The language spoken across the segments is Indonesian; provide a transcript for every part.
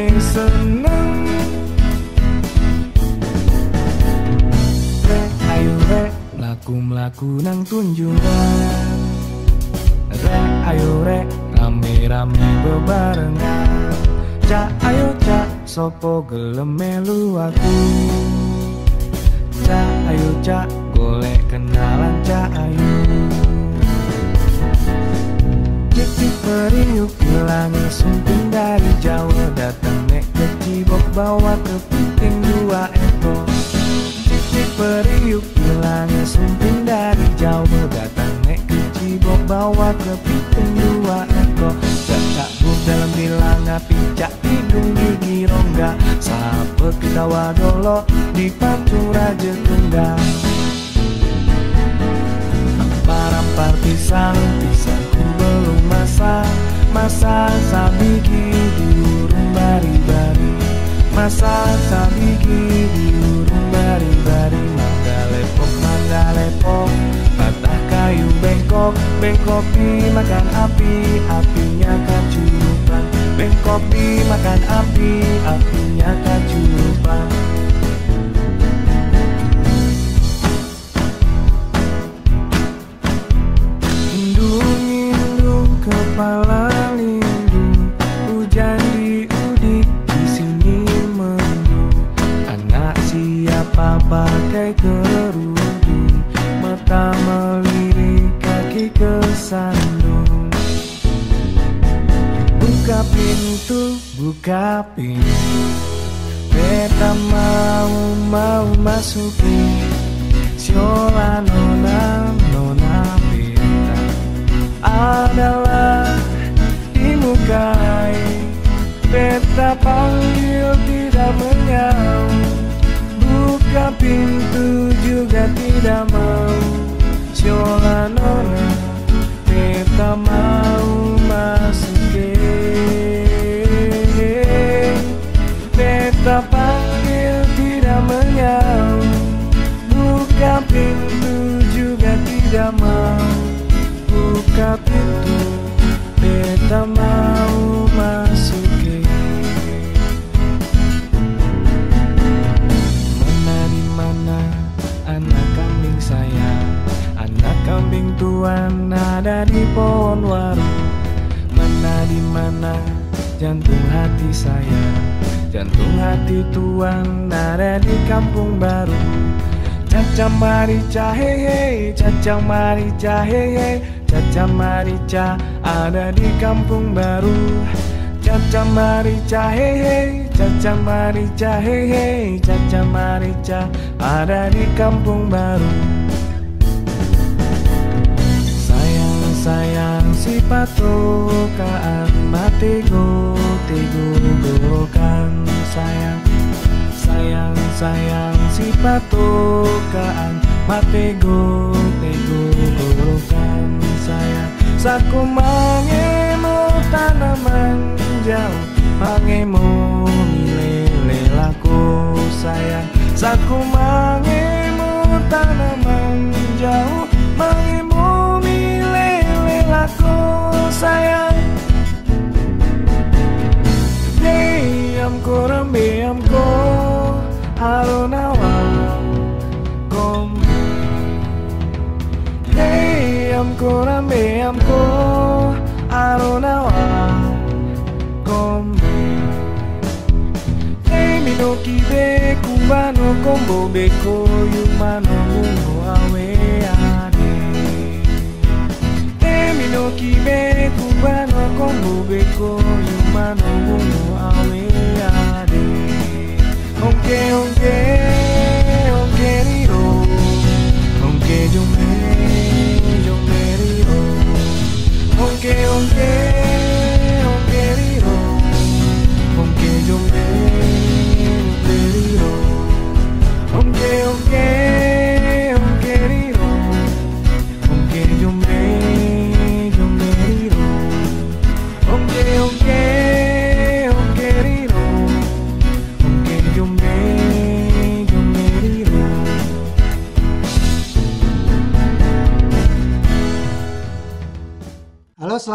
sing seneng Rek ayo rek Melaku-melaku nang tunjungan Rek ayo rek Rame-rame bebarengan Ca ayo cak Sopo gelem melu aku Ca ayo cak Golek kenalan cak ayo seperti periuk hilangnya sumping dari jauh Datang nek ke cibok bawa kepiting dua ekor Seperti periuk hilangnya sumping dari jauh Datang nek ke cibok bawa kepiting dua ekor Cekak dalam bilanga cak hidung gigi rongga Sape kita wadolo di pancung raja tunggal lempar pisang Pisangku belum masak Masak sabiki diurung bari-bari Masak sabiki diurung bari-bari Mangga lepok, mangga lepok Patah kayu bengkok bengkopi makan api Apinya kacurupan bengkopi makan api Apinya kacurupan malam minggu hujan diudik di sini mendung anak siapa pakai kerudung mata melirik kaki kesandung buka pintu buka pintu beta mau mau masukin siola nona nona beta adalah melukai Peta panggil tidak menyaut Buka pintu juga tidak mau Siola nona Peta mau masuk ke Peta panggil tidak menyaut Buka pintu juga tidak mau Buka pintu kita mau masuki Menari mana anak kambing saya Anak kambing tuan ada di pohon waru Mana di mana jantung hati saya Jantung hati tuan ada di kampung baru Cacang mari cahehe, cacang Caca Marica ada di kampung baru Caca Marica hehe Caca Marica hehe Caca Marica ada di kampung baru Sayang sayang si mati go tigo gorokan sayang sayang sayang si mati go tigo Saku mangemu tanaman jauh mangemu milele laku sayang Saku mangemu tanaman jauh mangemu milele laku sayang diam kurang bingung gonna be, I'm cool. I don't know I'm gonna be. Temi no kibe kubano kombo beko yumano mungo aweane. Temi no kibe kubano combo beko yumano mungo aweane. Okay, okay.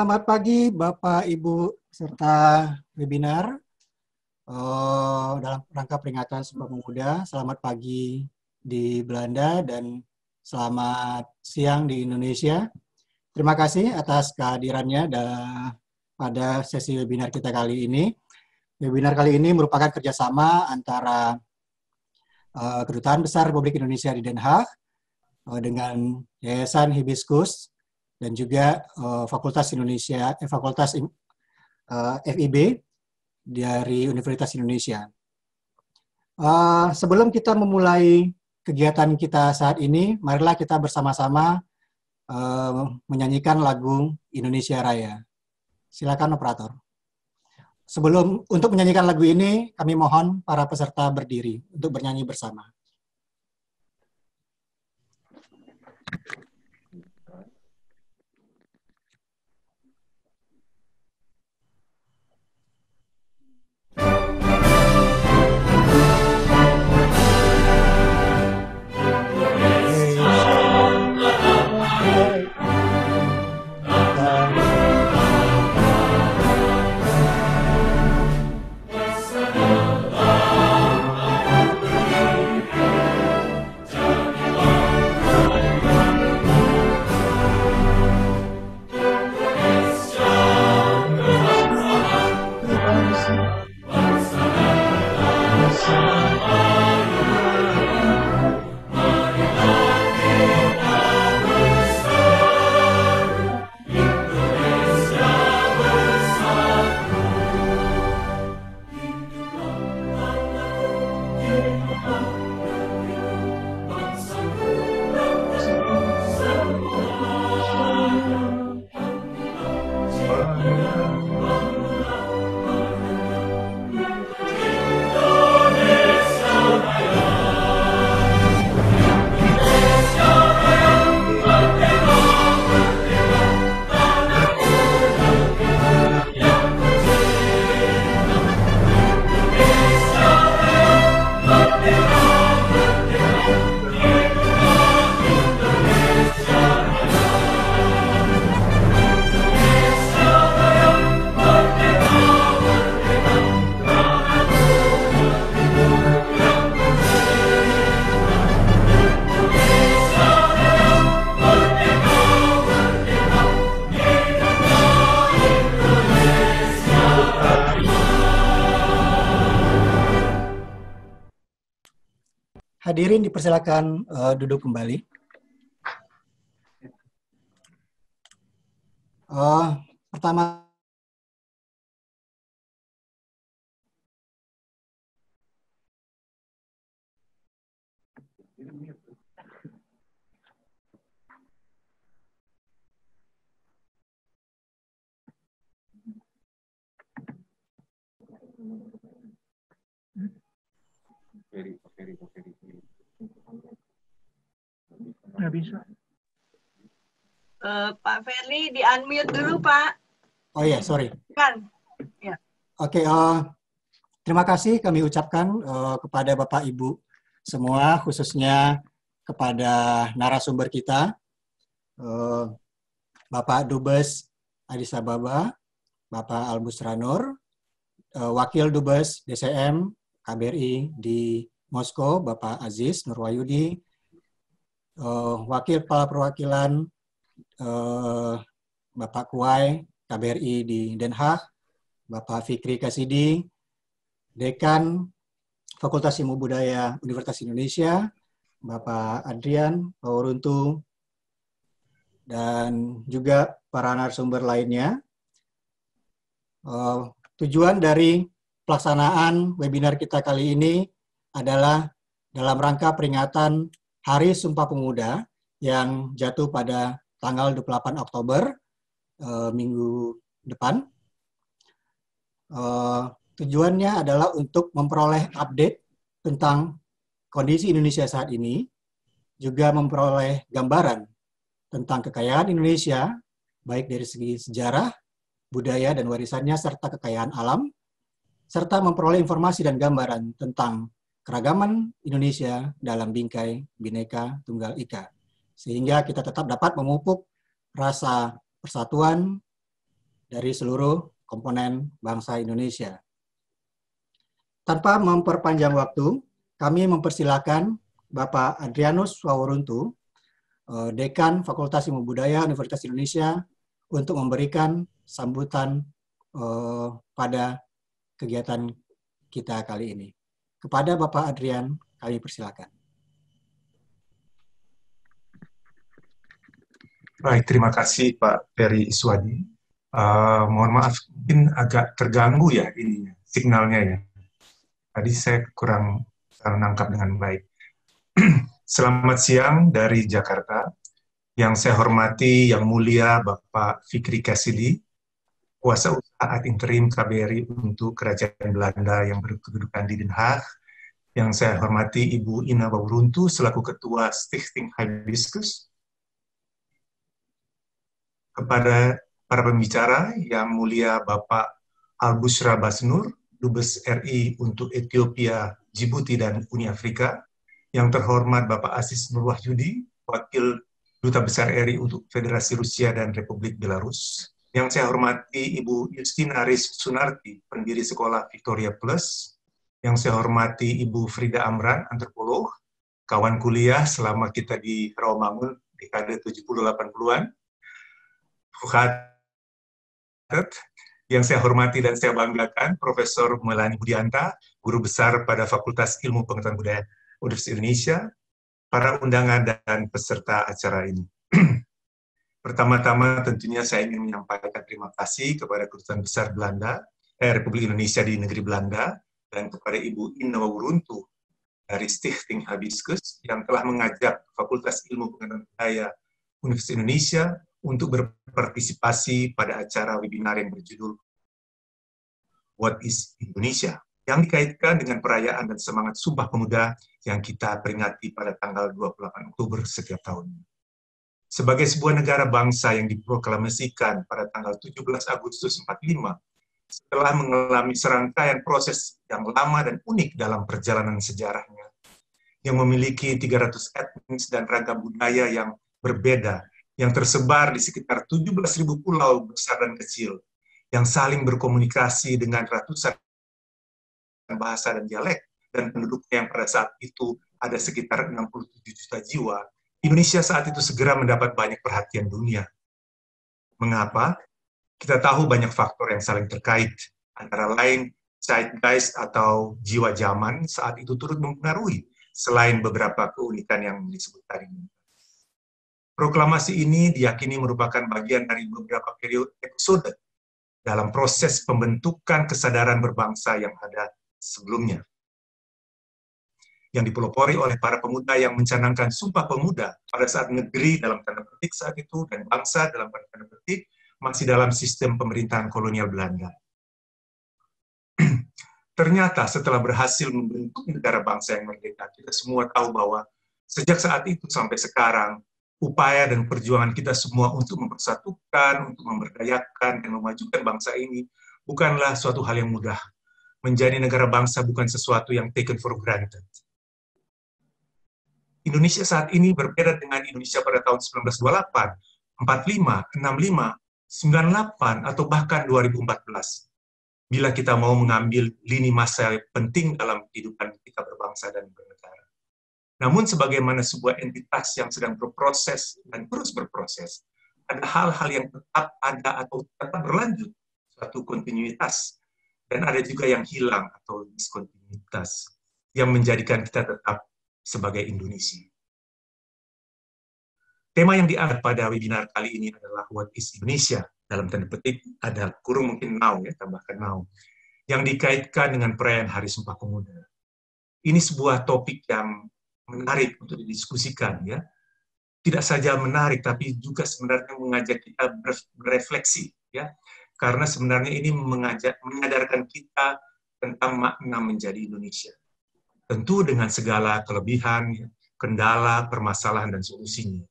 Selamat pagi Bapak Ibu serta webinar uh, dalam rangka peringatan Sumpah Pemuda. Selamat pagi di Belanda dan selamat siang di Indonesia. Terima kasih atas kehadirannya pada sesi webinar kita kali ini. Webinar kali ini merupakan kerjasama antara uh, Kedutaan Besar Republik Indonesia di Den Haag uh, dengan Yayasan Hibiskus dan juga uh, Fakultas Indonesia eh, Fakultas uh, eh, FIB dari Universitas Indonesia. Uh, sebelum kita memulai kegiatan kita saat ini, marilah kita bersama-sama uh, menyanyikan lagu Indonesia Raya. Silakan operator. Sebelum untuk menyanyikan lagu ini, kami mohon para peserta berdiri untuk bernyanyi bersama. Thank you. Hadirin dipersilakan uh, duduk kembali. Uh, pertama nggak bisa. Uh, Pak Ferli di unmute dulu Pak. Oh ya, sorry. Kan. Yeah. Oke, okay, uh, eh, terima kasih kami ucapkan uh, kepada Bapak Ibu semua, khususnya kepada narasumber kita, uh, Bapak Dubes Adisa Ababa, Bapak Albusranur, uh, Wakil Dubes DCM KBRI di Moskow, Bapak Aziz Nurwayudi, uh, Wakil Kepala Perwakilan uh, Bapak Kuai KBRI di Den Haag, Bapak Fikri Kasidi, Dekan Fakultas Ilmu Budaya Universitas Indonesia, Bapak Adrian Pauruntu, dan juga para narasumber lainnya. Uh, tujuan dari pelaksanaan webinar kita kali ini adalah dalam rangka peringatan Hari Sumpah Pemuda yang jatuh pada tanggal 28 Oktober e, minggu depan. E, tujuannya adalah untuk memperoleh update tentang kondisi Indonesia saat ini, juga memperoleh gambaran tentang kekayaan Indonesia, baik dari segi sejarah, budaya, dan warisannya, serta kekayaan alam, serta memperoleh informasi dan gambaran tentang keragaman Indonesia dalam bingkai bineka Tunggal Ika. Sehingga kita tetap dapat memupuk rasa persatuan dari seluruh komponen bangsa Indonesia. Tanpa memperpanjang waktu, kami mempersilahkan Bapak Adrianus Waworuntu, eh, Dekan Fakultas Ilmu Budaya Universitas Indonesia, untuk memberikan sambutan eh, pada kegiatan kita kali ini. Kepada Bapak Adrian, kami persilakan. Baik, terima kasih Pak Ferry Iswadi. Uh, mohon maaf, mungkin agak terganggu ya ininya, signalnya ya. Tadi saya kurang menangkap dengan baik. Selamat siang dari Jakarta. Yang saya hormati, yang mulia Bapak Fikri Kasili, kuasa usaha ad interim KBRI untuk Kerajaan Belanda yang berkedudukan di Den Haag, yang saya hormati Ibu Ina Bauruntu selaku Ketua Stichting Hibiscus, kepada para pembicara yang mulia Bapak Albusra Basnur, Dubes RI untuk Ethiopia, Djibouti, dan Uni Afrika, yang terhormat Bapak Asis Nur Wahyudi, Wakil Duta Besar RI untuk Federasi Rusia dan Republik Belarus, yang saya hormati Ibu Justina Aris Sunarti, pendiri Sekolah Victoria Plus. Yang saya hormati Ibu Frida Amran, antropolog, kawan kuliah selama kita di Rawamangun di dekade 70-80-an. Yang saya hormati dan saya banggakan, Profesor Melani Budianta, guru besar pada Fakultas Ilmu Pengetahuan Budaya Universitas Indonesia, para undangan dan peserta acara ini. Pertama-tama tentunya saya ingin menyampaikan terima kasih kepada Kedutaan Besar Belanda, eh, Republik Indonesia di negeri Belanda, dan kepada Ibu Inna Wuruntu dari Stichting Habiskus yang telah mengajak Fakultas Ilmu Pengetahuan Budaya Universitas Indonesia untuk berpartisipasi pada acara webinar yang berjudul What is Indonesia? yang dikaitkan dengan perayaan dan semangat Sumpah Pemuda yang kita peringati pada tanggal 28 Oktober setiap tahunnya sebagai sebuah negara bangsa yang diproklamasikan pada tanggal 17 Agustus 45 setelah mengalami serangkaian proses yang lama dan unik dalam perjalanan sejarahnya yang memiliki 300 etnis dan ragam budaya yang berbeda yang tersebar di sekitar 17.000 pulau besar dan kecil yang saling berkomunikasi dengan ratusan bahasa dan dialek dan penduduknya yang pada saat itu ada sekitar 67 juta jiwa Indonesia saat itu segera mendapat banyak perhatian dunia. Mengapa? Kita tahu banyak faktor yang saling terkait, antara lain zeitgeist atau jiwa zaman saat itu turut mempengaruhi, selain beberapa keunikan yang disebut tadi. Proklamasi ini diyakini merupakan bagian dari beberapa periode episode dalam proses pembentukan kesadaran berbangsa yang ada sebelumnya yang dipelopori oleh para pemuda yang mencanangkan Sumpah Pemuda pada saat negeri dalam tanda petik saat itu dan bangsa dalam tanda petik masih dalam sistem pemerintahan kolonial Belanda. Ternyata setelah berhasil membentuk negara bangsa yang merdeka, kita semua tahu bahwa sejak saat itu sampai sekarang, upaya dan perjuangan kita semua untuk mempersatukan, untuk memberdayakan, dan memajukan bangsa ini bukanlah suatu hal yang mudah. Menjadi negara bangsa bukan sesuatu yang taken for granted Indonesia saat ini berbeda dengan Indonesia pada tahun 1928, 45, 65, 98, atau bahkan 2014. Bila kita mau mengambil lini masa yang penting dalam kehidupan kita berbangsa dan bernegara. Namun sebagaimana sebuah entitas yang sedang berproses dan terus berproses, ada hal-hal yang tetap ada atau tetap berlanjut, suatu kontinuitas, dan ada juga yang hilang atau diskontinuitas, yang menjadikan kita tetap sebagai Indonesia. Tema yang diangkat pada webinar kali ini adalah What is Indonesia? Dalam tanda petik ada kurung mungkin now ya, tambahkan now. Yang dikaitkan dengan perayaan Hari Sumpah Pemuda. Ini sebuah topik yang menarik untuk didiskusikan ya. Tidak saja menarik tapi juga sebenarnya mengajak kita berefleksi ya. Karena sebenarnya ini mengajak menyadarkan kita tentang makna menjadi Indonesia tentu dengan segala kelebihan, kendala, permasalahan, dan solusinya.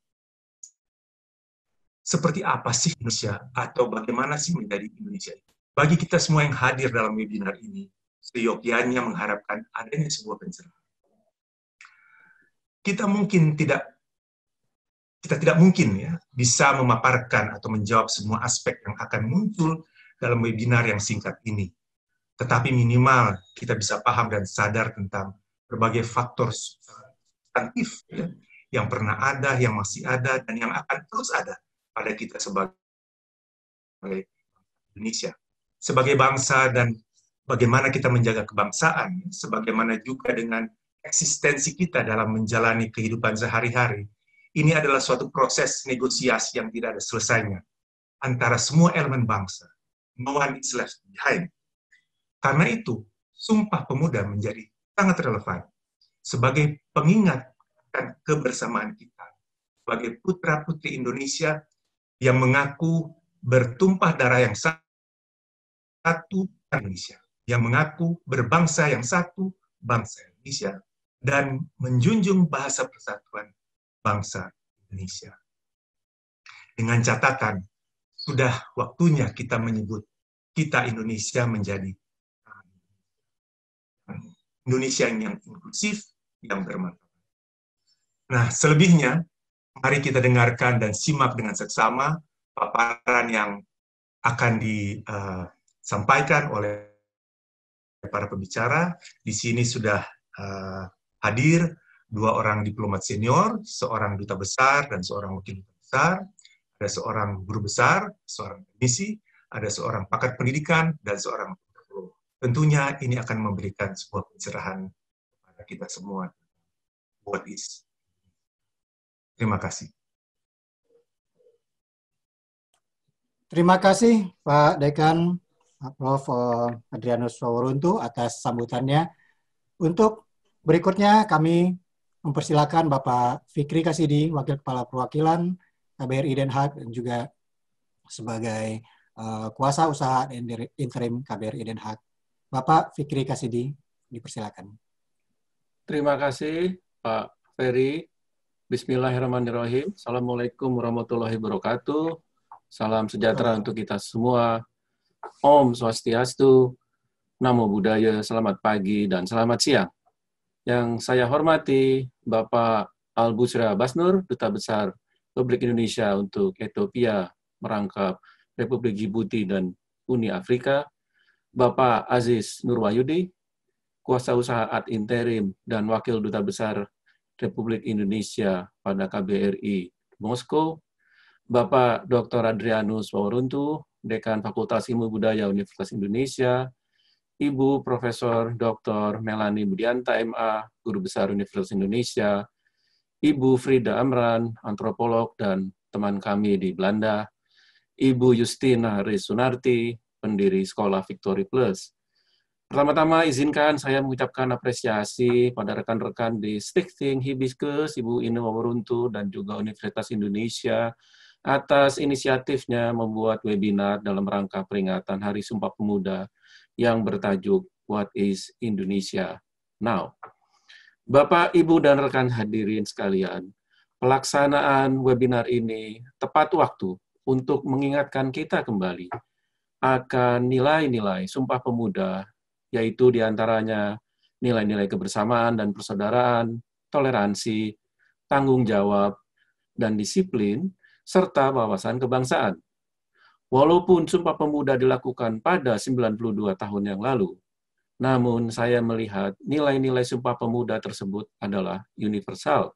Seperti apa sih Indonesia atau bagaimana sih menjadi Indonesia? Bagi kita semua yang hadir dalam webinar ini, seyogianya mengharapkan adanya sebuah pencerahan. Kita mungkin tidak kita tidak mungkin ya bisa memaparkan atau menjawab semua aspek yang akan muncul dalam webinar yang singkat ini. Tetapi minimal kita bisa paham dan sadar tentang berbagai faktor substantif ya, yang pernah ada, yang masih ada, dan yang akan terus ada pada kita sebagai Indonesia. Sebagai bangsa dan bagaimana kita menjaga kebangsaan, ya, sebagaimana juga dengan eksistensi kita dalam menjalani kehidupan sehari-hari, ini adalah suatu proses negosiasi yang tidak ada selesainya antara semua elemen bangsa. No one is left behind. Karena itu, Sumpah Pemuda menjadi sangat relevan sebagai pengingat dan kebersamaan kita sebagai putra-putri Indonesia yang mengaku bertumpah darah yang satu Indonesia, yang mengaku berbangsa yang satu bangsa Indonesia dan menjunjung bahasa persatuan bangsa Indonesia. Dengan catatan sudah waktunya kita menyebut kita Indonesia menjadi Indonesia yang inklusif, yang bermanfaat. Nah, selebihnya, mari kita dengarkan dan simak dengan seksama paparan yang akan disampaikan eh, oleh para pembicara. Di sini sudah eh, hadir dua orang diplomat senior, seorang duta besar dan seorang wakil duta besar, ada seorang guru besar, seorang misi, ada seorang pakar pendidikan dan seorang Tentunya ini akan memberikan sebuah pencerahan kepada kita semua. What is? Terima kasih. Terima kasih Pak Dekan Prof. Eh, Adrianus Wawuruntu atas sambutannya. Untuk berikutnya kami mempersilakan Bapak Fikri Kasidi, Wakil Kepala Perwakilan KBRI Den Haag dan juga sebagai uh, kuasa usaha interim KBRI Den Haag. Bapak Fikri Kasidi, dipersilakan. Terima kasih Pak Ferry. Bismillahirrahmanirrahim. Assalamualaikum warahmatullahi wabarakatuh. Salam sejahtera untuk kita semua. Om Swastiastu, Namo Buddhaya, selamat pagi dan selamat siang. Yang saya hormati Bapak Al Busra Basnur, Duta Besar Republik Indonesia untuk Ethiopia merangkap Republik Djibouti dan Uni Afrika, Bapak Aziz Nurwayudi, kuasa usaha ad interim dan Wakil Duta Besar Republik Indonesia pada KBRI Moskow, Bapak Dr. Adrianus Wawaruntu, Dekan Fakultas Ilmu Budaya Universitas Indonesia, Ibu Profesor Dr. Melani Budianta MA, Guru Besar Universitas Indonesia, Ibu Frida Amran, antropolog dan teman kami di Belanda, Ibu Justina Risunarti, pendiri sekolah Victory Plus. Pertama-tama izinkan saya mengucapkan apresiasi pada rekan-rekan di Stichting Hibiscus, Ibu Ine Wawaruntu, dan juga Universitas Indonesia atas inisiatifnya membuat webinar dalam rangka peringatan Hari Sumpah Pemuda yang bertajuk What is Indonesia Now? Bapak, Ibu, dan rekan hadirin sekalian, pelaksanaan webinar ini tepat waktu untuk mengingatkan kita kembali akan nilai-nilai Sumpah Pemuda, yaitu diantaranya nilai-nilai kebersamaan dan persaudaraan, toleransi, tanggung jawab, dan disiplin, serta wawasan kebangsaan. Walaupun Sumpah Pemuda dilakukan pada 92 tahun yang lalu, namun saya melihat nilai-nilai Sumpah Pemuda tersebut adalah universal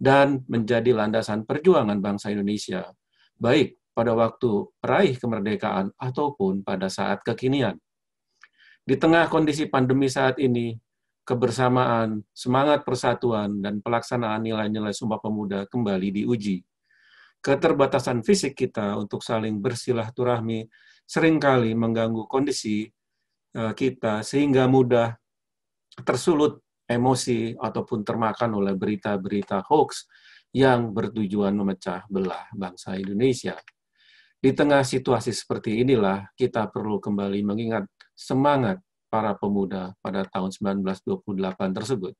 dan menjadi landasan perjuangan bangsa Indonesia, baik pada waktu peraih kemerdekaan ataupun pada saat kekinian. Di tengah kondisi pandemi saat ini, kebersamaan, semangat persatuan, dan pelaksanaan nilai-nilai Sumpah Pemuda kembali diuji. Keterbatasan fisik kita untuk saling bersilaturahmi seringkali mengganggu kondisi eh, kita sehingga mudah tersulut emosi ataupun termakan oleh berita-berita hoax yang bertujuan memecah belah bangsa Indonesia. Di tengah situasi seperti inilah kita perlu kembali mengingat semangat para pemuda pada tahun 1928 tersebut.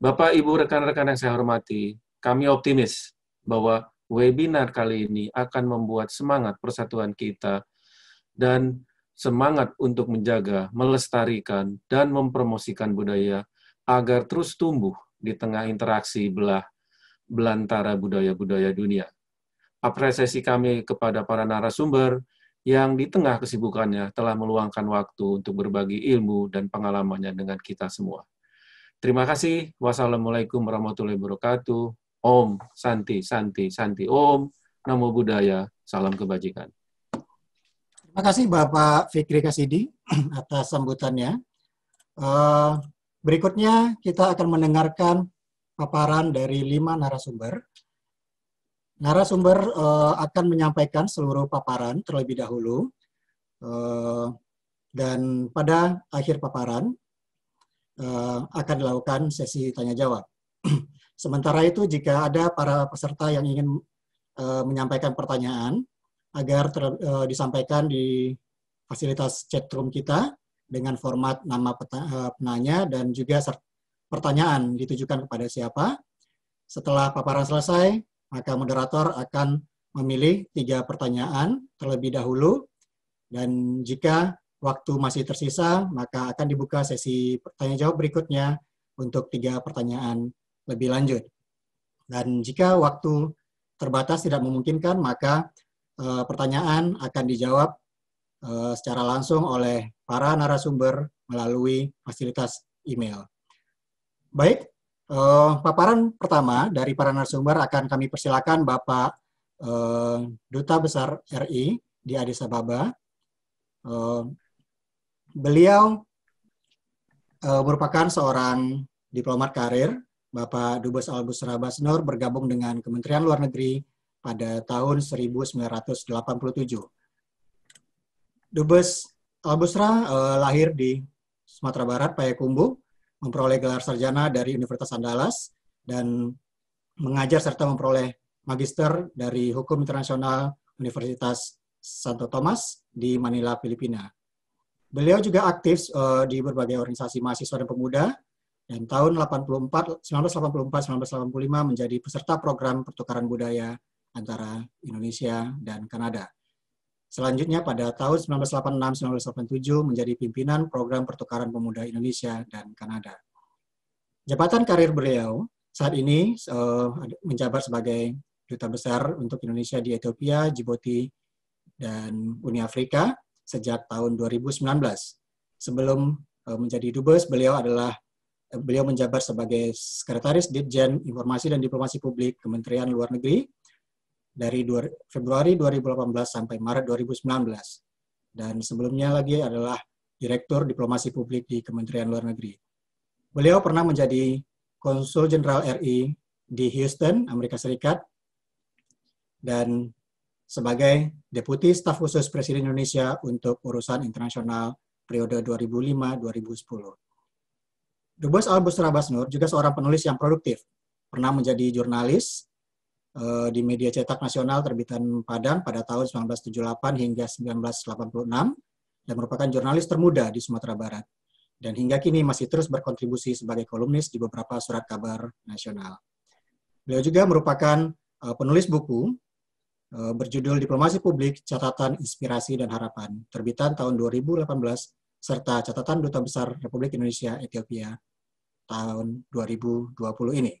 Bapak, Ibu, rekan-rekan yang saya hormati, kami optimis bahwa webinar kali ini akan membuat semangat persatuan kita dan semangat untuk menjaga, melestarikan, dan mempromosikan budaya agar terus tumbuh di tengah interaksi belah belantara budaya-budaya dunia apresiasi kami kepada para narasumber yang di tengah kesibukannya telah meluangkan waktu untuk berbagi ilmu dan pengalamannya dengan kita semua. Terima kasih. Wassalamualaikum warahmatullahi wabarakatuh. Om Santi, Santi, Santi. Om Namo Buddhaya. Salam kebajikan. Terima kasih Bapak Fikri Kasidi atas sambutannya. Eh, berikutnya kita akan mendengarkan paparan dari lima narasumber. Narasumber uh, akan menyampaikan seluruh paparan terlebih dahulu, uh, dan pada akhir paparan uh, akan dilakukan sesi tanya jawab. Sementara itu, jika ada para peserta yang ingin uh, menyampaikan pertanyaan agar ter, uh, disampaikan di fasilitas chatroom kita dengan format nama penanya dan juga pertanyaan ditujukan kepada siapa. Setelah paparan selesai, maka moderator akan memilih tiga pertanyaan terlebih dahulu dan jika waktu masih tersisa maka akan dibuka sesi pertanyaan jawab berikutnya untuk tiga pertanyaan lebih lanjut. Dan jika waktu terbatas tidak memungkinkan maka e, pertanyaan akan dijawab e, secara langsung oleh para narasumber melalui fasilitas email. Baik, Uh, paparan pertama dari para narasumber akan kami persilakan Bapak uh, Duta Besar RI di Addis Ababa. Uh, beliau uh, merupakan seorang diplomat karir. Bapak Dubes Albusra Basnur bergabung dengan Kementerian Luar Negeri pada tahun 1987. Dubes Albusra uh, lahir di Sumatera Barat, Payakumbuh memperoleh gelar sarjana dari Universitas Andalas dan mengajar serta memperoleh magister dari Hukum Internasional Universitas Santo Thomas di Manila, Filipina. Beliau juga aktif uh, di berbagai organisasi mahasiswa dan pemuda dan tahun 1984-1985 menjadi peserta program pertukaran budaya antara Indonesia dan Kanada. Selanjutnya pada tahun 1986-1987 menjadi pimpinan program pertukaran pemuda Indonesia dan Kanada. Jabatan karir beliau saat ini uh, menjabat sebagai duta besar untuk Indonesia di Ethiopia, Djibouti, dan Uni Afrika sejak tahun 2019. Sebelum uh, menjadi dubes, beliau adalah eh, beliau menjabat sebagai sekretaris Ditjen Informasi dan Diplomasi Publik Kementerian Luar Negeri dari Februari 2018 sampai Maret 2019. Dan sebelumnya lagi adalah Direktur Diplomasi Publik di Kementerian Luar Negeri. Beliau pernah menjadi Konsul Jenderal RI di Houston, Amerika Serikat, dan sebagai Deputi Staf Khusus Presiden Indonesia untuk Urusan Internasional periode 2005-2010. Dubes Albus Rabasnur Nur juga seorang penulis yang produktif, pernah menjadi jurnalis, Eh, di media cetak nasional terbitan Padang pada tahun 1978 hingga 1986 dan merupakan jurnalis termuda di Sumatera Barat. Dan hingga kini masih terus berkontribusi sebagai kolumnis di beberapa surat kabar nasional. Beliau juga merupakan eh, penulis buku eh, berjudul Diplomasi Publik, Catatan Inspirasi dan Harapan, terbitan tahun 2018 serta catatan Duta Besar Republik Indonesia Ethiopia tahun 2020 ini.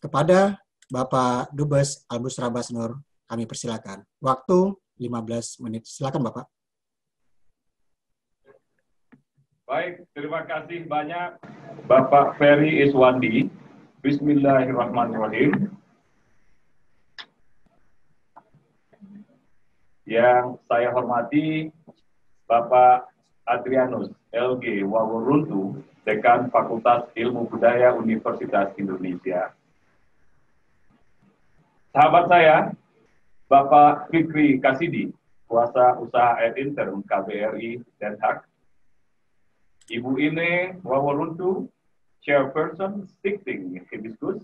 Kepada Bapak Dubes Albus Rabas Nur, kami persilakan. Waktu 15 menit. Silakan Bapak. Baik, terima kasih banyak Bapak Ferry Iswandi. Bismillahirrahmanirrahim. Yang saya hormati Bapak Adrianus LG Wawuruntu, Dekan Fakultas Ilmu Budaya Universitas Indonesia sahabat saya, Bapak Fikri Kasidi, kuasa usaha ad interim KBRI Den Haag. Ibu ini Wawaluntu, Chairperson Stichting Hibiscus,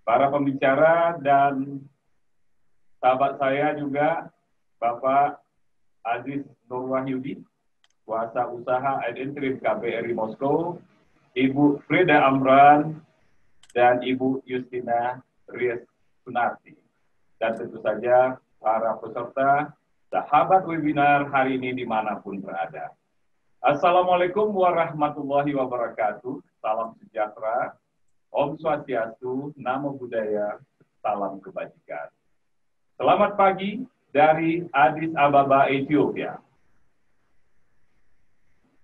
Para pembicara dan sahabat saya juga, Bapak Aziz Nur Wahyudi, kuasa usaha ad interim KBRI Moskow, Ibu Freda Amran, dan Ibu Justina Chris Sunarti. Dan tentu saja para peserta sahabat webinar hari ini dimanapun berada. Assalamualaikum warahmatullahi wabarakatuh. Salam sejahtera, Om Swastiastu, Namo Buddhaya, Salam Kebajikan. Selamat pagi dari Addis Ababa, Ethiopia.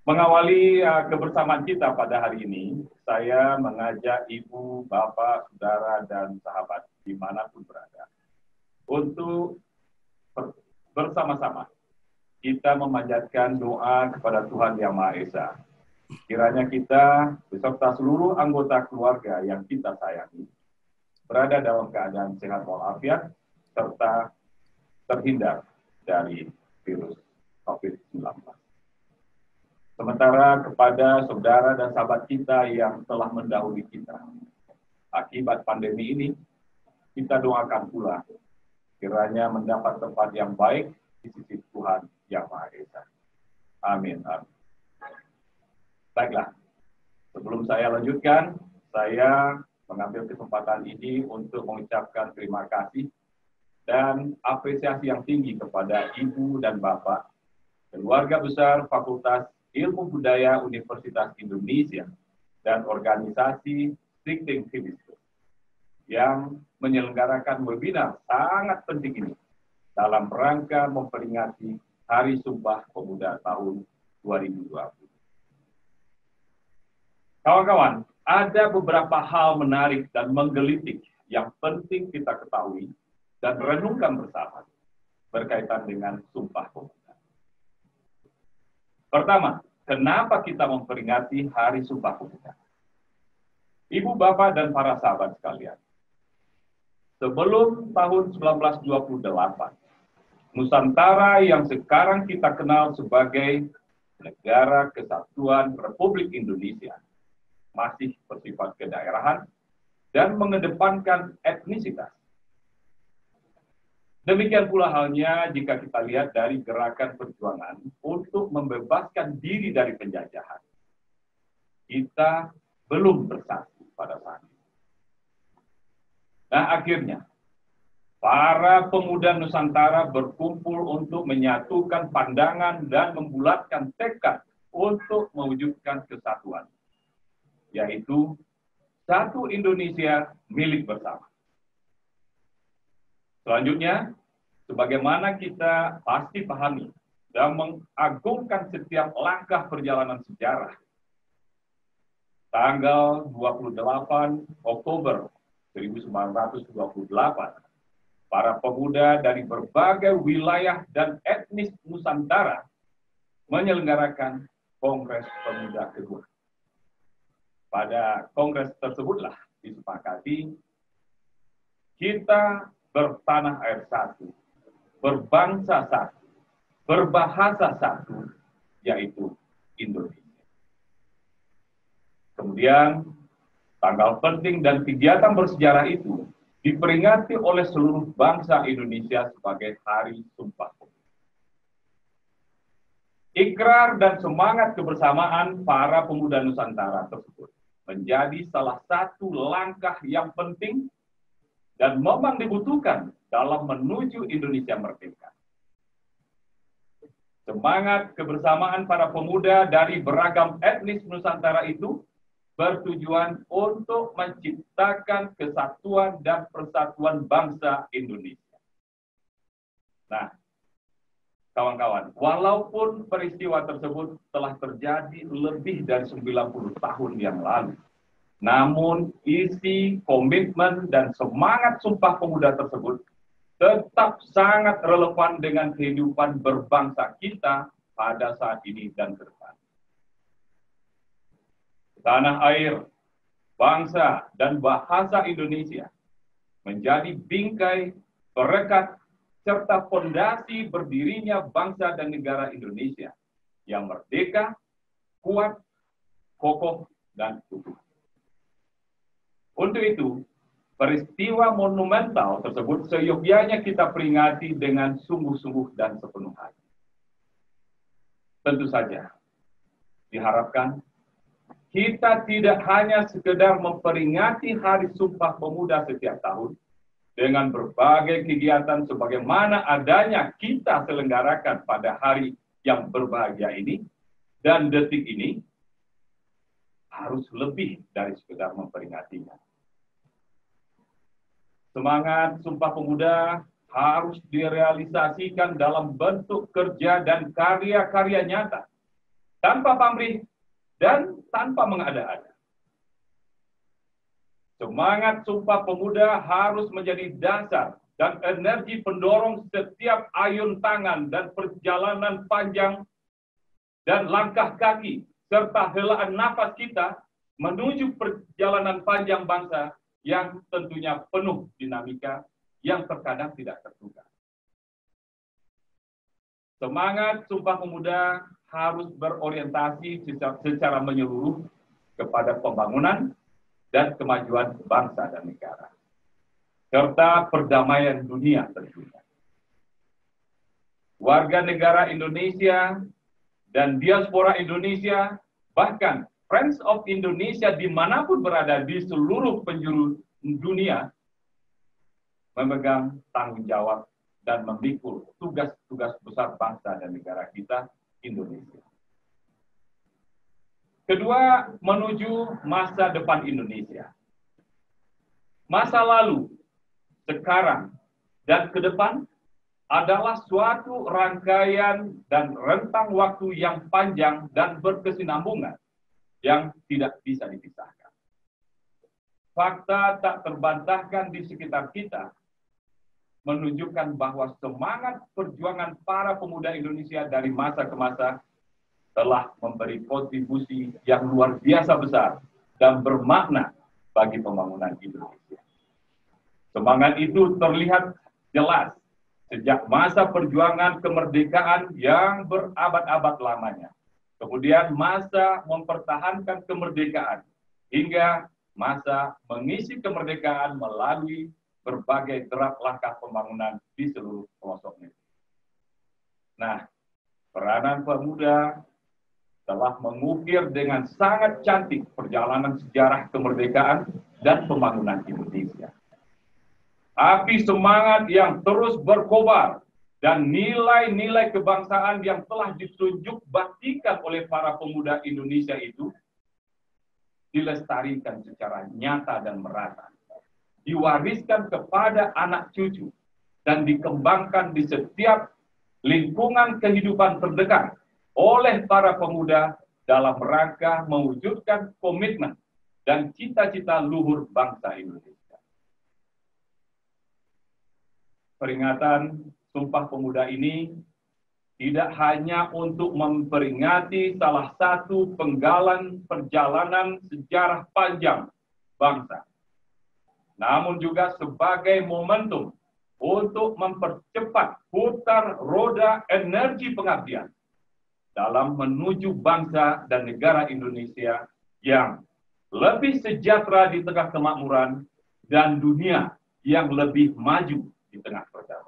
Mengawali uh, kebersamaan kita pada hari ini, saya mengajak ibu, bapak, saudara, dan sahabat dimanapun berada untuk bersama-sama kita memanjatkan doa kepada Tuhan Yang Maha Esa. Kiranya kita beserta seluruh anggota keluarga yang kita sayangi berada dalam keadaan sehat walafiat serta terhindar dari virus COVID-19 sementara kepada saudara dan sahabat kita yang telah mendahului kita. Akibat pandemi ini, kita doakan pula kiranya mendapat tempat yang baik di sisi Tuhan yang Maha Esa. Amin. Amin. Baiklah, sebelum saya lanjutkan, saya mengambil kesempatan ini untuk mengucapkan terima kasih dan apresiasi yang tinggi kepada Ibu dan Bapak, keluarga besar Fakultas Ilmu Budaya Universitas Indonesia dan organisasi Sikting Hibiscus yang menyelenggarakan webinar sangat penting ini dalam rangka memperingati Hari Sumpah Pemuda tahun 2020. Kawan-kawan, ada beberapa hal menarik dan menggelitik yang penting kita ketahui dan renungkan bersama berkaitan dengan sumpah pemuda. Pertama, kenapa kita memperingati hari sumpah pemuda? Ibu, Bapak, dan para sahabat sekalian, sebelum tahun 1928, Nusantara yang sekarang kita kenal sebagai Negara Kesatuan Republik Indonesia masih bersifat kedaerahan dan mengedepankan etnisitas Demikian pula halnya jika kita lihat dari gerakan perjuangan untuk membebaskan diri dari penjajahan. Kita belum bersatu pada saat ini. Nah akhirnya, para pemuda Nusantara berkumpul untuk menyatukan pandangan dan membulatkan tekad untuk mewujudkan kesatuan, yaitu satu Indonesia milik bersama. Selanjutnya, sebagaimana kita pasti pahami dan mengagungkan setiap langkah perjalanan sejarah, tanggal 28 Oktober 1928, para pemuda dari berbagai wilayah dan etnis Nusantara menyelenggarakan Kongres Pemuda kedua. Pada kongres tersebutlah disepakati kita bertanah air satu, berbangsa satu, berbahasa satu, yaitu Indonesia. Kemudian, tanggal penting dan kegiatan bersejarah itu diperingati oleh seluruh bangsa Indonesia sebagai Hari Sumpah Ikrar dan semangat kebersamaan para pemuda Nusantara tersebut menjadi salah satu langkah yang penting dan memang dibutuhkan dalam menuju Indonesia merdeka. Semangat kebersamaan para pemuda dari beragam etnis Nusantara itu bertujuan untuk menciptakan kesatuan dan persatuan bangsa Indonesia. Nah, kawan-kawan, walaupun peristiwa tersebut telah terjadi lebih dari 90 tahun yang lalu, namun isi, komitmen, dan semangat Sumpah Pemuda tersebut tetap sangat relevan dengan kehidupan berbangsa kita pada saat ini dan ke depan. Tanah air, bangsa, dan bahasa Indonesia menjadi bingkai, perekat, serta fondasi berdirinya bangsa dan negara Indonesia yang merdeka, kuat, kokoh, dan utuh. Untuk itu, peristiwa monumental tersebut seyogyanya kita peringati dengan sungguh-sungguh dan sepenuh hati. Tentu saja, diharapkan kita tidak hanya sekedar memperingati Hari Sumpah Pemuda setiap tahun dengan berbagai kegiatan sebagaimana adanya kita selenggarakan pada hari yang berbahagia ini dan detik ini harus lebih dari sekedar memperingatinya. Semangat Sumpah Pemuda harus direalisasikan dalam bentuk kerja dan karya-karya nyata, tanpa pamrih dan tanpa mengada-ada. Semangat Sumpah Pemuda harus menjadi dasar dan energi pendorong setiap ayun tangan dan perjalanan panjang dan langkah kaki serta helaan nafas kita menuju perjalanan panjang bangsa yang tentunya penuh dinamika yang terkadang tidak terduga. Semangat Sumpah Pemuda harus berorientasi secara menyeluruh kepada pembangunan dan kemajuan bangsa dan negara, serta perdamaian dunia tentunya. Warga negara Indonesia dan diaspora Indonesia bahkan Friends of Indonesia dimanapun berada di seluruh penjuru dunia memegang tanggung jawab dan memikul tugas-tugas besar bangsa dan negara kita, Indonesia. Kedua, menuju masa depan Indonesia. Masa lalu, sekarang, dan ke depan adalah suatu rangkaian dan rentang waktu yang panjang dan berkesinambungan yang tidak bisa dipisahkan. Fakta tak terbantahkan di sekitar kita menunjukkan bahwa semangat perjuangan para pemuda Indonesia dari masa ke masa telah memberi kontribusi yang luar biasa besar dan bermakna bagi pembangunan Indonesia. Semangat itu terlihat jelas sejak masa perjuangan kemerdekaan yang berabad-abad lamanya. Kemudian masa mempertahankan kemerdekaan hingga masa mengisi kemerdekaan melalui berbagai gerak langkah pembangunan di seluruh pelosok negeri. Nah, peranan pemuda telah mengukir dengan sangat cantik perjalanan sejarah kemerdekaan dan pembangunan Indonesia. Api semangat yang terus berkobar dan nilai-nilai kebangsaan yang telah ditunjuk baktikan oleh para pemuda Indonesia itu dilestarikan secara nyata dan merata. Diwariskan kepada anak cucu dan dikembangkan di setiap lingkungan kehidupan terdekat oleh para pemuda dalam rangka mewujudkan komitmen dan cita-cita luhur bangsa Indonesia. Peringatan Sumpah Pemuda ini tidak hanya untuk memperingati salah satu penggalan perjalanan sejarah panjang bangsa, namun juga sebagai momentum untuk mempercepat putar roda energi pengabdian dalam menuju bangsa dan negara Indonesia yang lebih sejahtera di tengah kemakmuran dan dunia yang lebih maju di tengah perjalanan.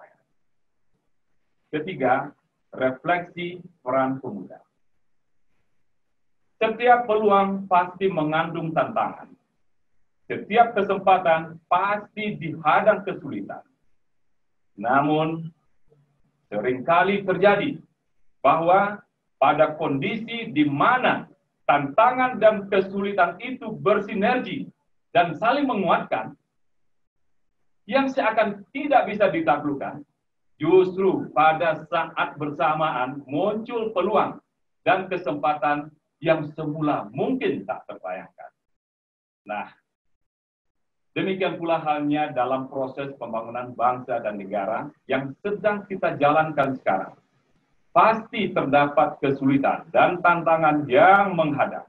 Ketiga, refleksi peran pemuda. Setiap peluang pasti mengandung tantangan. Setiap kesempatan pasti dihadang kesulitan. Namun, seringkali terjadi bahwa pada kondisi di mana tantangan dan kesulitan itu bersinergi dan saling menguatkan, yang seakan tidak bisa ditaklukkan, justru pada saat bersamaan muncul peluang dan kesempatan yang semula mungkin tak terbayangkan. Nah, demikian pula halnya dalam proses pembangunan bangsa dan negara yang sedang kita jalankan sekarang. Pasti terdapat kesulitan dan tantangan yang menghadap.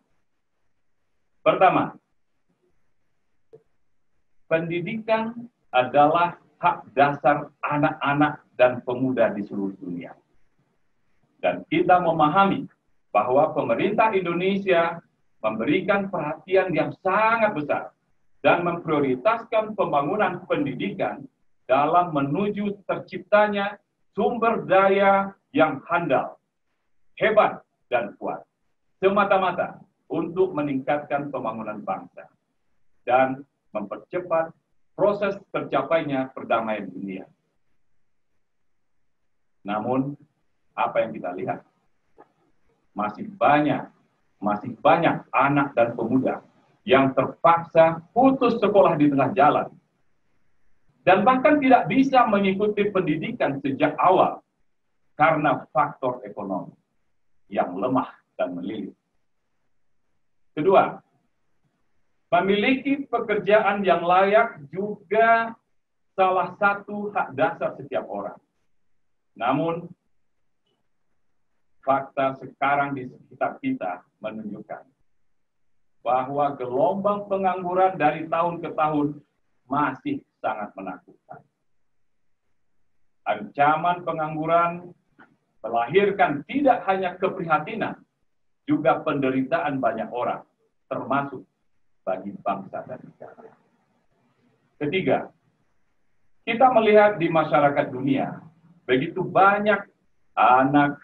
Pertama, pendidikan adalah hak dasar anak-anak dan pemuda di seluruh dunia. Dan kita memahami bahwa pemerintah Indonesia memberikan perhatian yang sangat besar dan memprioritaskan pembangunan pendidikan dalam menuju terciptanya sumber daya yang handal, hebat, dan kuat, semata-mata untuk meningkatkan pembangunan bangsa dan mempercepat proses tercapainya perdamaian dunia. Namun, apa yang kita lihat? Masih banyak, masih banyak anak dan pemuda yang terpaksa putus sekolah di tengah jalan dan bahkan tidak bisa mengikuti pendidikan sejak awal karena faktor ekonomi yang lemah dan melilit. Kedua, memiliki pekerjaan yang layak juga salah satu hak dasar setiap orang. Namun, fakta sekarang di sekitar kita menunjukkan bahwa gelombang pengangguran dari tahun ke tahun masih sangat menakutkan. Ancaman pengangguran melahirkan tidak hanya keprihatinan, juga penderitaan banyak orang, termasuk bagi bangsa dan negara. Ketiga, kita melihat di masyarakat dunia begitu banyak anak,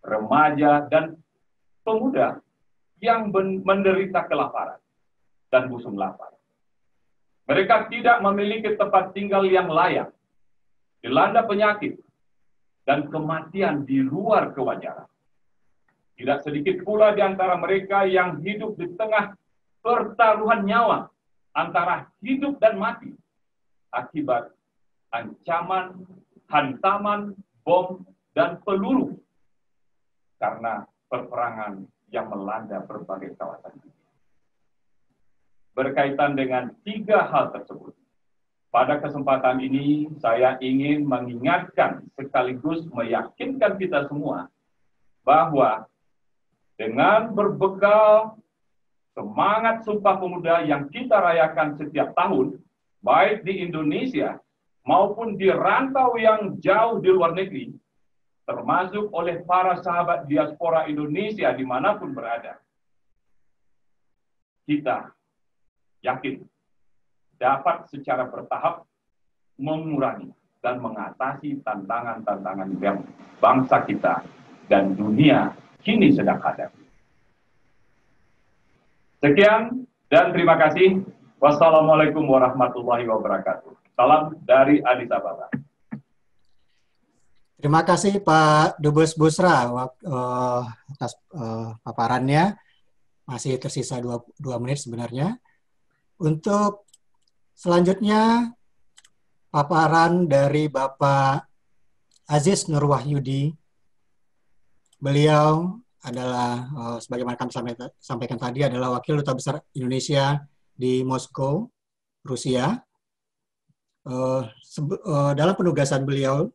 remaja, dan pemuda yang menderita kelaparan dan busung lapar. Mereka tidak memiliki tempat tinggal yang layak, dilanda penyakit, dan kematian di luar kewajaran. Tidak sedikit pula di antara mereka yang hidup di tengah pertaruhan nyawa antara hidup dan mati akibat ancaman hantaman bom dan peluru karena peperangan yang melanda berbagai kawasan Berkaitan dengan tiga hal tersebut, pada kesempatan ini saya ingin mengingatkan sekaligus meyakinkan kita semua bahwa dengan berbekal semangat Sumpah Pemuda yang kita rayakan setiap tahun, baik di Indonesia maupun di rantau yang jauh di luar negeri, termasuk oleh para sahabat diaspora Indonesia dimanapun berada. Kita yakin dapat secara bertahap mengurangi dan mengatasi tantangan-tantangan yang bangsa kita dan dunia kini sedang hadapi. Sekian dan terima kasih. Wassalamualaikum warahmatullahi wabarakatuh. Salam dari Addis Ababa. Terima kasih Pak Dubes Busra uh, atas eh, paparannya. Masih tersisa dua, dua menit sebenarnya. Untuk selanjutnya, paparan dari Bapak Aziz Nur Wahyudi. Beliau adalah, uh, sebagaimana kami sampaikan, sampaikan tadi, adalah Wakil Duta Besar Indonesia di Moskow, Rusia. Eh, eh, dalam penugasan beliau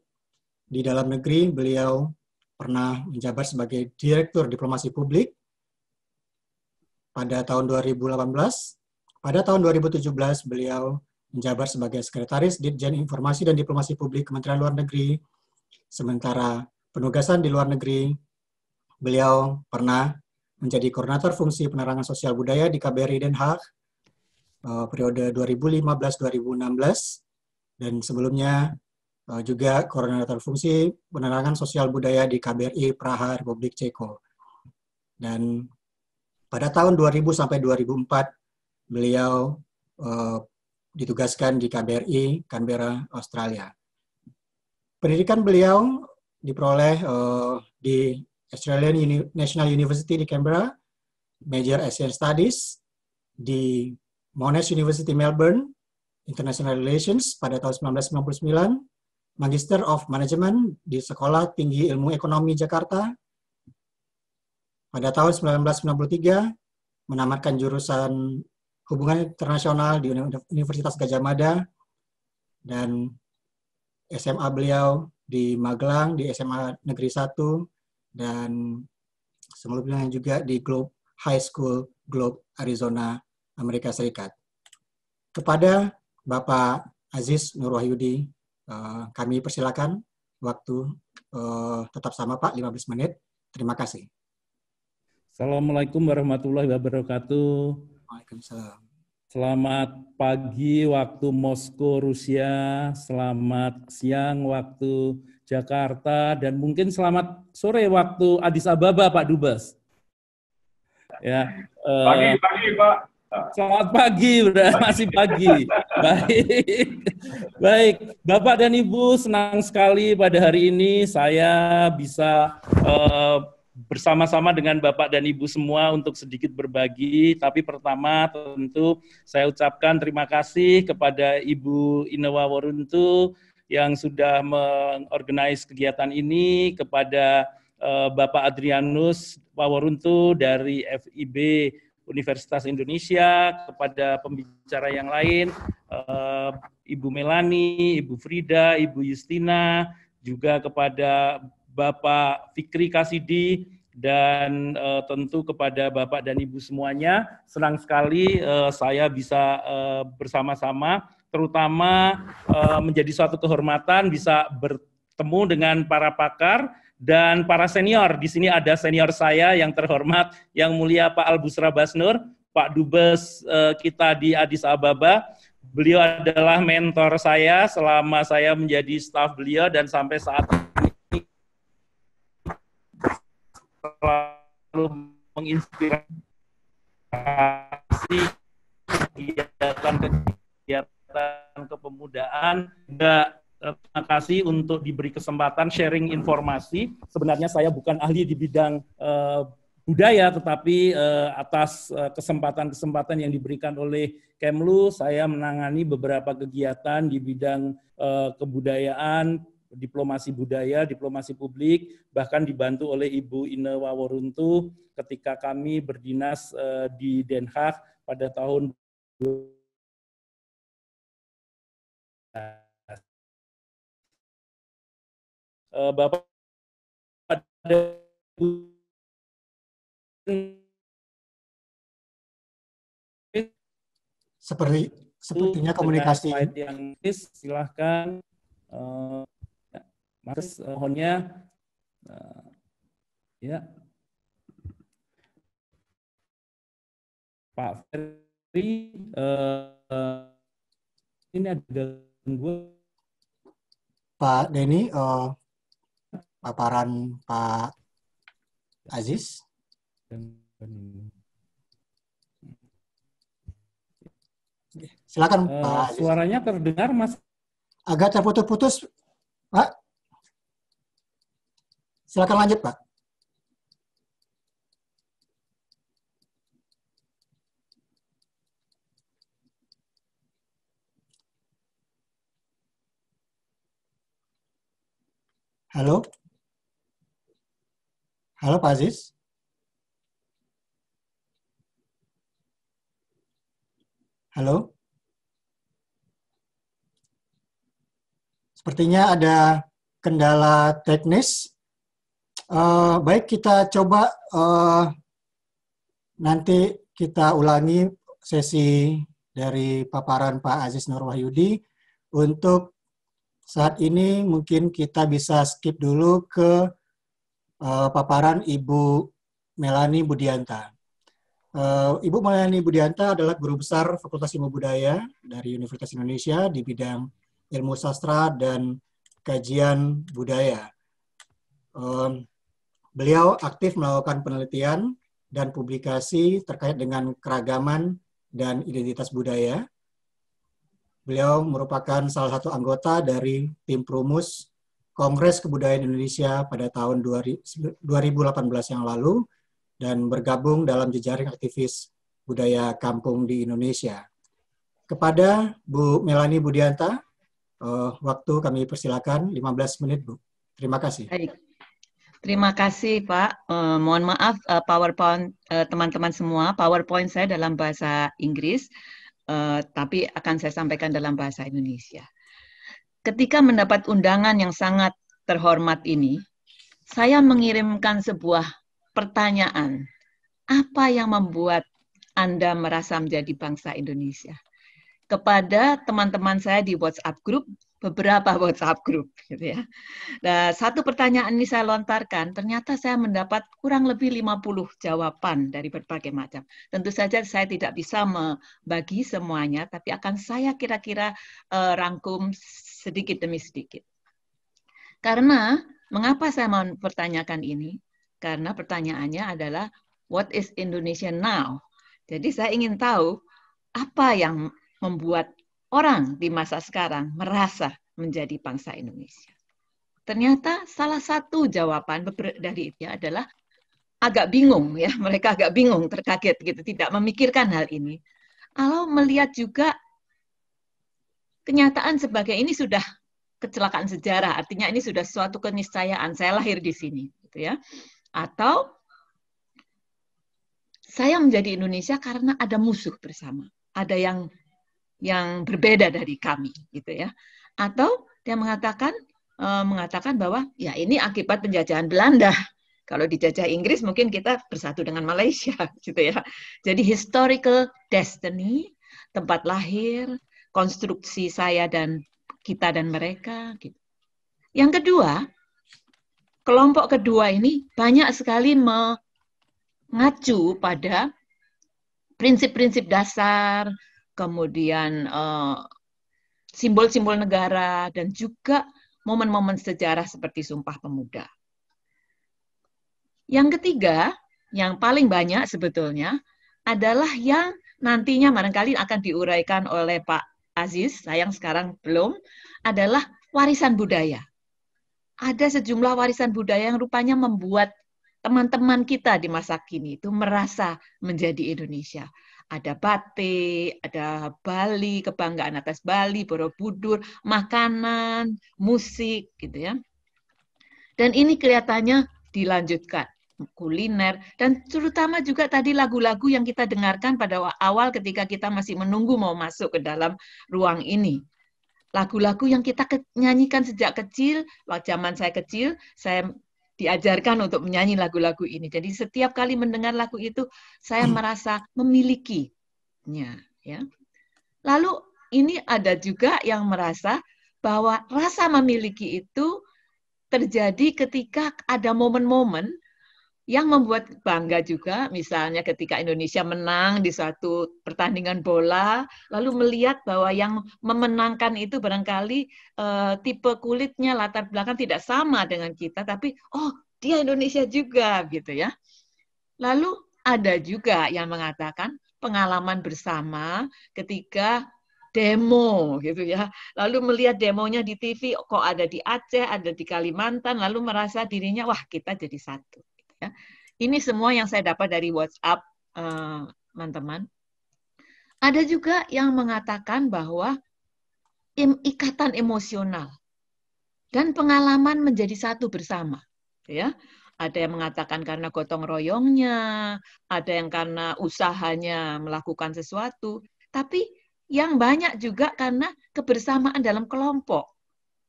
di dalam negeri, beliau pernah menjabat sebagai Direktur Diplomasi Publik pada tahun 2018. Pada tahun 2017, beliau menjabat sebagai Sekretaris Ditjen Informasi dan Diplomasi Publik Kementerian Luar Negeri. Sementara penugasan di luar negeri, beliau pernah menjadi Koordinator Fungsi Penerangan Sosial Budaya di KBRI Den Haag eh, periode 2015-2016 dan sebelumnya eh, juga koordinator fungsi penerangan sosial budaya di KBRI Praha Republik Ceko. Dan pada tahun 2000 sampai 2004 beliau uh, ditugaskan di KBRI Canberra Australia. Pendidikan beliau diperoleh uh, di Australian Uni National University di Canberra, major Asian Studies di Monash University Melbourne International Relations pada tahun 1999, Magister of Management di Sekolah Tinggi Ilmu Ekonomi Jakarta. Pada tahun 1993, menamatkan jurusan Hubungan Internasional di Universitas Gajah Mada dan SMA beliau di Magelang, di SMA Negeri 1, dan sebelumnya juga di Globe High School, Globe, Arizona, Amerika Serikat. Kepada Bapak Aziz Nurwahyudi, Wahyudi eh, kami persilakan waktu eh, tetap sama Pak, 15 menit. Terima kasih. Assalamualaikum warahmatullahi wabarakatuh. Waalaikumsalam. Selamat pagi waktu Moskow, Rusia. Selamat siang waktu Jakarta. Dan mungkin selamat sore waktu Addis Ababa, Pak Dubes. Ya, eh, pagi, uh, pagi, Pak. Selamat pagi, sudah masih pagi. Baik, baik. Bapak dan Ibu senang sekali pada hari ini saya bisa uh, bersama-sama dengan Bapak dan Ibu semua untuk sedikit berbagi. Tapi pertama tentu saya ucapkan terima kasih kepada Ibu Inewa Waruntu yang sudah mengorganize kegiatan ini kepada uh, Bapak Adrianus Waruntu dari FIB Universitas Indonesia, kepada pembicara yang lain, eh, Ibu Melani, Ibu Frida, Ibu Justina, juga kepada Bapak Fikri Kasidi, dan eh, tentu kepada Bapak dan Ibu semuanya, senang sekali eh, saya bisa bersama-sama, terutama menjadi suatu kehormatan bisa bertemu dengan para pakar dan para senior. Di sini ada senior saya yang terhormat, yang mulia Pak Albusra Basnur, Pak Dubes eh, kita di Addis Ababa. Beliau adalah mentor saya selama saya menjadi staf beliau dan sampai saat ini selalu menginspirasi kegiatan-kegiatan kepemudaan. Enggak Eh, terima kasih untuk diberi kesempatan sharing informasi. Sebenarnya saya bukan ahli di bidang uh, budaya, tetapi uh, atas kesempatan-kesempatan yang diberikan oleh Kemlu, saya menangani beberapa kegiatan di bidang uh, kebudayaan, diplomasi budaya, diplomasi publik, bahkan dibantu oleh Ibu Ine Waworuntu ketika kami berdinas uh, di Den Haag pada tahun Eh, Bapak ada seperti sepertinya komunikasi yang silahkan eh, ya, uh, eh, Mas uh, honnya uh, ya Pak Ferry uh, ini ada gangguan Pak Denny uh, paparan Pak Aziz. Silakan uh, Pak. Aziz. Suaranya terdengar Mas? Agak terputus-putus, Pak. Silakan lanjut, Pak. Halo? Halo Pak Aziz. Halo. Sepertinya ada kendala teknis. Uh, baik, kita coba uh, nanti kita ulangi sesi dari paparan Pak Aziz Nur Wahyudi. Untuk saat ini mungkin kita bisa skip dulu ke Eh, paparan Ibu Melani Budianta. Uh, Ibu Melani Budianta adalah guru besar Fakultas Ilmu Budaya dari Universitas Indonesia di bidang ilmu sastra dan kajian budaya. Um, beliau aktif melakukan penelitian dan publikasi terkait dengan keragaman dan identitas budaya. Beliau merupakan salah satu anggota dari tim Prumus Kongres Kebudayaan Indonesia pada tahun 2018 yang lalu dan bergabung dalam jejaring aktivis budaya kampung di Indonesia. Kepada Bu Melani Budianta, uh, waktu kami persilakan 15 menit, Bu. Terima kasih. Baik. Terima kasih Pak. Uh, mohon maaf uh, PowerPoint teman-teman uh, semua, PowerPoint saya dalam bahasa Inggris, uh, tapi akan saya sampaikan dalam bahasa Indonesia. Ketika mendapat undangan yang sangat terhormat ini, saya mengirimkan sebuah pertanyaan. Apa yang membuat Anda merasa menjadi bangsa Indonesia? Kepada teman-teman saya di WhatsApp group beberapa WhatsApp grup gitu ya. Nah, satu pertanyaan ini saya lontarkan, ternyata saya mendapat kurang lebih 50 jawaban dari berbagai macam. Tentu saja saya tidak bisa membagi semuanya, tapi akan saya kira-kira uh, rangkum sedikit demi sedikit. Karena mengapa saya mau pertanyakan ini? Karena pertanyaannya adalah what is Indonesia now? Jadi saya ingin tahu apa yang membuat orang di masa sekarang merasa menjadi bangsa Indonesia? Ternyata salah satu jawaban dari dia adalah agak bingung ya, mereka agak bingung, terkaget gitu, tidak memikirkan hal ini. Kalau melihat juga kenyataan sebagai ini sudah kecelakaan sejarah, artinya ini sudah suatu keniscayaan, saya lahir di sini gitu ya. Atau saya menjadi Indonesia karena ada musuh bersama, ada yang yang berbeda dari kami gitu ya atau dia mengatakan e, mengatakan bahwa ya ini akibat penjajahan Belanda kalau dijajah Inggris mungkin kita bersatu dengan Malaysia gitu ya jadi historical destiny tempat lahir konstruksi saya dan kita dan mereka gitu yang kedua kelompok kedua ini banyak sekali mengacu pada prinsip-prinsip dasar kemudian eh, simbol-simbol uh, negara, dan juga momen-momen sejarah seperti Sumpah Pemuda. Yang ketiga, yang paling banyak sebetulnya adalah yang nantinya barangkali akan diuraikan oleh Pak Aziz, sayang sekarang belum, adalah warisan budaya. Ada sejumlah warisan budaya yang rupanya membuat teman-teman kita di masa kini itu merasa menjadi Indonesia. Ada Batik, ada Bali, kebanggaan atas Bali, Borobudur, makanan, musik gitu ya. Dan ini kelihatannya dilanjutkan kuliner dan terutama juga tadi lagu-lagu yang kita dengarkan pada awal ketika kita masih menunggu mau masuk ke dalam ruang ini. Lagu-lagu yang kita nyanyikan sejak kecil, waktu zaman saya kecil, saya diajarkan untuk menyanyi lagu-lagu ini. Jadi setiap kali mendengar lagu itu saya hmm. merasa memilikinya, ya. Lalu ini ada juga yang merasa bahwa rasa memiliki itu terjadi ketika ada momen-momen yang membuat bangga juga misalnya ketika Indonesia menang di suatu pertandingan bola lalu melihat bahwa yang memenangkan itu barangkali uh, tipe kulitnya latar belakang tidak sama dengan kita tapi oh dia Indonesia juga gitu ya. Lalu ada juga yang mengatakan pengalaman bersama ketika demo gitu ya. Lalu melihat demonya di TV oh, kok ada di Aceh, ada di Kalimantan, lalu merasa dirinya wah kita jadi satu. Ya. Ini semua yang saya dapat dari WhatsApp eh, teman-teman. Ada juga yang mengatakan bahwa ikatan emosional dan pengalaman menjadi satu bersama. Ya, ada yang mengatakan karena gotong royongnya, ada yang karena usahanya melakukan sesuatu, tapi yang banyak juga karena kebersamaan dalam kelompok.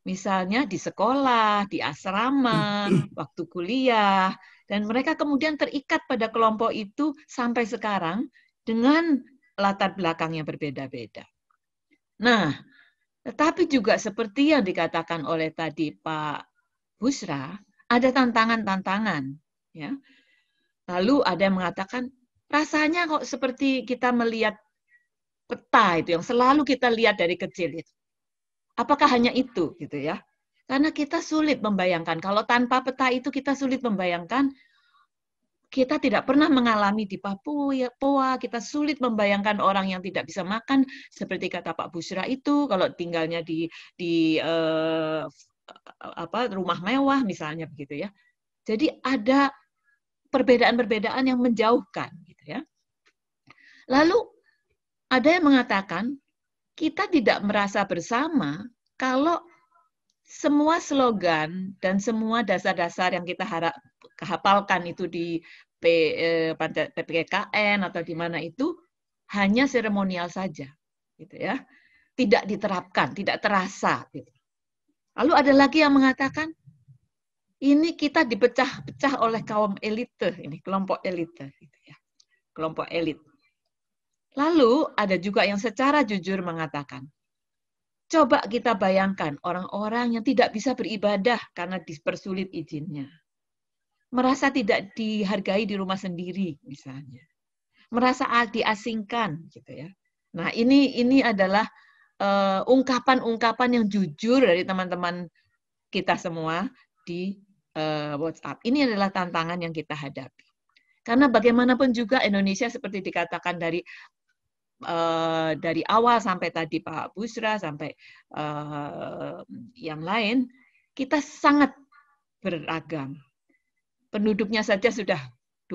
Misalnya di sekolah, di asrama, waktu kuliah, dan mereka kemudian terikat pada kelompok itu sampai sekarang dengan latar belakang yang berbeda-beda. Nah, tetapi juga seperti yang dikatakan oleh tadi Pak Busra, ada tantangan-tantangan. Ya. Lalu ada yang mengatakan, rasanya kok seperti kita melihat peta itu yang selalu kita lihat dari kecil itu. Apakah hanya itu gitu ya? Karena kita sulit membayangkan. Kalau tanpa peta itu kita sulit membayangkan kita tidak pernah mengalami di Papua, kita sulit membayangkan orang yang tidak bisa makan seperti kata Pak Busra itu kalau tinggalnya di di eh, apa rumah mewah misalnya begitu ya. Jadi ada perbedaan-perbedaan yang menjauhkan gitu ya. Lalu ada yang mengatakan kita tidak merasa bersama kalau semua slogan dan semua dasar-dasar yang kita harap hafalkan itu di PPKN eh, atau di mana itu hanya seremonial saja, gitu ya. Tidak diterapkan, tidak terasa. Gitu. Lalu ada lagi yang mengatakan ini kita dipecah-pecah oleh kaum elite, ini kelompok elite, gitu ya. kelompok elit. Lalu ada juga yang secara jujur mengatakan Coba kita bayangkan orang-orang yang tidak bisa beribadah karena dipersulit izinnya. Merasa tidak dihargai di rumah sendiri misalnya. Merasa diasingkan gitu ya. Nah, ini ini adalah ungkapan eh, ungkapan-ungkapan yang jujur dari teman-teman kita semua di uh, WhatsApp. Ini adalah tantangan yang kita hadapi. Karena bagaimanapun juga Indonesia seperti dikatakan dari uh, dari awal sampai tadi Pak Busra sampai uh, yang lain, kita sangat beragam. Penduduknya saja sudah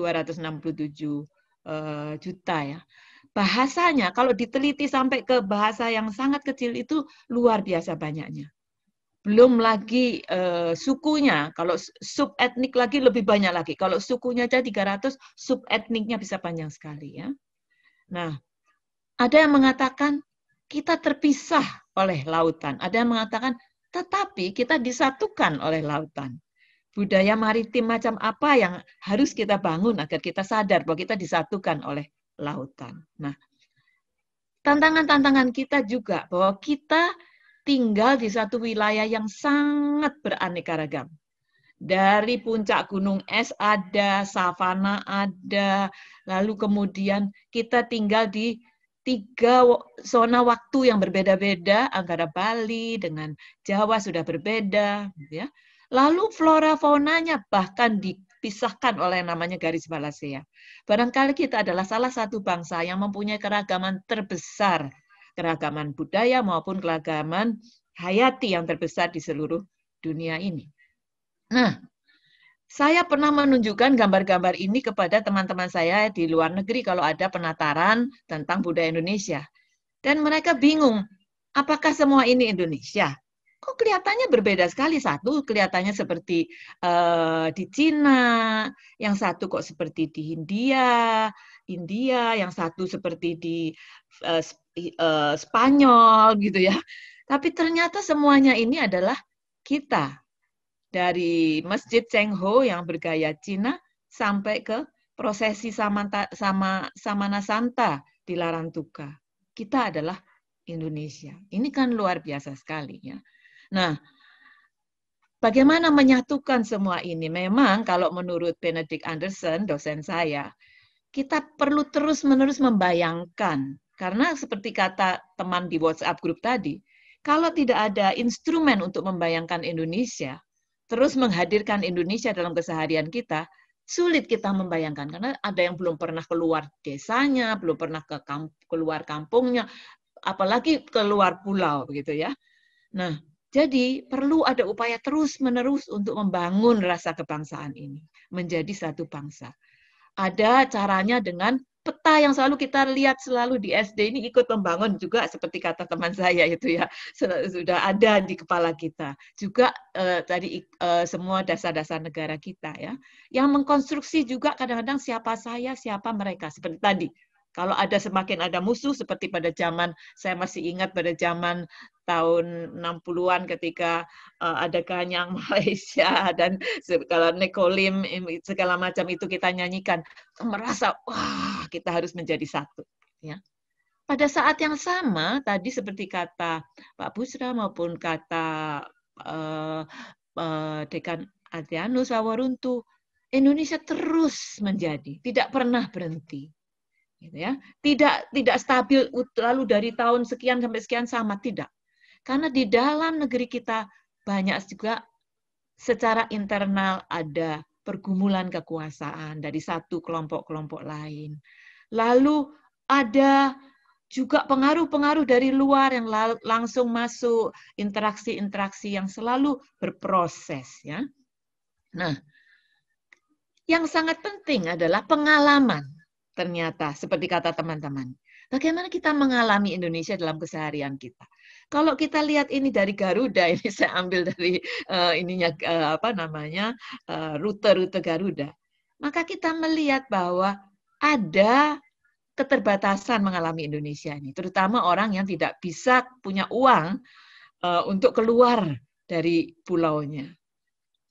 267 uh, eh, juta ya. Bahasanya kalau diteliti sampai ke bahasa yang sangat kecil itu luar biasa banyaknya. Belum lagi uh, sukunya, kalau sub etnik lagi lebih banyak lagi. Kalau sukunya aja 300, etniknya bisa panjang sekali ya. Nah, ada yang mengatakan kita terpisah oleh lautan. Ada yang mengatakan tetapi kita disatukan oleh lautan. Budaya maritim macam apa yang harus kita bangun agar kita sadar bahwa kita disatukan oleh lautan. Nah, tantangan-tantangan kita juga bahwa kita tinggal di satu wilayah yang sangat beraneka ragam. Dari puncak gunung es ada, savana ada, lalu kemudian kita tinggal di tiga zona waktu yang berbeda-beda antara Bali dengan Jawa sudah berbeda gitu ya. Lalu flora faunanya bahkan dipisahkan oleh namanya garis balasea. Barangkali kita adalah salah satu bangsa yang mempunyai keragaman terbesar, keragaman budaya maupun keragaman hayati yang terbesar di seluruh dunia ini. Nah, saya pernah menunjukkan gambar-gambar ini kepada teman-teman saya di luar negeri kalau ada penataran tentang budaya Indonesia. Dan mereka bingung, apakah semua ini Indonesia? Kok kelihatannya berbeda sekali? Satu kelihatannya seperti uh, di Cina, yang satu kok seperti di India India, yang satu seperti di uh, uh, Spanyol gitu ya. Tapi ternyata semuanya ini adalah kita dari Masjid Ho yang bergaya Cina sampai ke prosesi Samanta, sama, Samana Santa di Larantuka. Kita adalah Indonesia. Ini kan luar biasa sekali ya. Nah, bagaimana menyatukan semua ini? Memang kalau menurut Benedict Anderson, dosen saya, kita perlu terus-menerus membayangkan. Karena seperti kata teman di WhatsApp grup tadi, kalau tidak ada instrumen untuk membayangkan Indonesia, terus menghadirkan Indonesia dalam keseharian kita, sulit kita membayangkan karena ada yang belum pernah keluar desanya, belum pernah ke kamp keluar kampungnya, apalagi keluar pulau begitu ya. Nah, jadi perlu ada upaya terus-menerus untuk membangun rasa kebangsaan ini menjadi satu bangsa. Ada caranya dengan peta yang selalu kita lihat selalu di SD ini ikut membangun juga seperti kata teman saya itu ya sudah ada di kepala kita juga eh, tadi eh, semua dasar-dasar negara kita ya yang mengkonstruksi juga kadang-kadang siapa saya siapa mereka seperti tadi kalau ada semakin ada musuh seperti pada zaman saya masih ingat pada zaman tahun 60-an ketika uh, ada kanyang Malaysia dan kalau Nekolim segala macam itu kita nyanyikan merasa wah kita harus menjadi satu. Ya. Pada saat yang sama, tadi seperti kata Pak Busra maupun kata uh, uh, Dekan Adrianus Wawaruntu, Indonesia terus menjadi, tidak pernah berhenti. Gitu ya. Tidak tidak stabil lalu dari tahun sekian sampai sekian sama, tidak. Karena di dalam negeri kita banyak juga secara internal ada pergumulan kekuasaan dari satu kelompok-kelompok lain. Lalu ada juga pengaruh-pengaruh dari luar yang langsung masuk, interaksi-interaksi yang selalu berproses ya. Nah, yang sangat penting adalah pengalaman ternyata seperti kata teman-teman. Bagaimana kita mengalami Indonesia dalam keseharian kita? Kalau kita lihat ini dari Garuda, ini saya ambil dari uh, ininya uh, apa namanya rute eh, rute-rute Garuda, maka kita melihat bahwa ada keterbatasan mengalami Indonesia ini, terutama orang yang tidak bisa punya uang uh, untuk keluar dari pulaunya.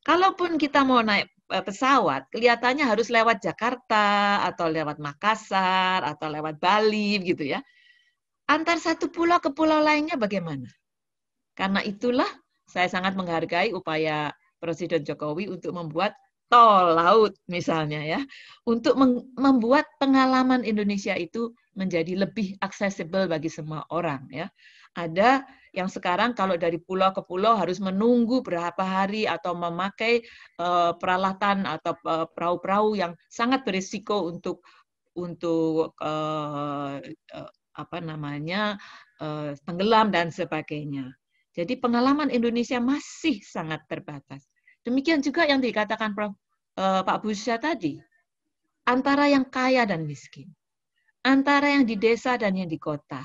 Kalaupun kita mau naik Eh, pesawat kelihatannya harus lewat Jakarta atau lewat Makassar atau lewat Bali gitu ya. Antar satu pulau ke pulau lainnya bagaimana? Karena itulah saya sangat menghargai upaya Presiden Jokowi untuk membuat tol laut misalnya ya, untuk membuat pengalaman Indonesia itu menjadi lebih aksesibel bagi semua orang ya. Ada yang sekarang kalau dari pulau ke pulau harus menunggu berapa hari atau memakai eh, peralatan atau eh, perahu-perahu yang sangat berisiko untuk untuk eh, apa namanya tenggelam dan sebagainya. Jadi pengalaman Indonesia masih sangat terbatas. Demikian juga yang dikatakan Prof, Pak Busya tadi, antara yang kaya dan miskin, antara yang di desa dan yang di kota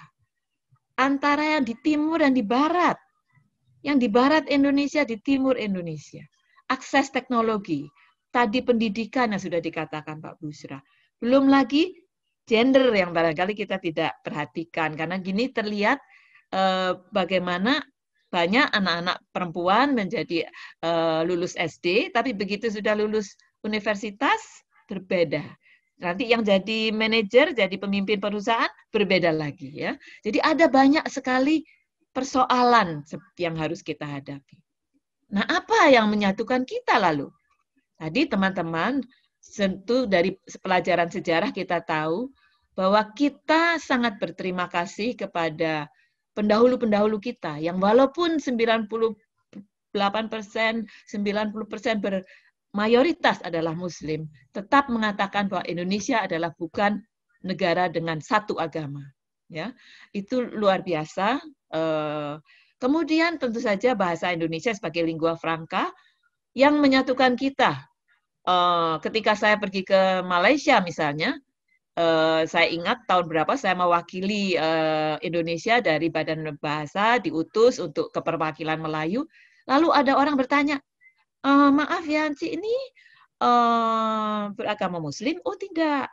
antara yang di timur dan di barat. Yang di barat Indonesia, di timur Indonesia. Akses teknologi, tadi pendidikan yang sudah dikatakan Pak Busra. Belum lagi gender yang barangkali kita tidak perhatikan karena gini terlihat eh, bagaimana banyak anak-anak perempuan menjadi eh, lulus SD tapi begitu sudah lulus universitas berbeda Nanti yang jadi manajer, jadi pemimpin perusahaan berbeda lagi ya. Jadi ada banyak sekali persoalan yang harus kita hadapi. Nah, apa yang menyatukan kita lalu? Tadi teman-teman tentu dari pelajaran sejarah kita tahu bahwa kita sangat berterima kasih kepada pendahulu-pendahulu kita yang walaupun 98 persen, 90 persen mayoritas adalah Muslim, tetap mengatakan bahwa Indonesia adalah bukan negara dengan satu agama. Ya, itu luar biasa. Eh, kemudian tentu saja bahasa Indonesia sebagai lingua franca yang menyatukan kita. Eh, ketika saya pergi ke Malaysia misalnya, eh, saya ingat tahun berapa saya mewakili Indonesia dari Badan Bahasa diutus untuk keperwakilan Melayu. Lalu ada orang bertanya, uh, maaf ya Anci ini uh, beragama Muslim. Oh tidak.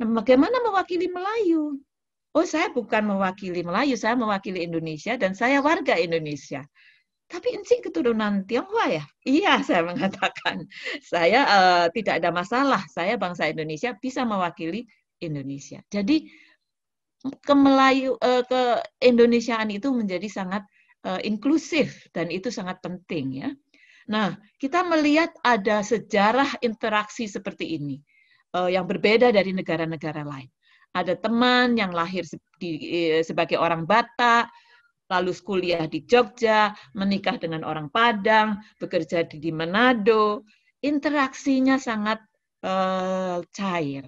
Nah, bagaimana mewakili Melayu? Oh saya bukan mewakili Melayu, saya mewakili Indonesia dan saya warga Indonesia. Tapi Enci keturunan Tionghoa ya? Iya, saya mengatakan. Saya uh, tidak ada masalah. Saya bangsa Indonesia bisa mewakili Indonesia. Jadi ke Melayu uh, ke Indonesiaan itu menjadi sangat uh, inklusif dan itu sangat penting ya. Nah, kita melihat ada sejarah interaksi seperti ini eh, yang berbeda dari negara-negara lain. Ada teman yang lahir eh, sebagai orang Batak, lalu kuliah di Jogja, menikah dengan orang Padang, bekerja di Manado. Interaksinya sangat eh, cair.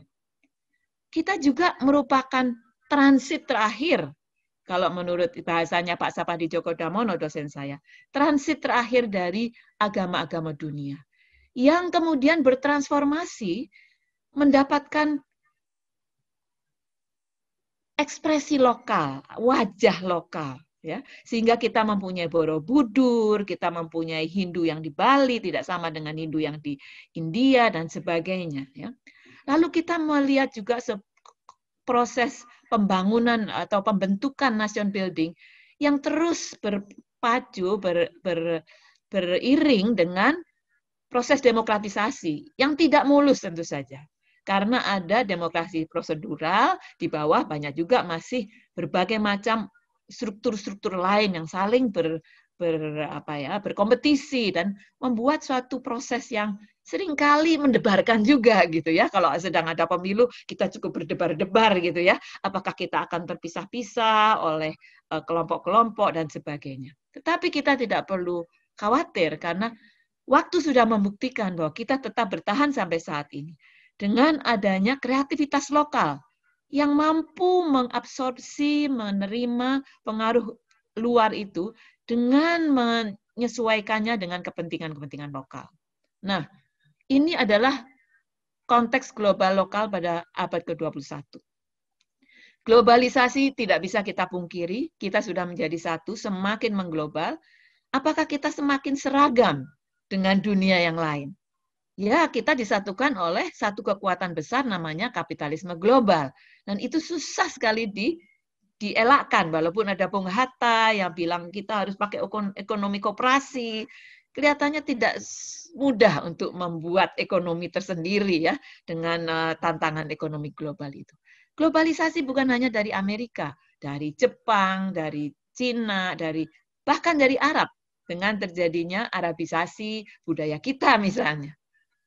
Kita juga merupakan transit terakhir kalau menurut bahasanya Pak Sapadi Djoko Damono dosen saya, transit terakhir dari agama-agama dunia yang kemudian bertransformasi mendapatkan ekspresi lokal, wajah lokal ya. Sehingga kita mempunyai Borobudur, kita mempunyai Hindu yang di Bali tidak sama dengan Hindu yang di India dan sebagainya ya. Lalu kita melihat juga proses pembangunan atau pembentukan nation building yang terus berpacu ber, ber, beriring dengan proses demokratisasi yang tidak mulus tentu saja karena ada demokrasi prosedural di bawah banyak juga masih berbagai macam struktur-struktur lain yang saling ber, ber apa ya berkompetisi dan membuat suatu proses yang seringkali mendebarkan juga gitu ya kalau sedang ada pemilu kita cukup berdebar-debar gitu ya apakah kita akan terpisah-pisah oleh eh, kelompok-kelompok dan sebagainya tetapi kita tidak perlu khawatir karena waktu sudah membuktikan bahwa kita tetap bertahan sampai saat ini dengan adanya kreativitas lokal yang mampu mengabsorpsi menerima pengaruh luar itu dengan menyesuaikannya dengan kepentingan-kepentingan lokal. Nah, ini adalah konteks global lokal pada abad ke-21. Globalisasi tidak bisa kita pungkiri, kita sudah menjadi satu, semakin mengglobal. Apakah kita semakin seragam dengan dunia yang lain? Ya, kita disatukan oleh satu kekuatan besar namanya kapitalisme global. Dan itu susah sekali di dielakkan walaupun ada Bung Hatta yang bilang kita harus pakai ekonomi koperasi kelihatannya tidak mudah untuk membuat ekonomi tersendiri ya dengan eh, tantangan ekonomi global itu. Globalisasi bukan hanya dari Amerika, dari Jepang, dari Cina, dari bahkan dari Arab dengan terjadinya arabisasi budaya kita misalnya.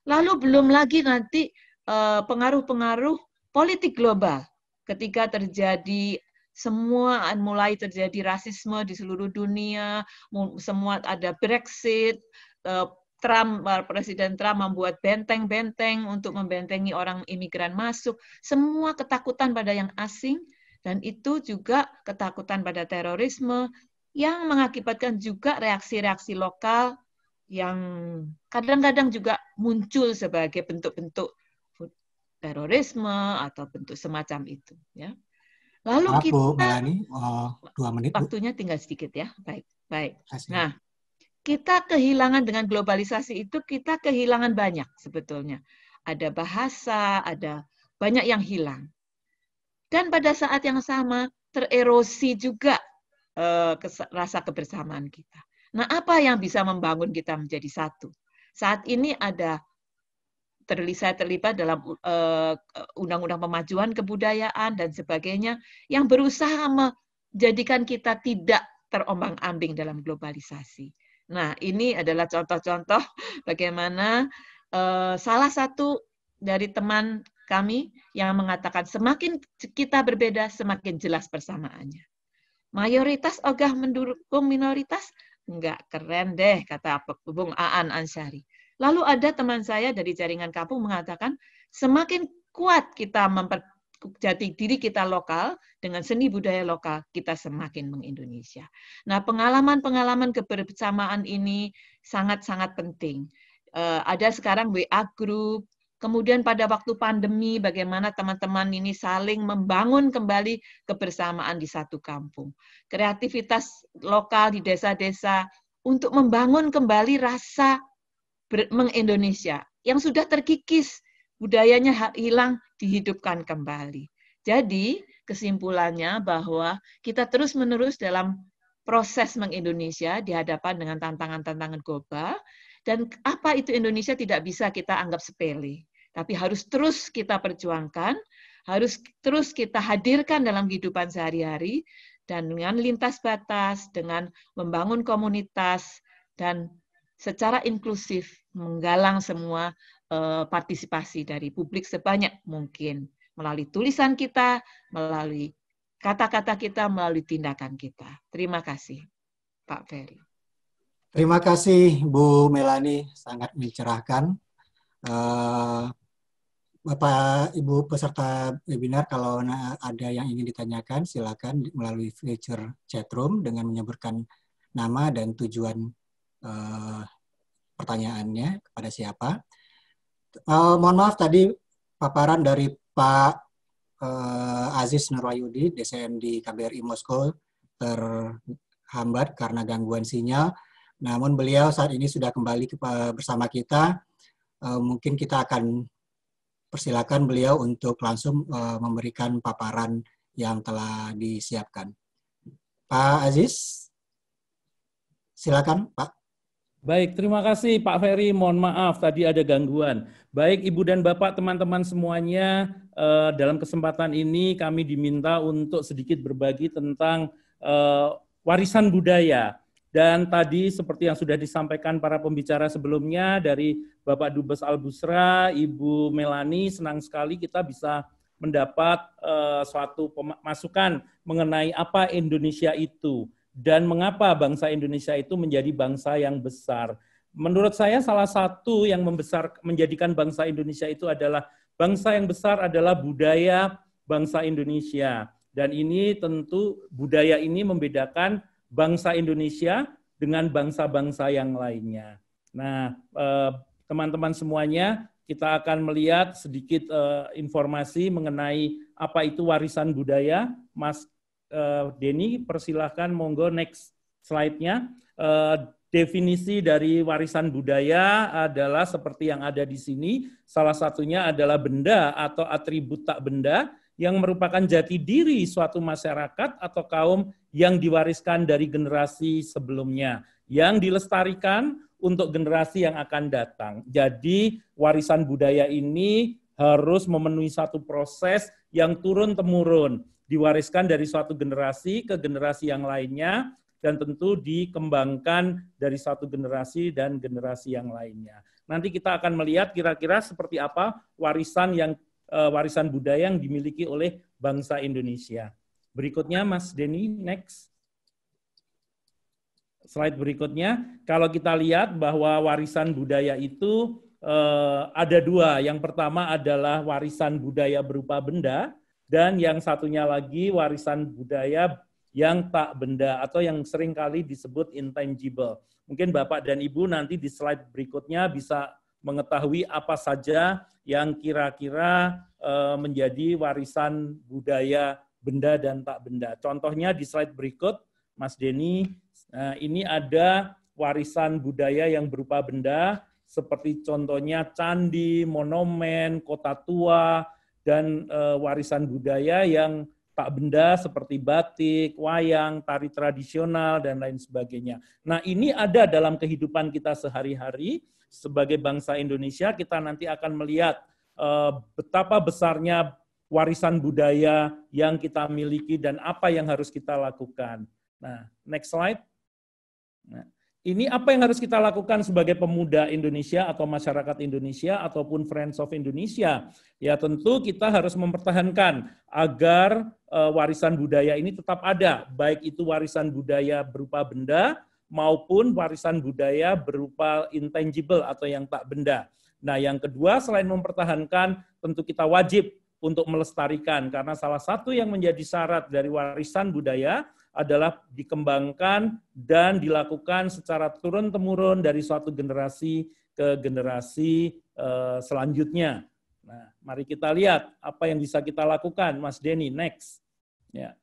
Lalu belum lagi nanti eh, pengaruh-pengaruh politik global ketika terjadi semua mulai terjadi rasisme di seluruh dunia, semua ada Brexit, eh, Trump, eh, Presiden Trump membuat benteng-benteng untuk membentengi orang imigran masuk. Semua ketakutan pada yang asing, dan itu juga ketakutan pada terorisme yang mengakibatkan juga reaksi-reaksi lokal yang kadang-kadang juga muncul sebagai bentuk-bentuk terorisme atau bentuk semacam itu. Ya. Lalu Maaf, kita Bu Melani, oh, dua menit. Waktunya Bu. tinggal sedikit ya. Baik, baik. Kasih. Nah, kita kehilangan dengan globalisasi itu kita kehilangan banyak sebetulnya. Ada bahasa, ada banyak yang hilang. Dan pada saat yang sama tererosi juga eh, rasa kebersamaan kita. Nah, apa yang bisa membangun kita menjadi satu? Saat ini ada terlibat terlibat dalam eh, undang-undang pemajuan kebudayaan dan sebagainya yang berusaha menjadikan kita tidak terombang-ambing dalam globalisasi. Nah, ini adalah contoh-contoh bagaimana eh, salah satu dari teman kami yang mengatakan semakin kita berbeda, semakin jelas persamaannya. Mayoritas ogah mendukung minoritas? Enggak, keren deh, kata Bung Aan Ansari. Lalu ada teman saya dari jaringan kampung mengatakan, semakin kuat kita memperjati diri kita lokal dengan seni budaya lokal kita semakin mengindonesia. Nah pengalaman-pengalaman kebersamaan ini sangat-sangat penting. Eh, ada sekarang WA group, kemudian pada waktu pandemi bagaimana teman-teman ini saling membangun kembali kebersamaan di satu kampung. Kreativitas lokal di desa-desa untuk membangun kembali rasa mengindonesia yang sudah terkikis budayanya hilang dihidupkan kembali. Jadi kesimpulannya bahwa kita terus-menerus dalam proses mengindonesia di hadapan dengan tantangan-tantangan global dan apa itu Indonesia tidak bisa kita anggap sepele, tapi harus terus kita perjuangkan, harus terus kita hadirkan dalam kehidupan sehari-hari dan dengan lintas batas, dengan membangun komunitas dan secara inklusif menggalang semua eh, partisipasi dari publik sebanyak mungkin melalui tulisan kita, melalui kata-kata kita, melalui tindakan kita. Terima kasih, Pak Ferry. Terima kasih, Bu Melani, sangat mencerahkan. Eh, Bapak Ibu peserta webinar, kalau ada yang ingin ditanyakan, silakan melalui feature chatroom dengan menyebutkan nama dan tujuan uh, pertanyaannya kepada siapa. Uh, mohon maaf tadi paparan dari Pak uh, Aziz Nurwayudi, DCM di KBRI Moskow terhambat karena gangguan sinyal. Namun beliau saat ini sudah kembali ke, uh, bersama kita. Uh, mungkin kita akan persilakan beliau untuk langsung uh, memberikan paparan yang telah disiapkan. Pak Aziz, silakan Pak. Baik, terima kasih Pak Ferry. Mohon maaf tadi ada gangguan. Baik, Ibu dan Bapak, teman-teman semuanya, eh, dalam kesempatan ini kami diminta untuk sedikit berbagi tentang eh, warisan budaya. Dan tadi seperti yang sudah disampaikan para pembicara sebelumnya dari Bapak Dubes Al-Busra, Ibu Melani, senang sekali kita bisa mendapat eh, suatu masukan mengenai apa Indonesia itu dan mengapa bangsa Indonesia itu menjadi bangsa yang besar. Menurut saya salah satu yang membesar menjadikan bangsa Indonesia itu adalah bangsa yang besar adalah budaya bangsa Indonesia. Dan ini tentu budaya ini membedakan bangsa Indonesia dengan bangsa-bangsa yang lainnya. Nah, eh, teman-teman semuanya, kita akan melihat sedikit eh, informasi mengenai apa itu warisan budaya. Mas uh, Denny, persilahkan monggo next slide-nya. Uh, definisi dari warisan budaya adalah seperti yang ada di sini. Salah satunya adalah benda atau atribut tak benda yang merupakan jati diri suatu masyarakat atau kaum yang diwariskan dari generasi sebelumnya, yang dilestarikan untuk generasi yang akan datang. Jadi warisan budaya ini harus memenuhi satu proses yang turun-temurun diwariskan dari suatu generasi ke generasi yang lainnya dan tentu dikembangkan dari satu generasi dan generasi yang lainnya. Nanti kita akan melihat kira-kira seperti apa warisan yang eh, warisan budaya yang dimiliki oleh bangsa Indonesia. Berikutnya Mas Denny, next. Slide berikutnya, kalau kita lihat bahwa warisan budaya itu eh, ada dua. Yang pertama adalah warisan budaya berupa benda, dan yang satunya lagi warisan budaya yang tak benda atau yang sering kali disebut intangible. Mungkin Bapak dan Ibu nanti di slide berikutnya bisa mengetahui apa saja yang kira-kira eh, menjadi warisan budaya benda dan tak benda. Contohnya di slide berikut, Mas Denny, eh, ini ada warisan budaya yang berupa benda, seperti contohnya candi, monumen, kota tua, dan uh, warisan budaya yang tak benda seperti batik, wayang, tari tradisional, dan lain sebagainya. Nah, ini ada dalam kehidupan kita sehari-hari. Sebagai bangsa Indonesia, kita nanti akan melihat uh, betapa besarnya warisan budaya yang kita miliki dan apa yang harus kita lakukan. Nah, next slide. Nah. Ini apa yang harus kita lakukan sebagai pemuda Indonesia atau masyarakat Indonesia ataupun Friends of Indonesia? Ya tentu kita harus mempertahankan agar eh, warisan budaya ini tetap ada, baik itu warisan budaya berupa benda maupun warisan budaya berupa intangible atau yang tak benda. Nah, yang kedua selain mempertahankan, tentu kita wajib untuk melestarikan karena salah satu yang menjadi syarat dari warisan budaya adalah dikembangkan dan dilakukan secara turun-temurun dari suatu generasi ke generasi eh, selanjutnya. Nah, mari kita lihat apa yang bisa kita lakukan, Mas Denny. Next. Ya.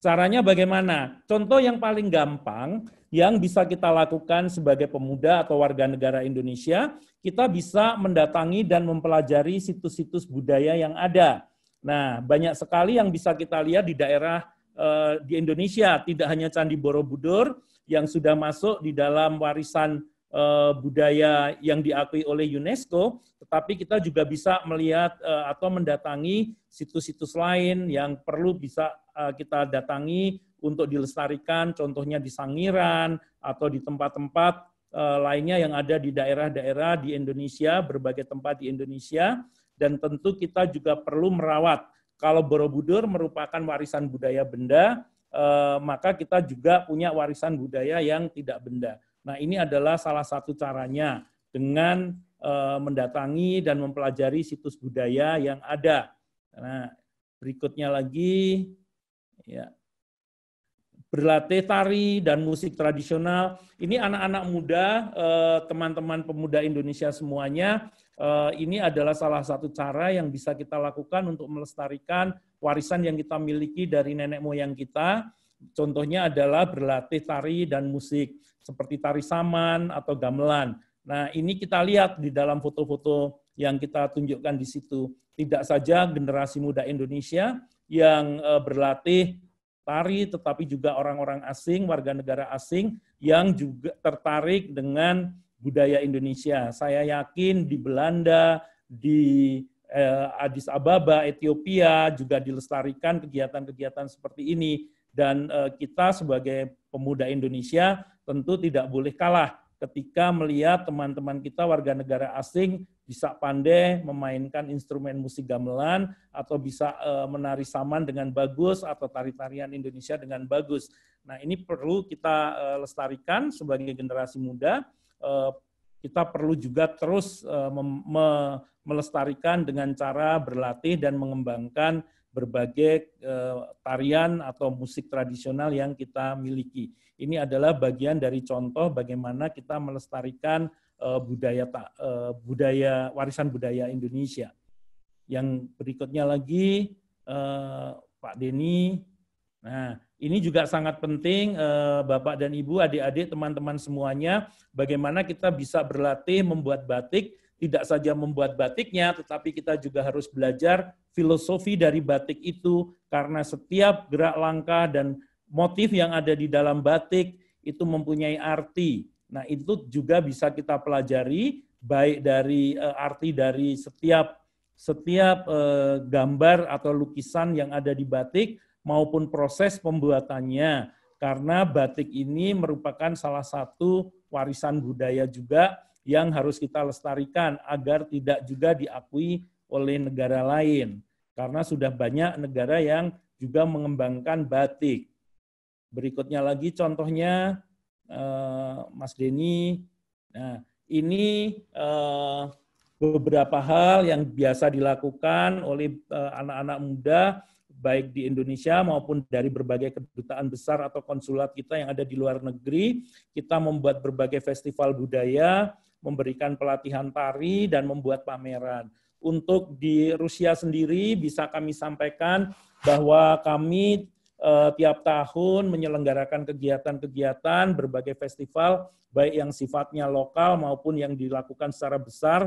Caranya bagaimana? Contoh yang paling gampang yang bisa kita lakukan sebagai pemuda atau warga negara Indonesia, kita bisa mendatangi dan mempelajari situs-situs budaya yang ada. Nah, banyak sekali yang bisa kita lihat di daerah Eh, di Indonesia, tidak hanya Candi Borobudur yang sudah masuk di dalam warisan eh, budaya yang diakui oleh UNESCO, tetapi kita juga bisa melihat eh, atau mendatangi situs-situs lain yang perlu bisa kita datangi untuk dilestarikan, contohnya di Sangiran atau di tempat-tempat lainnya yang ada di daerah-daerah di Indonesia, berbagai tempat di Indonesia, dan tentu kita juga perlu merawat kalau Borobudur merupakan warisan budaya benda, eh, maka kita juga punya warisan budaya yang tidak benda. Nah, ini adalah salah satu caranya dengan eh, mendatangi dan mempelajari situs budaya yang ada. Nah, berikutnya lagi ya berlatih tari dan musik tradisional. Ini anak-anak muda, eh, teman-teman pemuda Indonesia semuanya Eh, ini adalah salah satu cara yang bisa kita lakukan untuk melestarikan warisan yang kita miliki dari nenek moyang kita. Contohnya adalah berlatih tari dan musik, seperti tari saman atau gamelan. Nah, ini kita lihat di dalam foto-foto yang kita tunjukkan di situ. Tidak saja generasi muda Indonesia yang eh, berlatih tari, tetapi juga orang-orang asing, warga negara asing yang juga tertarik dengan budaya Indonesia. Saya yakin di Belanda, di eh, Addis Ababa, Ethiopia juga dilestarikan kegiatan-kegiatan seperti ini dan eh, kita sebagai pemuda Indonesia tentu tidak boleh kalah ketika melihat teman-teman kita warga negara asing bisa pandai memainkan instrumen musik gamelan atau bisa eh, menari saman dengan bagus atau tari-tarian Indonesia dengan bagus. Nah, ini perlu kita eh, lestarikan sebagai generasi muda Eh, kita perlu juga terus eh, melestarikan dengan cara berlatih dan mengembangkan berbagai eh, tarian atau musik tradisional yang kita miliki. Ini adalah bagian dari contoh bagaimana kita melestarikan budaya budaya warisan budaya Indonesia. Yang berikutnya lagi Pak Denny. Nah, ini juga sangat penting eh, Bapak dan Ibu, adik-adik, teman-teman semuanya, bagaimana kita bisa berlatih membuat batik, tidak saja membuat batiknya, tetapi kita juga harus belajar filosofi dari batik itu, karena setiap gerak langkah dan motif yang ada di dalam batik itu mempunyai arti. Nah itu juga bisa kita pelajari, baik dari eh, arti dari setiap setiap eh, gambar atau lukisan yang ada di batik maupun proses pembuatannya karena batik ini merupakan salah satu warisan budaya juga yang harus kita lestarikan agar tidak juga diakui oleh negara lain karena sudah banyak negara yang juga mengembangkan batik. Berikutnya lagi contohnya eh, Mas Denny. Nah, ini eh, beberapa hal yang biasa dilakukan oleh eh, anak-anak muda baik di Indonesia maupun dari berbagai kedutaan besar atau konsulat kita yang ada di luar negeri. Kita membuat berbagai festival budaya, memberikan pelatihan tari, dan membuat pameran. Untuk di Rusia sendiri bisa kami sampaikan bahwa kami eh, tiap tahun menyelenggarakan kegiatan-kegiatan berbagai festival, baik yang sifatnya lokal maupun yang dilakukan secara besar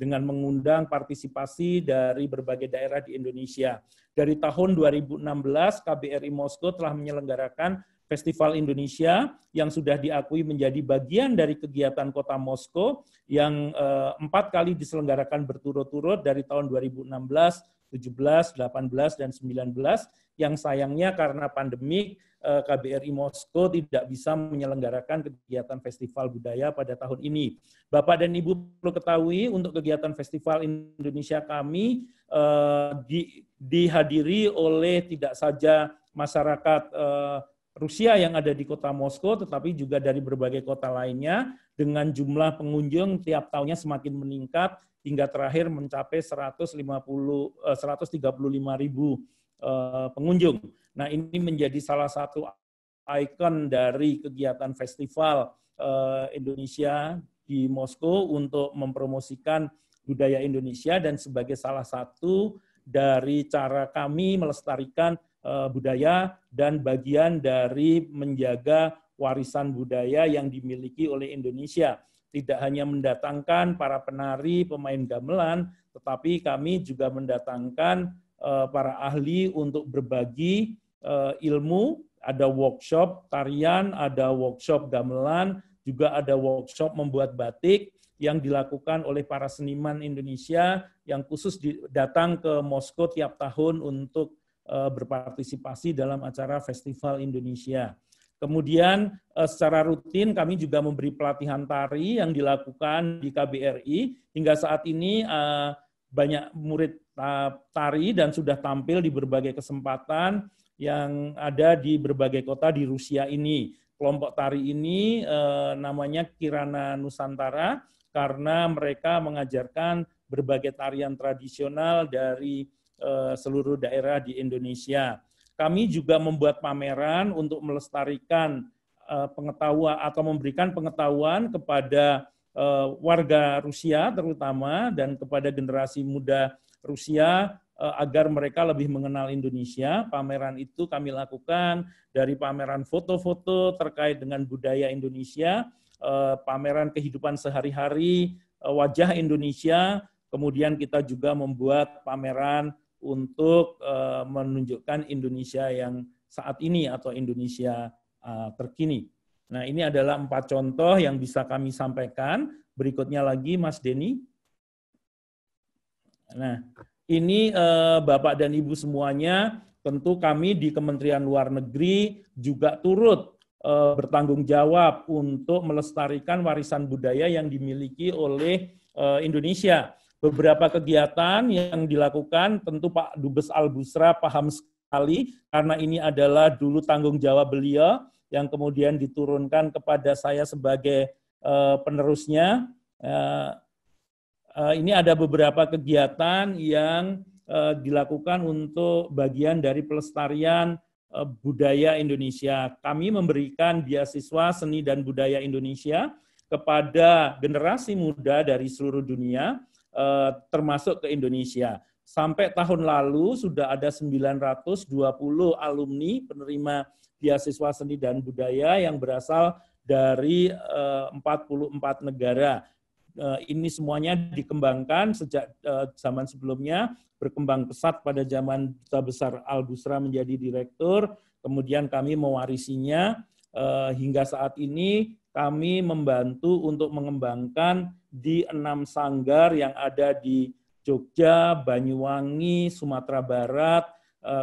dengan mengundang partisipasi dari berbagai daerah di Indonesia. Dari tahun 2016, KBRI Moskow telah menyelenggarakan Festival Indonesia yang sudah diakui menjadi bagian dari kegiatan kota Moskow yang eh, empat kali diselenggarakan berturut-turut dari tahun 2016, 17, 18, dan 19 yang sayangnya karena pandemi. Eh, KBRI Moskow tidak bisa menyelenggarakan kegiatan festival budaya pada tahun ini. Bapak dan Ibu perlu ketahui untuk kegiatan festival Indonesia kami eh, di, dihadiri oleh tidak saja masyarakat eh, Rusia yang ada di kota Moskow, tetapi juga dari berbagai kota lainnya dengan jumlah pengunjung tiap tahunnya semakin meningkat hingga terakhir mencapai 150 puluh 135 ribu Eh, pengunjung. Nah, ini menjadi salah satu ikon dari kegiatan festival eh, Indonesia di Moskow untuk mempromosikan budaya Indonesia dan sebagai salah satu dari cara kami melestarikan eh, budaya dan bagian dari menjaga warisan budaya yang dimiliki oleh Indonesia. Tidak hanya mendatangkan para penari, pemain gamelan, tetapi kami juga mendatangkan Eh, para ahli untuk berbagi eh, ilmu, ada workshop tarian, ada workshop gamelan, juga ada workshop membuat batik yang dilakukan oleh para seniman Indonesia yang khusus datang ke Moskow tiap tahun untuk eh, berpartisipasi dalam acara Festival Indonesia. Kemudian secara rutin kami juga memberi pelatihan tari yang dilakukan di KBRI. Hingga saat ini banyak murid Eh, tari dan sudah tampil di berbagai kesempatan yang ada di berbagai kota di Rusia ini. Kelompok tari ini eh, namanya Kirana Nusantara karena mereka mengajarkan berbagai tarian tradisional dari eh, seluruh daerah di Indonesia. Kami juga membuat pameran untuk melestarikan eh, pengetahuan atau memberikan pengetahuan kepada eh, warga Rusia terutama dan kepada generasi muda Rusia eh, agar mereka lebih mengenal Indonesia. Pameran itu kami lakukan dari pameran foto-foto terkait dengan budaya Indonesia, eh, pameran kehidupan sehari-hari, eh, wajah Indonesia, kemudian kita juga membuat pameran untuk menunjukkan Indonesia yang saat ini atau Indonesia terkini. Nah, ini adalah empat contoh yang bisa kami sampaikan. Berikutnya lagi, Mas Denny. Nah, ini eh, Bapak dan Ibu semuanya, tentu kami di Kementerian Luar Negeri juga turut eh, bertanggung jawab untuk melestarikan warisan budaya yang dimiliki oleh eh, Indonesia. Beberapa kegiatan yang dilakukan tentu Pak Dubes Al Busra paham sekali karena ini adalah dulu tanggung jawab beliau yang kemudian diturunkan kepada saya sebagai eh, penerusnya. Eh, Eh, ini ada beberapa kegiatan yang eh, dilakukan untuk bagian dari pelestarian eh, budaya Indonesia. Kami memberikan beasiswa seni dan budaya Indonesia kepada generasi muda dari seluruh dunia, termasuk ke Indonesia. Sampai tahun lalu sudah ada 920 alumni penerima beasiswa seni dan budaya yang berasal dari 44 negara Eh, ini semuanya dikembangkan sejak eh, zaman sebelumnya, berkembang pesat pada zaman Duta Besar Al-Busra menjadi direktur, kemudian kami mewarisinya eh, hingga saat ini kami membantu untuk mengembangkan di enam sanggar yang ada di Jogja, Banyuwangi, Sumatera Barat,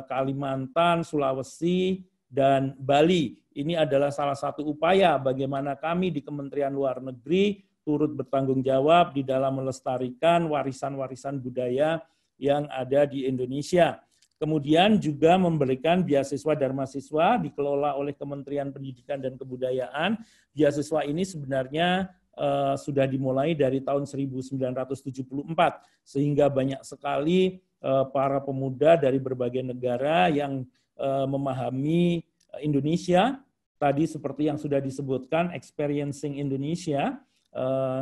Kalimantan, Sulawesi, dan Bali. Ini adalah salah satu upaya bagaimana kami di Kementerian Luar Negeri turut bertanggung jawab di dalam melestarikan warisan-warisan budaya yang ada di Indonesia. Kemudian juga memberikan beasiswa Dharma Siswa dikelola oleh Kementerian Pendidikan dan Kebudayaan. Beasiswa ini sebenarnya uh, sudah dimulai dari tahun 1974 sehingga banyak sekali uh, para pemuda dari berbagai negara yang uh, memahami Indonesia tadi seperti yang sudah disebutkan experiencing Indonesia Eh,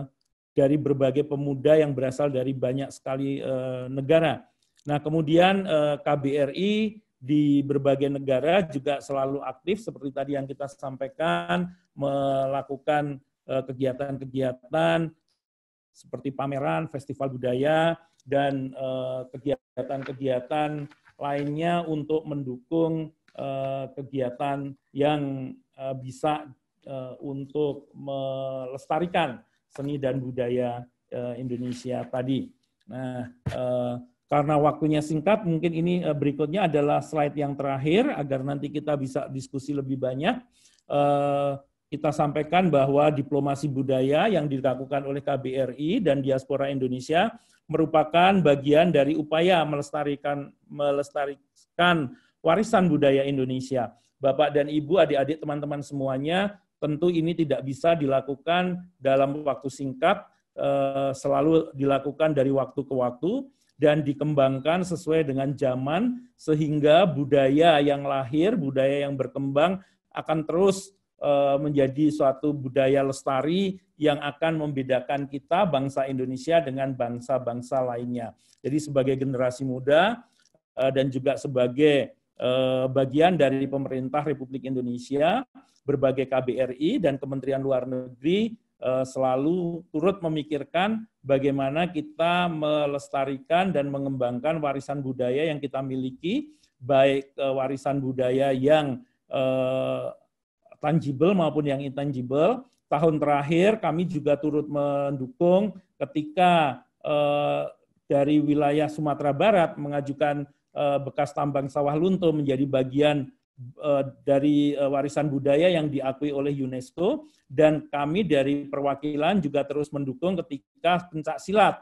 dari berbagai pemuda yang berasal dari banyak sekali eh, negara. Nah, kemudian eh, KBRI di berbagai negara juga selalu aktif seperti tadi yang kita sampaikan melakukan kegiatan-kegiatan seperti pameran, festival budaya dan kegiatan-kegiatan lainnya untuk mendukung kegiatan yang bisa Eh, untuk melestarikan seni dan budaya eh, Indonesia tadi. Nah, eh, karena waktunya singkat, mungkin ini berikutnya adalah slide yang terakhir agar nanti kita bisa diskusi lebih banyak. Kita sampaikan bahwa diplomasi budaya yang dilakukan oleh KBRI dan diaspora Indonesia merupakan bagian dari upaya melestarikan melestarikan warisan budaya Indonesia. Bapak dan Ibu, adik-adik, teman-teman semuanya, tentu ini tidak bisa dilakukan dalam waktu singkat, eh, selalu dilakukan dari waktu ke waktu, dan dikembangkan sesuai dengan zaman, sehingga budaya yang lahir, budaya yang berkembang akan terus eh, menjadi suatu budaya lestari yang akan membedakan kita, bangsa Indonesia, dengan bangsa-bangsa lainnya. Jadi sebagai generasi muda eh, dan juga sebagai Eh, bagian dari pemerintah Republik Indonesia, berbagai KBRI dan Kementerian Luar Negeri eh, selalu turut memikirkan bagaimana kita melestarikan dan mengembangkan warisan budaya yang kita miliki, baik eh, warisan budaya yang tangible maupun yang intangible. Tahun terakhir kami juga turut mendukung ketika dari wilayah Sumatera Barat mengajukan Eh, bekas tambang sawah lunto menjadi bagian eh, dari eh, warisan budaya yang diakui oleh UNESCO dan kami dari perwakilan juga terus mendukung ketika pencak silat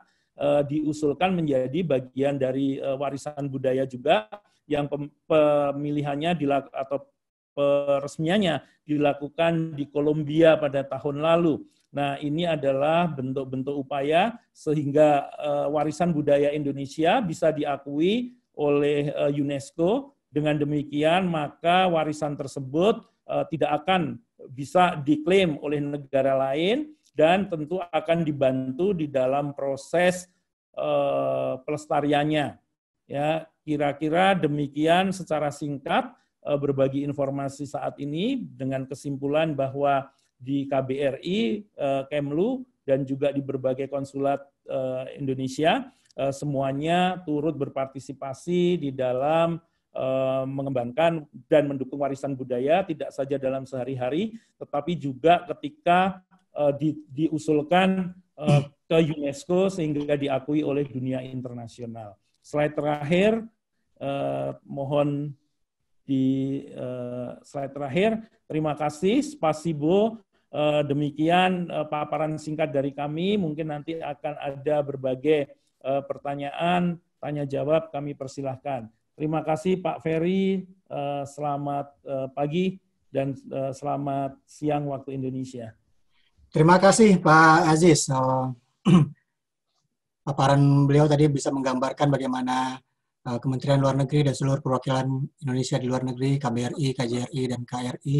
diusulkan menjadi bagian dari warisan budaya juga yang pemilihannya atau peresmiannya dilakukan di Kolombia pada tahun lalu. Nah, ini adalah bentuk-bentuk upaya sehingga warisan budaya Indonesia bisa diakui oleh eh, UNESCO. Dengan demikian maka warisan tersebut eh, tidak akan bisa diklaim oleh negara lain dan tentu akan dibantu di dalam proses eh, pelestariannya. Ya, kira-kira demikian secara singkat berbagi informasi saat ini dengan kesimpulan bahwa di KBRI, Kemlu, dan juga di berbagai konsulat Indonesia Eh, semuanya turut berpartisipasi di dalam eh, mengembangkan dan mendukung warisan budaya tidak saja dalam sehari-hari tetapi juga ketika eh, di, diusulkan ke UNESCO sehingga diakui oleh dunia internasional. Slide terakhir mohon di slide terakhir terima kasih spasibo demikian paparan singkat dari kami mungkin nanti akan ada berbagai Eh, pertanyaan, tanya jawab kami persilahkan. Terima kasih Pak Ferry, eh, selamat eh, pagi dan selamat siang waktu Indonesia. Terima kasih Pak Aziz. Paparan beliau tadi bisa menggambarkan bagaimana Kementerian Luar Negeri dan seluruh perwakilan Indonesia di luar negeri, KBRI, KJRI, dan KRI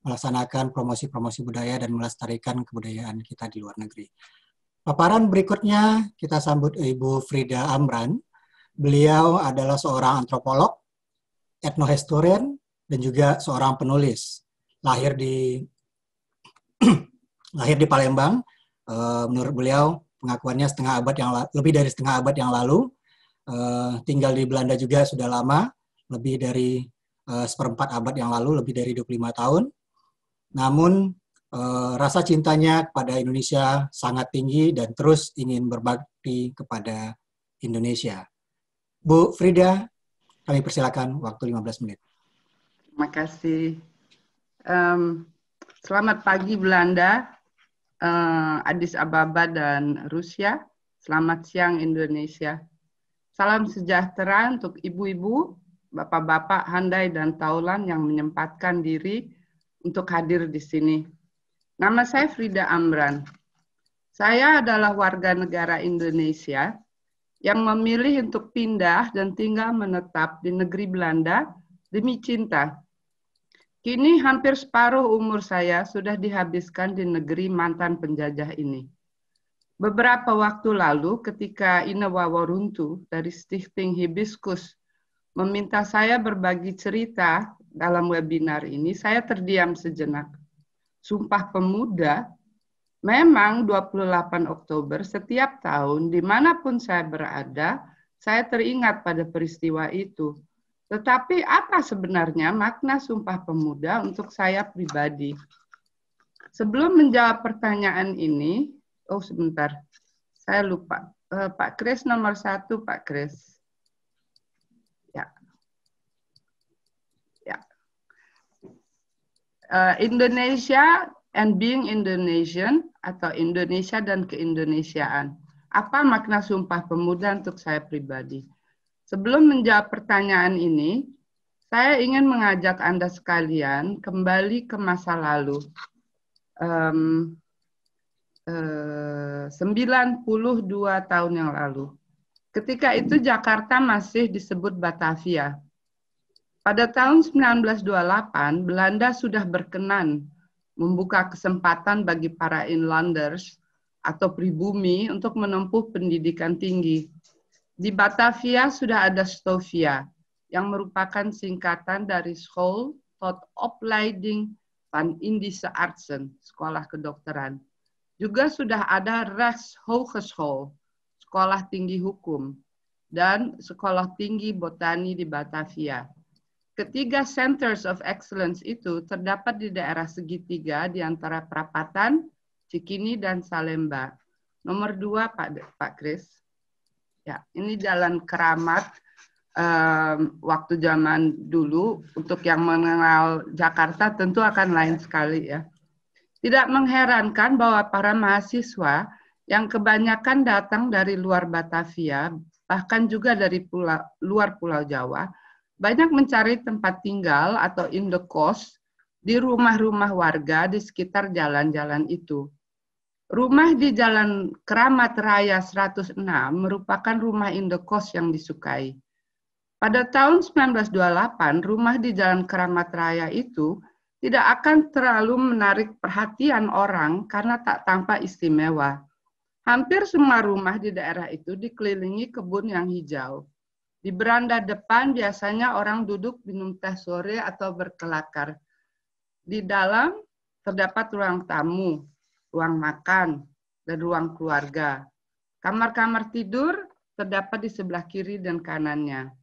melaksanakan promosi-promosi budaya dan melestarikan kebudayaan kita di luar negeri. Paparan berikutnya kita sambut Ibu Frida Amran. Beliau adalah seorang antropolog, etnohistorian, dan juga seorang penulis. Lahir di lahir di Palembang, eh, menurut beliau pengakuannya setengah abad yang lebih dari setengah abad yang lalu. Eh, tinggal di Belanda juga sudah lama, lebih dari eh, seperempat abad yang lalu, lebih dari 25 tahun. Namun Eh, rasa cintanya kepada Indonesia sangat tinggi dan terus ingin berbakti kepada Indonesia. Bu Frida, kami persilakan waktu 15 menit. Terima kasih. Um, selamat pagi Belanda, uh, Addis Ababa dan Rusia. Selamat siang Indonesia. Salam sejahtera untuk ibu-ibu, bapak-bapak, handai, dan taulan yang menyempatkan diri untuk hadir di sini. Nama saya Frida Amran. Saya adalah warga negara Indonesia yang memilih untuk pindah dan tinggal menetap di negeri Belanda demi cinta. Kini hampir separuh umur saya sudah dihabiskan di negeri mantan penjajah ini. Beberapa waktu lalu ketika Ina Wawaruntu dari Stichting Hibiskus meminta saya berbagi cerita dalam webinar ini, saya terdiam sejenak. Sumpah Pemuda, memang 28 Oktober setiap tahun dimanapun saya berada, saya teringat pada peristiwa itu. Tetapi apa sebenarnya makna Sumpah Pemuda untuk saya pribadi? Sebelum menjawab pertanyaan ini, oh sebentar, saya lupa. Eh, Pak Kris nomor satu, Pak Kris. uh, Indonesia and being Indonesian atau Indonesia dan keindonesiaan. Apa makna Sumpah Pemuda untuk saya pribadi? Sebelum menjawab pertanyaan ini, saya ingin mengajak Anda sekalian kembali ke masa lalu. Um, uh, 92 tahun yang lalu. Ketika itu Jakarta masih disebut Batavia pada tahun 1928, Belanda sudah berkenan membuka kesempatan bagi para inlanders atau pribumi untuk menempuh pendidikan tinggi. Di Batavia sudah ada Stovia, yang merupakan singkatan dari School tot Opleiding van Indische Artsen, Sekolah Kedokteran. Juga sudah ada Rechtshogeschool, Sekolah Tinggi Hukum, dan Sekolah Tinggi Botani di Batavia. Ketiga centers of excellence itu terdapat di daerah segitiga di antara Prapatan, Cikini, dan Salemba. Nomor dua, Pak, Pak Kris. Ya, ini jalan keramat um, waktu zaman dulu. Untuk yang mengenal Jakarta tentu akan lain sekali ya. Tidak mengherankan bahwa para mahasiswa yang kebanyakan datang dari luar Batavia, bahkan juga dari pulau, luar Pulau Jawa, banyak mencari tempat tinggal atau in di rumah-rumah warga di sekitar jalan-jalan itu. Rumah di Jalan Keramat Raya 106 merupakan rumah in yang disukai. Pada tahun 1928, rumah di Jalan Keramat Raya itu tidak akan terlalu menarik perhatian orang karena tak tampak istimewa. Hampir semua rumah di daerah itu dikelilingi kebun yang hijau. Di beranda depan biasanya orang duduk minum teh sore atau berkelakar. Di dalam terdapat ruang tamu, ruang makan, dan ruang keluarga. Kamar-kamar tidur terdapat di sebelah kiri dan kanannya.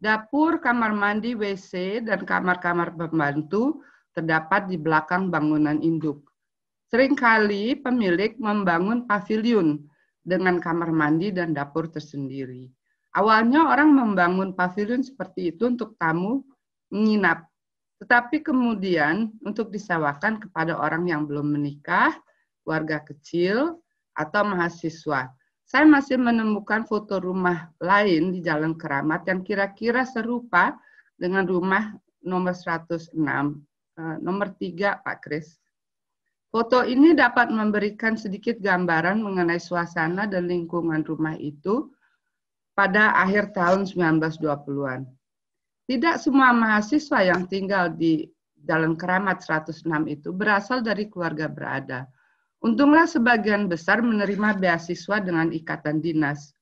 Dapur, kamar mandi, WC, dan kamar-kamar pembantu terdapat di belakang bangunan induk. Seringkali pemilik membangun pavilion dengan kamar mandi dan dapur tersendiri. Awalnya orang membangun pavilion seperti itu untuk tamu menginap, tetapi kemudian untuk disewakan kepada orang yang belum menikah, warga kecil, atau mahasiswa. Saya masih menemukan foto rumah lain di Jalan Keramat yang kira-kira serupa dengan rumah nomor 106, eh, nomor 3 Pak Kris. Foto ini dapat memberikan sedikit gambaran mengenai suasana dan lingkungan rumah itu, pada akhir tahun 1920-an. Tidak semua mahasiswa yang tinggal di Jalan Keramat 106 itu berasal dari keluarga berada. Untunglah sebagian besar menerima beasiswa dengan ikatan dinas.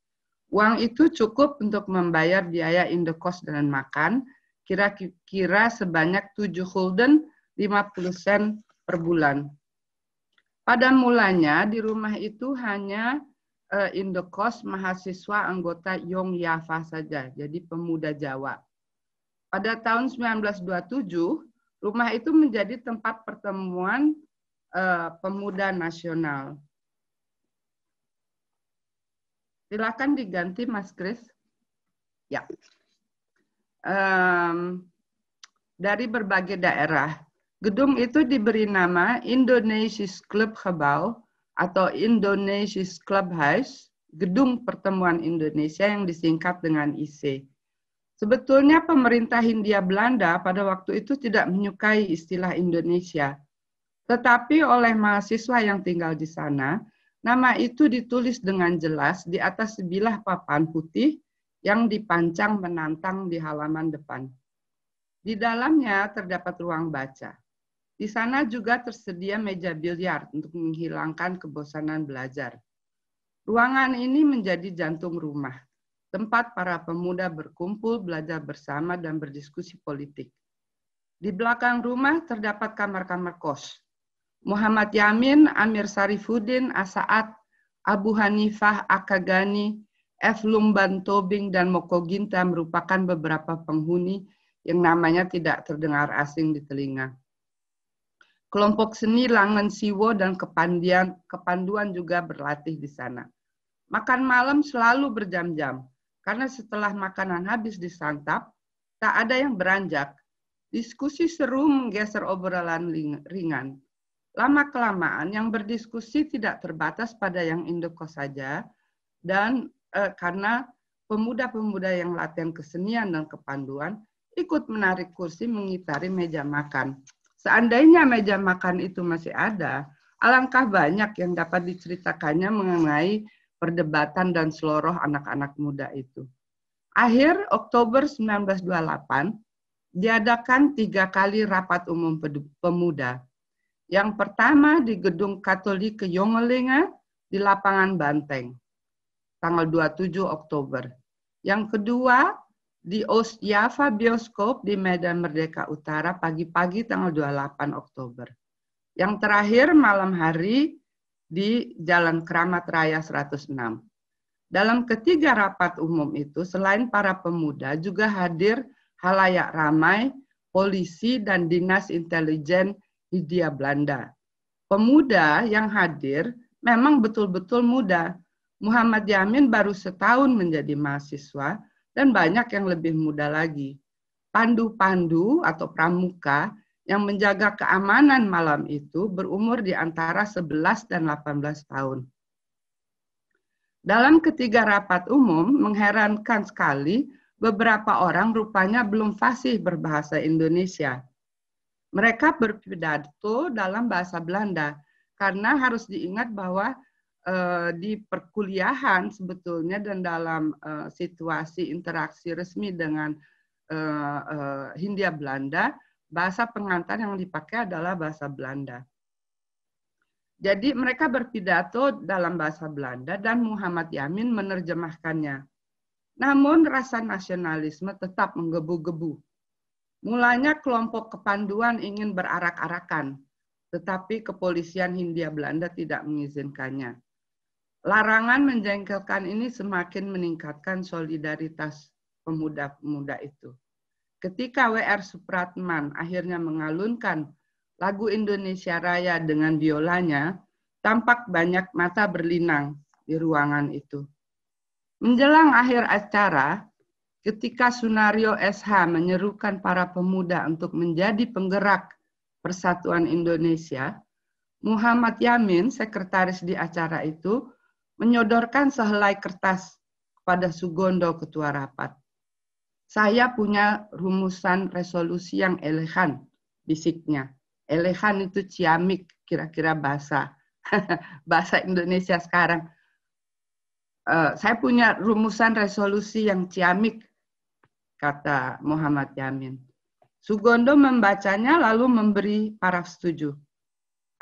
Uang itu cukup untuk membayar biaya indekos dan makan, kira-kira sebanyak 7 gulden 50 sen per bulan. Pada mulanya di rumah itu hanya uh, in the course mahasiswa anggota Yong Yafa saja, jadi pemuda Jawa. Pada tahun 1927, rumah itu menjadi tempat pertemuan uh, pemuda nasional. Silakan diganti Mas Kris. Ya. Um, dari berbagai daerah. Gedung itu diberi nama Indonesia Club Kebau atau Indonesia's Clubhouse, Gedung Pertemuan Indonesia yang disingkat dengan IC. Sebetulnya pemerintah Hindia Belanda pada waktu itu tidak menyukai istilah Indonesia. Tetapi oleh mahasiswa yang tinggal di sana, nama itu ditulis dengan jelas di atas sebilah papan putih yang dipancang menantang di halaman depan. Di dalamnya terdapat ruang baca. Di sana juga tersedia meja biliar untuk menghilangkan kebosanan belajar. Ruangan ini menjadi jantung rumah, tempat para pemuda berkumpul, belajar bersama, dan berdiskusi politik. Di belakang rumah terdapat kamar-kamar kos. Muhammad Yamin, Amir Sarifuddin, Asaat, Abu Hanifah, Akagani, F. Lumban Tobing, dan Moko merupakan beberapa penghuni yang namanya tidak terdengar asing di telinga. Kelompok seni Langan Siwo dan Kepandian, Kepanduan juga berlatih di sana. Makan malam selalu berjam-jam, karena setelah makanan habis disantap, tak ada yang beranjak. Diskusi seru menggeser obrolan ringan. Lama-kelamaan yang berdiskusi tidak terbatas pada yang indokos saja, dan eh, karena pemuda-pemuda yang latihan kesenian dan kepanduan ikut menarik kursi mengitari meja makan. Seandainya meja makan itu masih ada, alangkah banyak yang dapat diceritakannya mengenai perdebatan dan seloroh anak-anak muda itu. Akhir Oktober 1928, diadakan tiga kali rapat umum pemuda. Yang pertama di Gedung Katolik ke Yongelinga di lapangan Banteng, tanggal 27 Oktober. Yang kedua di Java ya, Bioskop di Medan Merdeka Utara pagi-pagi tanggal 28 Oktober. Yang terakhir malam hari di Jalan Keramat Raya 106. Dalam ketiga rapat umum itu, selain para pemuda juga hadir halayak ramai, polisi, dan dinas intelijen Hindia Belanda. Pemuda yang hadir memang betul-betul muda. Muhammad Yamin baru setahun menjadi mahasiswa, dan banyak yang lebih muda lagi. Pandu-pandu atau pramuka yang menjaga keamanan malam itu berumur di antara 11 dan 18 tahun. Dalam ketiga rapat umum, mengherankan sekali beberapa orang rupanya belum fasih berbahasa Indonesia. Mereka berpidato dalam bahasa Belanda karena harus diingat bahwa Eh, di perkuliahan sebetulnya dan dalam eh, situasi interaksi resmi dengan eh, Hindia Belanda, bahasa pengantar yang dipakai adalah bahasa Belanda. Jadi mereka berpidato dalam bahasa Belanda dan Muhammad Yamin menerjemahkannya. Namun rasa nasionalisme tetap menggebu-gebu. Mulanya kelompok kepanduan ingin berarak-arakan, tetapi kepolisian Hindia Belanda tidak mengizinkannya. Larangan menjengkelkan ini semakin meningkatkan solidaritas pemuda-pemuda itu. Ketika W.R. Supratman akhirnya mengalunkan lagu Indonesia Raya dengan biolanya, tampak banyak mata berlinang di ruangan itu. Menjelang akhir acara, ketika Sunario SH menyerukan para pemuda untuk menjadi penggerak Persatuan Indonesia, Muhammad Yamin, sekretaris di acara itu, menyodorkan sehelai kertas kepada Sugondo Ketua Rapat. Saya punya rumusan resolusi yang elegan, bisiknya. Elegan itu ciamik, kira-kira bahasa bahasa Indonesia sekarang. Uh, saya punya rumusan resolusi yang ciamik, kata Muhammad Yamin. Sugondo membacanya lalu memberi paraf setuju.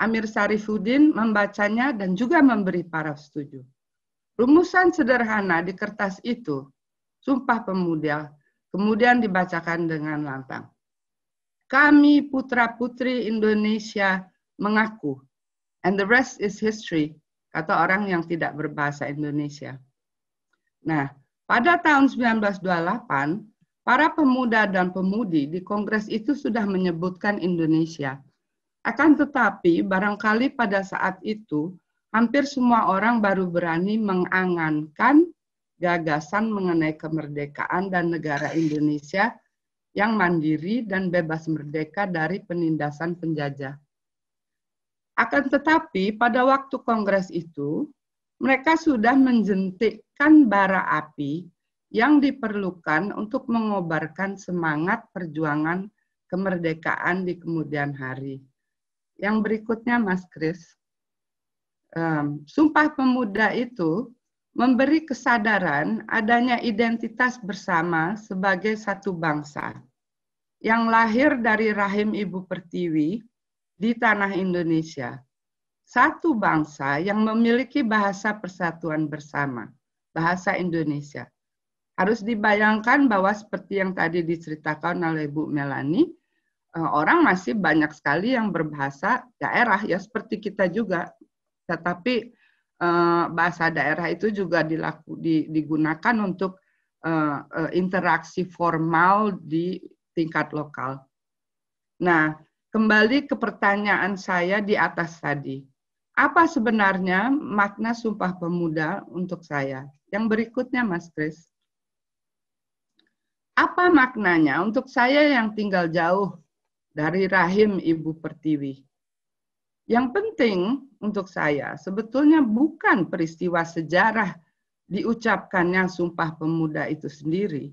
Amir Sarifuddin membacanya dan juga memberi paraf setuju. Rumusan sederhana di kertas itu, Sumpah Pemuda, kemudian dibacakan dengan lantang. Kami putra-putri Indonesia mengaku, and the rest is history, kata orang yang tidak berbahasa Indonesia. Nah, pada tahun 1928, para pemuda dan pemudi di Kongres itu sudah menyebutkan Indonesia – akan tetapi, barangkali pada saat itu, hampir semua orang baru berani mengangankan gagasan mengenai kemerdekaan dan negara Indonesia yang mandiri dan bebas merdeka dari penindasan penjajah. Akan tetapi, pada waktu kongres itu, mereka sudah menjentikkan bara api yang diperlukan untuk mengobarkan semangat perjuangan kemerdekaan di kemudian hari. Yang berikutnya, Mas Kris, um, Sumpah Pemuda itu memberi kesadaran adanya identitas bersama sebagai satu bangsa yang lahir dari rahim Ibu Pertiwi di tanah Indonesia. Satu bangsa yang memiliki bahasa persatuan bersama, bahasa Indonesia. Harus dibayangkan bahwa seperti yang tadi diceritakan oleh Ibu Melani, Eh, orang masih banyak sekali yang berbahasa daerah ya seperti kita juga tetapi eh, bahasa daerah itu juga dilaku, digunakan untuk eh, interaksi formal di tingkat lokal. Nah, kembali ke pertanyaan saya di atas tadi. Apa sebenarnya makna Sumpah Pemuda untuk saya? Yang berikutnya, Mas Kris. Apa maknanya untuk saya yang tinggal jauh dari rahim Ibu Pertiwi. Yang penting untuk saya sebetulnya bukan peristiwa sejarah diucapkannya Sumpah Pemuda itu sendiri.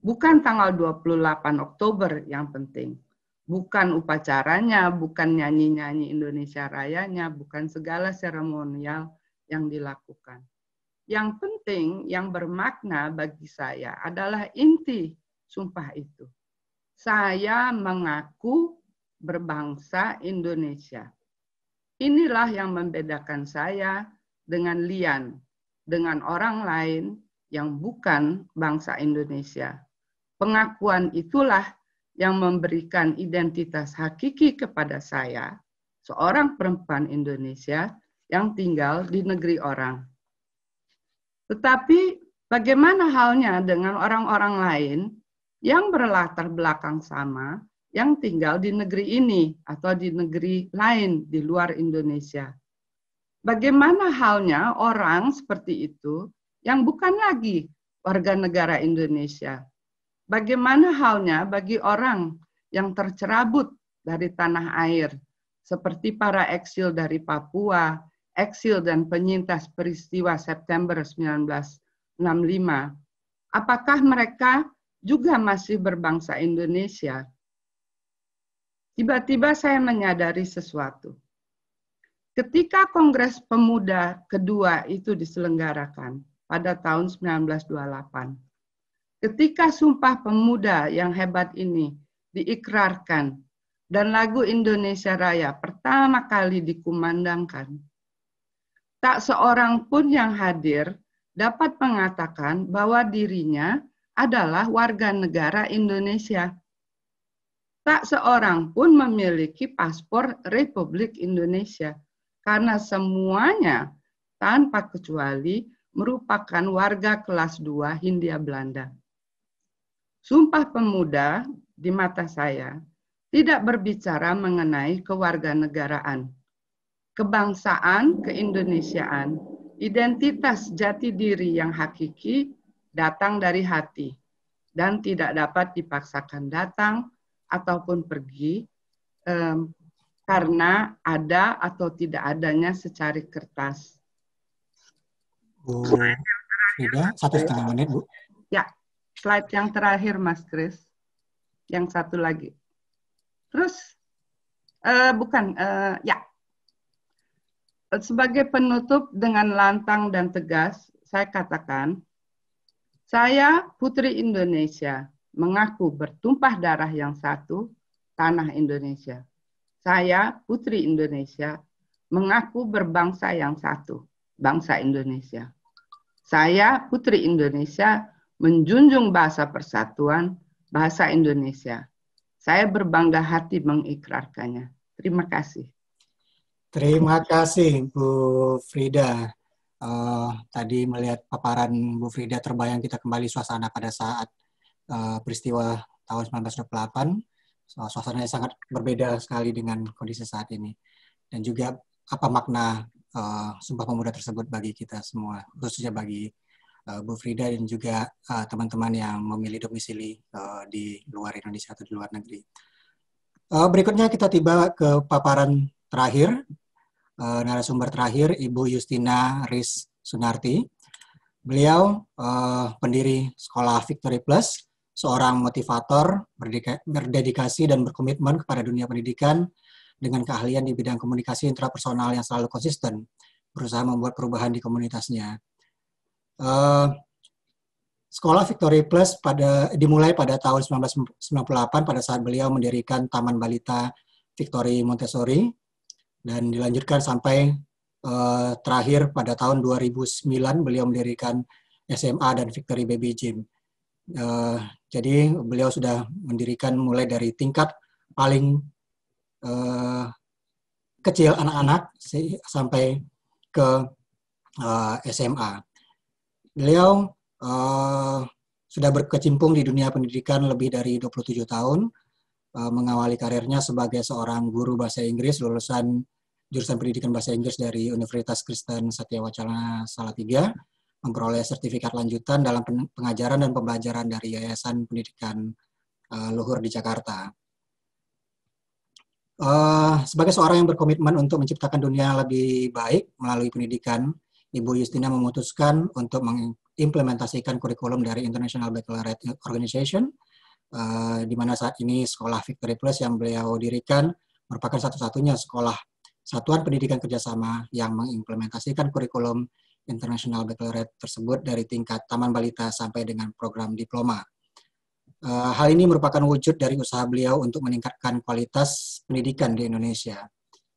Bukan tanggal 28 Oktober yang penting. Bukan upacaranya, bukan nyanyi-nyanyi Indonesia Rayanya, bukan segala seremonial yang dilakukan. Yang penting, yang bermakna bagi saya adalah inti sumpah itu saya mengaku berbangsa Indonesia. Inilah yang membedakan saya dengan Lian, dengan orang lain yang bukan bangsa Indonesia. Pengakuan itulah yang memberikan identitas hakiki kepada saya, seorang perempuan Indonesia yang tinggal di negeri orang. Tetapi bagaimana halnya dengan orang-orang lain yang berlatar belakang sama yang tinggal di negeri ini atau di negeri lain di luar Indonesia. Bagaimana halnya orang seperti itu yang bukan lagi warga negara Indonesia? Bagaimana halnya bagi orang yang tercerabut dari tanah air, seperti para eksil dari Papua, eksil dan penyintas peristiwa September 1965? Apakah mereka juga masih berbangsa Indonesia, tiba-tiba saya menyadari sesuatu. Ketika Kongres Pemuda kedua itu diselenggarakan pada tahun 1928, ketika Sumpah Pemuda yang hebat ini diikrarkan dan lagu Indonesia Raya pertama kali dikumandangkan, tak seorang pun yang hadir dapat mengatakan bahwa dirinya adalah warga negara Indonesia. Tak seorang pun memiliki paspor Republik Indonesia, karena semuanya tanpa kecuali merupakan warga kelas 2 Hindia Belanda. Sumpah pemuda di mata saya tidak berbicara mengenai kewarganegaraan, kebangsaan, keindonesiaan, identitas jati diri yang hakiki datang dari hati dan tidak dapat dipaksakan datang ataupun pergi um, karena ada atau tidak adanya secari kertas. Bu sudah satu setengah menit, Bu. Ya, slide yang terakhir, Mas Kris. Yang satu lagi. Terus, uh, bukan, uh, ya. Sebagai penutup dengan lantang dan tegas, saya katakan, saya, Putri Indonesia, mengaku bertumpah darah yang satu, tanah Indonesia. Saya, Putri Indonesia, mengaku berbangsa yang satu, bangsa Indonesia. Saya, Putri Indonesia, menjunjung bahasa persatuan, bahasa Indonesia. Saya berbangga hati mengikrarkannya. Terima kasih. Terima kasih, Bu Frida uh, tadi melihat paparan Bu Frida terbayang kita kembali suasana pada saat uh, peristiwa tahun 1928. So, suasananya sangat berbeda sekali dengan kondisi saat ini. Dan juga apa makna uh, Sumpah Pemuda tersebut bagi kita semua, khususnya bagi uh, Bu Frida dan juga teman-teman uh, yang memilih domisili uh, di luar Indonesia atau di luar negeri. Uh, berikutnya kita tiba ke paparan terakhir uh, narasumber terakhir Ibu Justina Riz Sunarti. Beliau uh, pendiri Sekolah Victory Plus, seorang motivator berdedikasi dan berkomitmen kepada dunia pendidikan dengan keahlian di bidang komunikasi intrapersonal yang selalu konsisten, berusaha membuat perubahan di komunitasnya. Uh, Sekolah Victory Plus pada dimulai pada tahun 1998 pada saat beliau mendirikan Taman Balita Victory Montessori dan dilanjutkan sampai uh, terakhir pada tahun 2009 beliau mendirikan SMA dan Victory Baby Gym. Uh, jadi beliau sudah mendirikan mulai dari tingkat paling uh, kecil anak-anak sampai ke uh, SMA. Beliau uh, sudah berkecimpung di dunia pendidikan lebih dari 27 tahun Eh, mengawali karirnya sebagai seorang guru bahasa Inggris lulusan jurusan pendidikan bahasa Inggris dari Universitas Kristen Satya Wacana Salatiga, memperoleh sertifikat lanjutan dalam pengajaran dan pembelajaran dari Yayasan Pendidikan eh, Luhur di Jakarta. Eh, sebagai seorang yang berkomitmen untuk menciptakan dunia lebih baik melalui pendidikan, Ibu Yustina memutuskan untuk mengimplementasikan kurikulum dari International Baccalaureate Organization Eh, di mana saat ini sekolah Victory Plus yang beliau dirikan merupakan satu-satunya sekolah satuan pendidikan kerjasama yang mengimplementasikan kurikulum International Baccalaureate tersebut dari tingkat taman balita sampai dengan program diploma. Eh, hal ini merupakan wujud dari usaha beliau untuk meningkatkan kualitas pendidikan di Indonesia.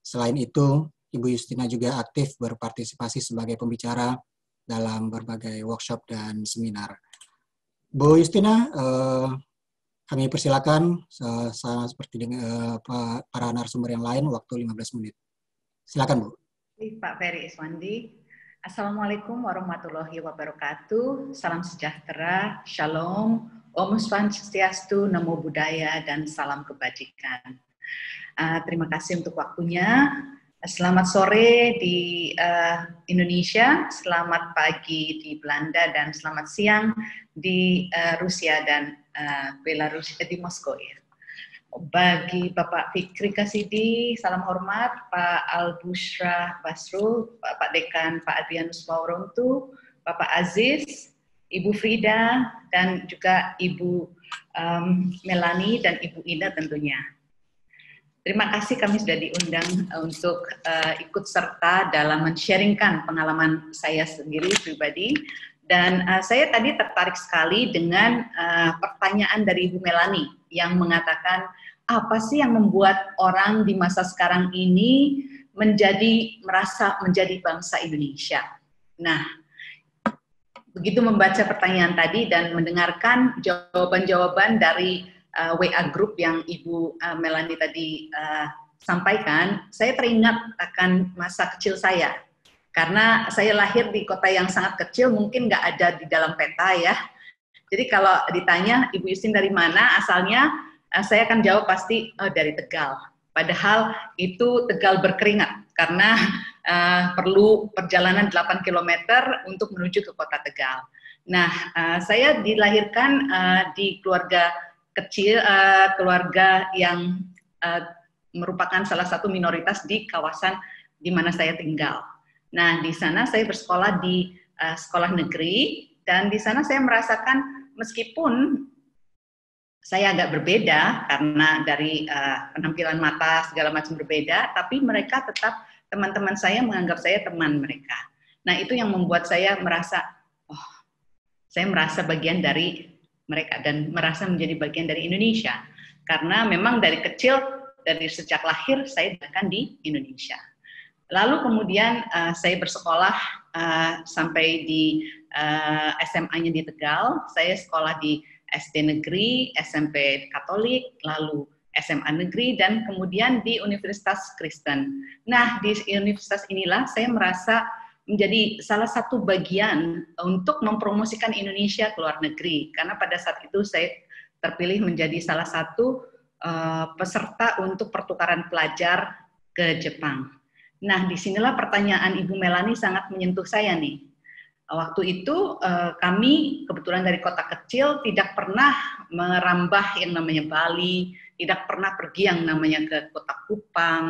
Selain itu, Ibu Yustina juga aktif berpartisipasi sebagai pembicara dalam berbagai workshop dan seminar. Bu Yustina eh, kami persilakan sama seperti dengan eh, para narasumber yang lain waktu 15 menit. Silakan Bu. Pak Ferry Iswandi. Assalamualaikum warahmatullahi wabarakatuh. Salam sejahtera, shalom, Om Swastiastu, Namo Buddhaya, dan salam kebajikan. Uh, terima kasih untuk waktunya. Selamat sore di uh, Indonesia, selamat pagi di Belanda, dan selamat siang di uh, Rusia dan uh, ah, Belarus di Moskow ya. Bagi Bapak Fikri Kasidi, salam hormat, Pak Al Bushra Basrul, Pak Dekan Pak Adrianus Maurontu, Bapak Aziz, Ibu Frida, dan juga Ibu um, Melani dan Ibu Ida tentunya. Terima kasih kami sudah diundang eh, untuk uh, ikut serta dalam men-sharingkan pengalaman saya sendiri pribadi dan uh, saya tadi tertarik sekali dengan uh, pertanyaan dari Ibu Melani yang mengatakan apa sih yang membuat orang di masa sekarang ini menjadi merasa menjadi bangsa Indonesia. Nah, begitu membaca pertanyaan tadi dan mendengarkan jawaban-jawaban dari uh, eh, WA group yang Ibu uh, Melani tadi uh, sampaikan, saya teringat akan masa kecil saya karena saya lahir di kota yang sangat kecil, mungkin nggak ada di dalam peta ya. Jadi kalau ditanya Ibu Yusin dari mana asalnya, eh, saya akan jawab pasti oh, dari Tegal. Padahal itu Tegal berkeringat karena uh, perlu perjalanan 8 km untuk menuju ke kota Tegal. Nah, uh, saya dilahirkan uh, di keluarga kecil, uh, keluarga yang uh, merupakan salah satu minoritas di kawasan di mana saya tinggal. Nah, di sana saya bersekolah di uh, sekolah negeri dan di sana saya merasakan meskipun saya agak berbeda karena dari uh, penampilan mata segala macam berbeda, tapi mereka tetap teman-teman saya menganggap saya teman mereka. Nah, itu yang membuat saya merasa oh, saya merasa bagian dari mereka dan merasa menjadi bagian dari Indonesia. Karena memang dari kecil dari sejak lahir saya bahkan di Indonesia. Lalu kemudian uh, saya bersekolah uh, sampai di uh, eh, SMA-nya di Tegal. Saya sekolah di SD negeri, SMP Katolik, lalu SMA negeri dan kemudian di Universitas Kristen. Nah, di universitas inilah saya merasa menjadi salah satu bagian untuk mempromosikan Indonesia ke luar negeri karena pada saat itu saya terpilih menjadi salah satu uh, peserta untuk pertukaran pelajar ke Jepang. Nah, disinilah pertanyaan Ibu Melani sangat menyentuh saya nih. Waktu itu eh, kami kebetulan dari kota kecil tidak pernah merambah yang namanya Bali, tidak pernah pergi yang namanya ke kota Kupang,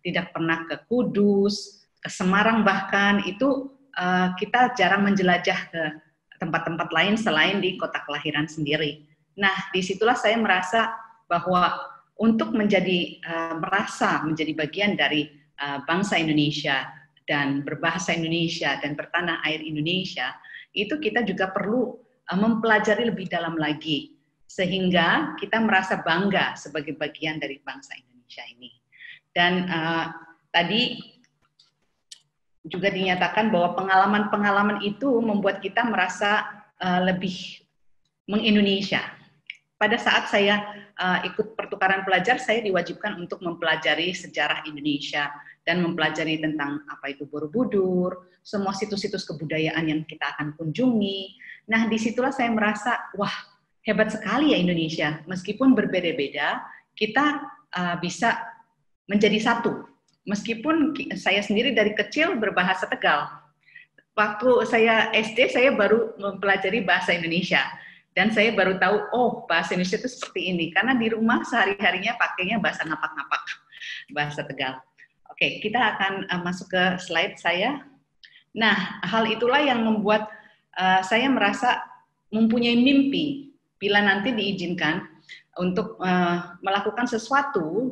tidak pernah ke Kudus, ke Semarang bahkan itu eh, kita jarang menjelajah ke tempat-tempat lain selain di kota kelahiran sendiri. Nah, disitulah saya merasa bahwa untuk menjadi eh, merasa menjadi bagian dari Eh, bangsa Indonesia dan berbahasa Indonesia dan bertanah air Indonesia, itu kita juga perlu eh, mempelajari lebih dalam lagi sehingga kita merasa bangga sebagai bagian dari bangsa Indonesia ini. Dan uh, tadi juga dinyatakan bahwa pengalaman-pengalaman itu membuat kita merasa uh, lebih mengindonesia. Pada saat saya uh, ikut pertukaran pelajar, saya diwajibkan untuk mempelajari sejarah Indonesia dan mempelajari tentang apa itu Borobudur, semua situs-situs kebudayaan yang kita akan kunjungi. Nah, disitulah saya merasa, wah hebat sekali ya Indonesia. Meskipun berbeda-beda, kita uh, bisa menjadi satu. Meskipun saya sendiri dari kecil berbahasa Tegal. Waktu saya SD, saya baru mempelajari bahasa Indonesia. Dan saya baru tahu, oh bahasa Indonesia itu seperti ini. Karena di rumah sehari-harinya pakainya bahasa ngapak-ngapak, bahasa Tegal. Oke, kita akan uh, masuk ke slide saya. Nah, hal itulah yang membuat uh, saya merasa mempunyai mimpi bila nanti diizinkan untuk uh, melakukan sesuatu.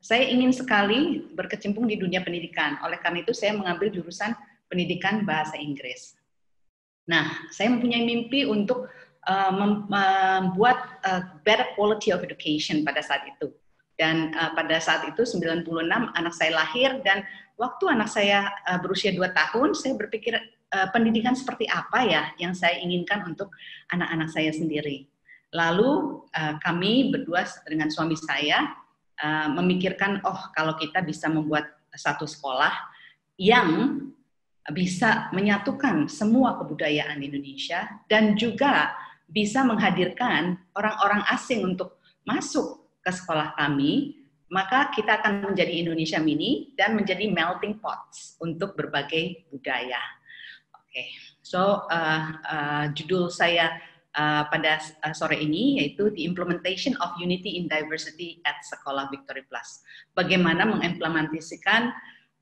Saya ingin sekali berkecimpung di dunia pendidikan. Oleh karena itu, saya mengambil jurusan pendidikan bahasa Inggris. Nah, saya mempunyai mimpi untuk uh, membuat uh, better quality of education pada saat itu. Dan uh, pada saat itu 96 anak saya lahir dan waktu anak saya uh, berusia 2 tahun saya berpikir uh, pendidikan seperti apa ya yang saya inginkan untuk anak-anak saya sendiri. Lalu uh, kami berdua dengan suami saya uh, memikirkan oh kalau kita bisa membuat satu sekolah yang bisa menyatukan semua kebudayaan Indonesia dan juga bisa menghadirkan orang-orang asing untuk masuk ke sekolah kami, maka kita akan menjadi Indonesia mini dan menjadi melting pots untuk berbagai budaya. Oke, okay. so uh, uh, judul saya uh, pada sore ini yaitu the implementation of unity in diversity at Sekolah Victory Plus. Bagaimana mengimplementasikan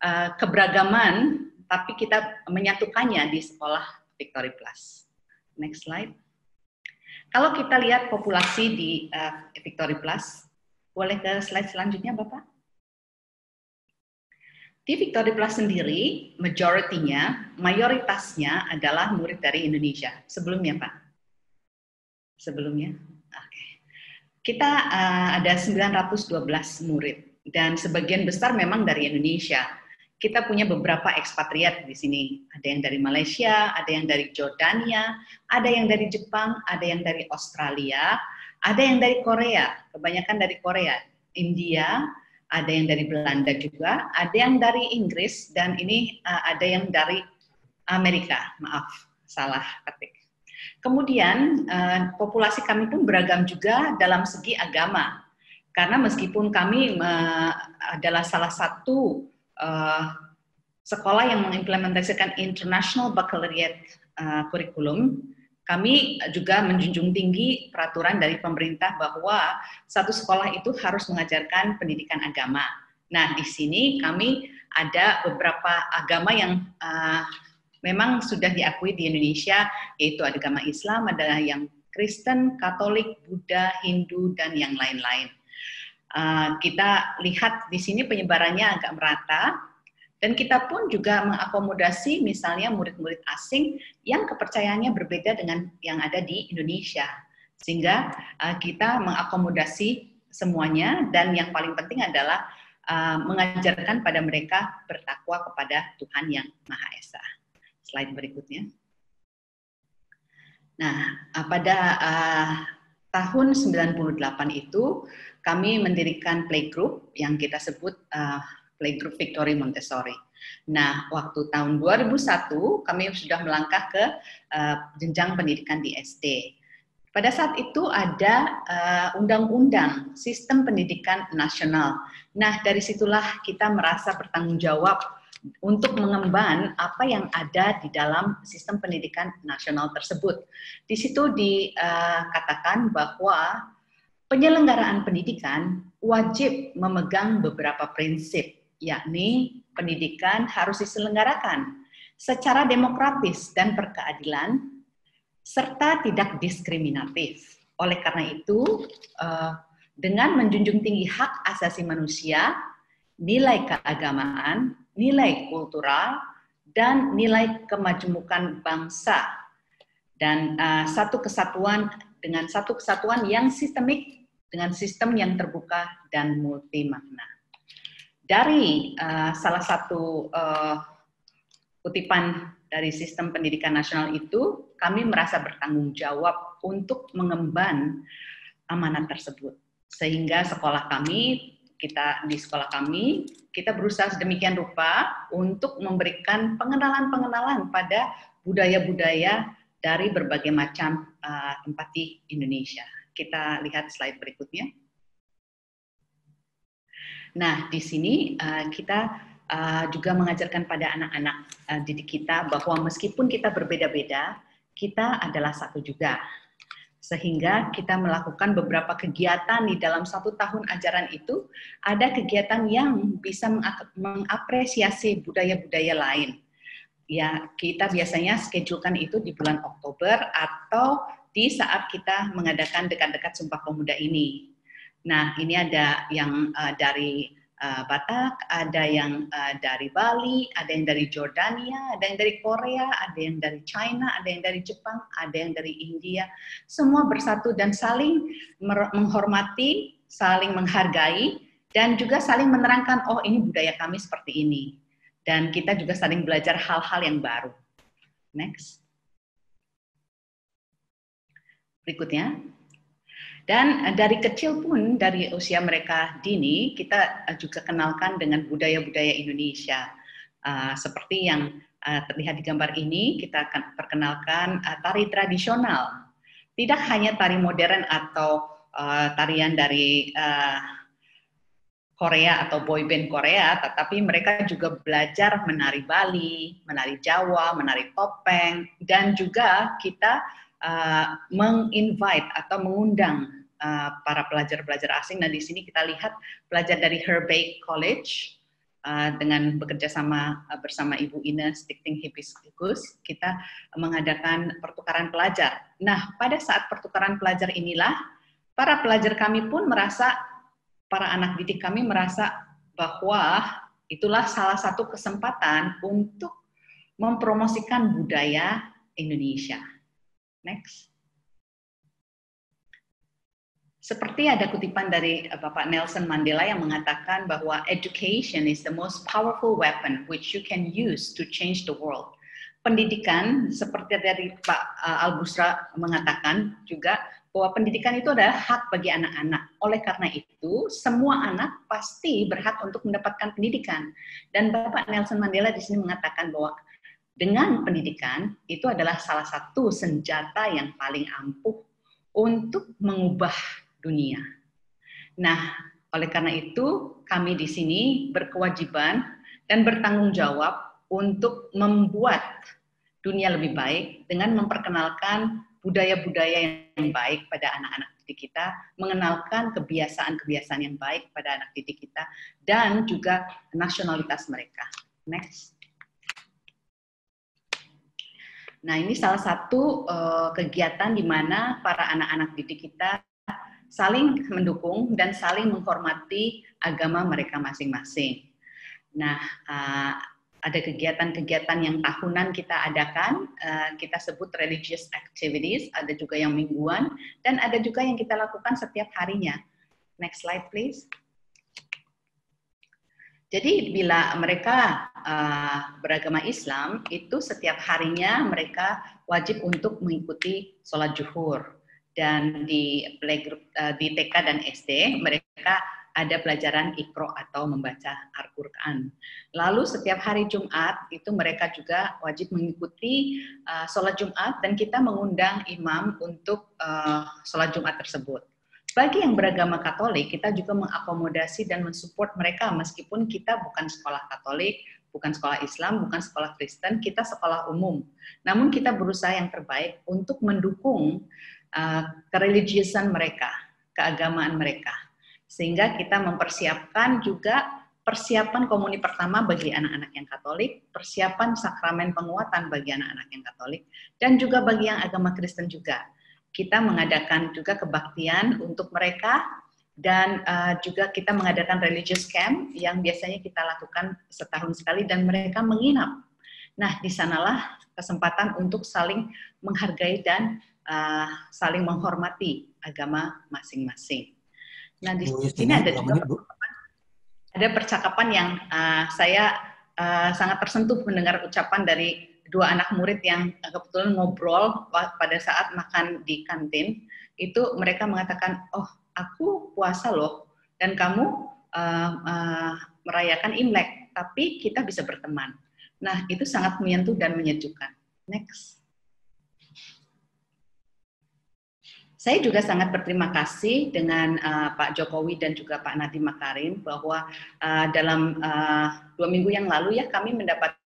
uh, keberagaman tapi kita menyatukannya di sekolah Victory Plus. Next slide. Kalau kita lihat populasi di uh, Victory Plus, boleh ke slide selanjutnya, Bapak? Di Victory Plus sendiri, majoritinya, mayoritasnya adalah murid dari Indonesia. Sebelumnya, Pak. Sebelumnya. Oke. Okay. Kita uh, ada 912 murid dan sebagian besar memang dari Indonesia. Kita punya beberapa ekspatriat di sini. Ada yang dari Malaysia, ada yang dari Jordania, ada yang dari Jepang, ada yang dari Australia, ada yang dari Korea, kebanyakan dari Korea, India, ada yang dari Belanda juga, ada yang dari Inggris, dan ini uh, ada yang dari Amerika. Maaf, salah ketik. Kemudian uh, populasi kami pun beragam juga dalam segi agama, karena meskipun kami uh, adalah salah satu uh, sekolah yang mengimplementasikan International Baccalaureate uh, Curriculum, kami juga menjunjung tinggi peraturan dari pemerintah bahwa satu sekolah itu harus mengajarkan pendidikan agama. Nah, di sini kami ada beberapa agama yang uh, memang sudah diakui di Indonesia, yaitu agama Islam, adalah yang Kristen, Katolik, Buddha, Hindu, dan yang lain-lain. Uh, kita lihat di sini penyebarannya agak merata, dan kita pun juga mengakomodasi misalnya murid-murid asing yang kepercayaannya berbeda dengan yang ada di Indonesia. Sehingga uh, kita mengakomodasi semuanya dan yang paling penting adalah uh, mengajarkan pada mereka bertakwa kepada Tuhan yang Maha Esa. Slide berikutnya. Nah, uh, pada uh, tahun 98 itu kami mendirikan playgroup yang kita sebut uh, playgroup Victory Montessori. Nah, waktu tahun 2001 kami sudah melangkah ke uh, jenjang pendidikan di SD. Pada saat itu ada eh, undang-undang uh, sistem pendidikan nasional. Nah, dari situlah kita merasa bertanggung jawab untuk mengemban apa yang ada di dalam sistem pendidikan nasional tersebut. Di situ dikatakan eh, uh, bahwa penyelenggaraan pendidikan wajib memegang beberapa prinsip yakni pendidikan harus diselenggarakan secara demokratis dan berkeadilan serta tidak diskriminatif. Oleh karena itu, eh, dengan menjunjung tinggi hak asasi manusia, nilai keagamaan, nilai kultural, dan nilai kemajemukan bangsa dan eh, satu kesatuan dengan satu kesatuan yang sistemik dengan sistem yang terbuka dan multi makna dari uh, salah satu uh, kutipan dari sistem pendidikan nasional itu, kami merasa bertanggung jawab untuk mengemban amanat tersebut. Sehingga sekolah kami, kita di sekolah kami, kita berusaha sedemikian rupa untuk memberikan pengenalan-pengenalan pada budaya-budaya dari berbagai macam uh, tempat di Indonesia. Kita lihat slide berikutnya. Nah, di sini eh, kita eh, juga mengajarkan pada anak-anak uh, didik kita bahwa meskipun kita berbeda-beda, kita adalah satu juga. Sehingga kita melakukan beberapa kegiatan di dalam satu tahun ajaran itu, ada kegiatan yang bisa mengapresiasi budaya-budaya lain. Ya, kita biasanya schedulekan itu di bulan Oktober atau di saat kita mengadakan dekat-dekat Sumpah Pemuda ini Nah, ini ada yang uh, dari uh, Batak, ada yang uh, dari Bali, ada yang dari Jordania, ada yang dari Korea, ada yang dari China, ada yang dari Jepang, ada yang dari India. Semua bersatu dan saling menghormati, saling menghargai, dan juga saling menerangkan, oh ini budaya kami seperti ini. Dan kita juga saling belajar hal-hal yang baru. Next. Berikutnya, dan eh, dari kecil pun, dari usia mereka dini, kita eh, juga kenalkan dengan budaya-budaya Indonesia. Eh, seperti yang terlihat di gambar ini, kita akan perkenalkan tari tradisional. Tidak hanya tari modern atau tarian dari Korea atau boy band Korea, tetapi mereka juga belajar menari Bali, menari Jawa, menari topeng, dan juga kita uh, menginvite atau mengundang uh, para pelajar-pelajar asing. Nah, di sini kita lihat pelajar dari Herbay College uh, dengan bekerja sama uh, bersama Ibu Ines Dikting Hibiskus, kita mengadakan pertukaran pelajar. Nah, pada saat pertukaran pelajar inilah para pelajar kami pun merasa para anak didik kami merasa bahwa itulah salah satu kesempatan untuk mempromosikan budaya Indonesia. Next. Seperti ada kutipan dari eh, Bapak Nelson Mandela yang mengatakan bahwa education is the most powerful weapon which you can use to change the world. Pendidikan seperti dari Pak eh, Albusra mengatakan juga bahwa pendidikan itu adalah hak bagi anak-anak. Oleh karena itu, semua anak pasti berhak untuk mendapatkan pendidikan. Dan Bapak Nelson Mandela di sini mengatakan bahwa dengan pendidikan itu adalah salah satu senjata yang paling ampuh untuk mengubah dunia. Nah, oleh karena itu kami di sini berkewajiban dan bertanggung jawab untuk membuat dunia lebih baik dengan memperkenalkan budaya-budaya yang baik pada anak-anak didik kita, mengenalkan kebiasaan-kebiasaan yang baik pada anak didik kita, dan juga nasionalitas mereka. Next. Nah, ini salah satu uh, kegiatan di mana para anak-anak didik kita saling mendukung dan saling menghormati agama mereka masing-masing. Nah, eh, ada kegiatan-kegiatan yang tahunan kita adakan, eh, kita sebut religious activities, ada juga yang mingguan, dan ada juga yang kita lakukan setiap harinya. Next slide, please. Jadi bila mereka eh, beragama Islam, itu setiap harinya mereka wajib untuk mengikuti sholat juhur dan di playgroup uh, eh, di TK dan SD mereka ada pelajaran ikro atau membaca Al-Qur'an. Lalu setiap hari Jumat itu mereka juga wajib mengikuti uh, sholat Jumat dan kita mengundang imam untuk uh, sholat Jumat tersebut. Bagi yang beragama Katolik, kita juga mengakomodasi dan mensupport mereka meskipun kita bukan sekolah Katolik, bukan sekolah Islam, bukan sekolah Kristen, kita sekolah umum. Namun kita berusaha yang terbaik untuk mendukung Eh, kereligiusan mereka, keagamaan mereka. Sehingga kita mempersiapkan juga persiapan komuni pertama bagi anak-anak yang Katolik, persiapan sakramen penguatan bagi anak-anak yang Katolik, dan juga bagi yang agama Kristen juga. Kita mengadakan juga kebaktian untuk mereka dan uh, juga kita mengadakan religious camp yang biasanya kita lakukan setahun sekali dan mereka menginap. Nah, di sanalah kesempatan untuk saling menghargai dan uh, saling menghormati agama masing-masing. Nah di Bu, iya, sini ada juga ya, Bu. ada percakapan yang uh, saya uh, sangat tersentuh mendengar ucapan dari dua anak murid yang kebetulan ngobrol pada saat makan di kantin itu mereka mengatakan oh aku puasa loh dan kamu uh, uh, merayakan Imlek tapi kita bisa berteman nah itu sangat menyentuh dan menyejukkan next Saya juga sangat berterima kasih dengan uh, Pak Jokowi dan juga Pak Nadiem Makarim bahwa uh, dalam uh, dua minggu yang lalu ya kami mendapatkan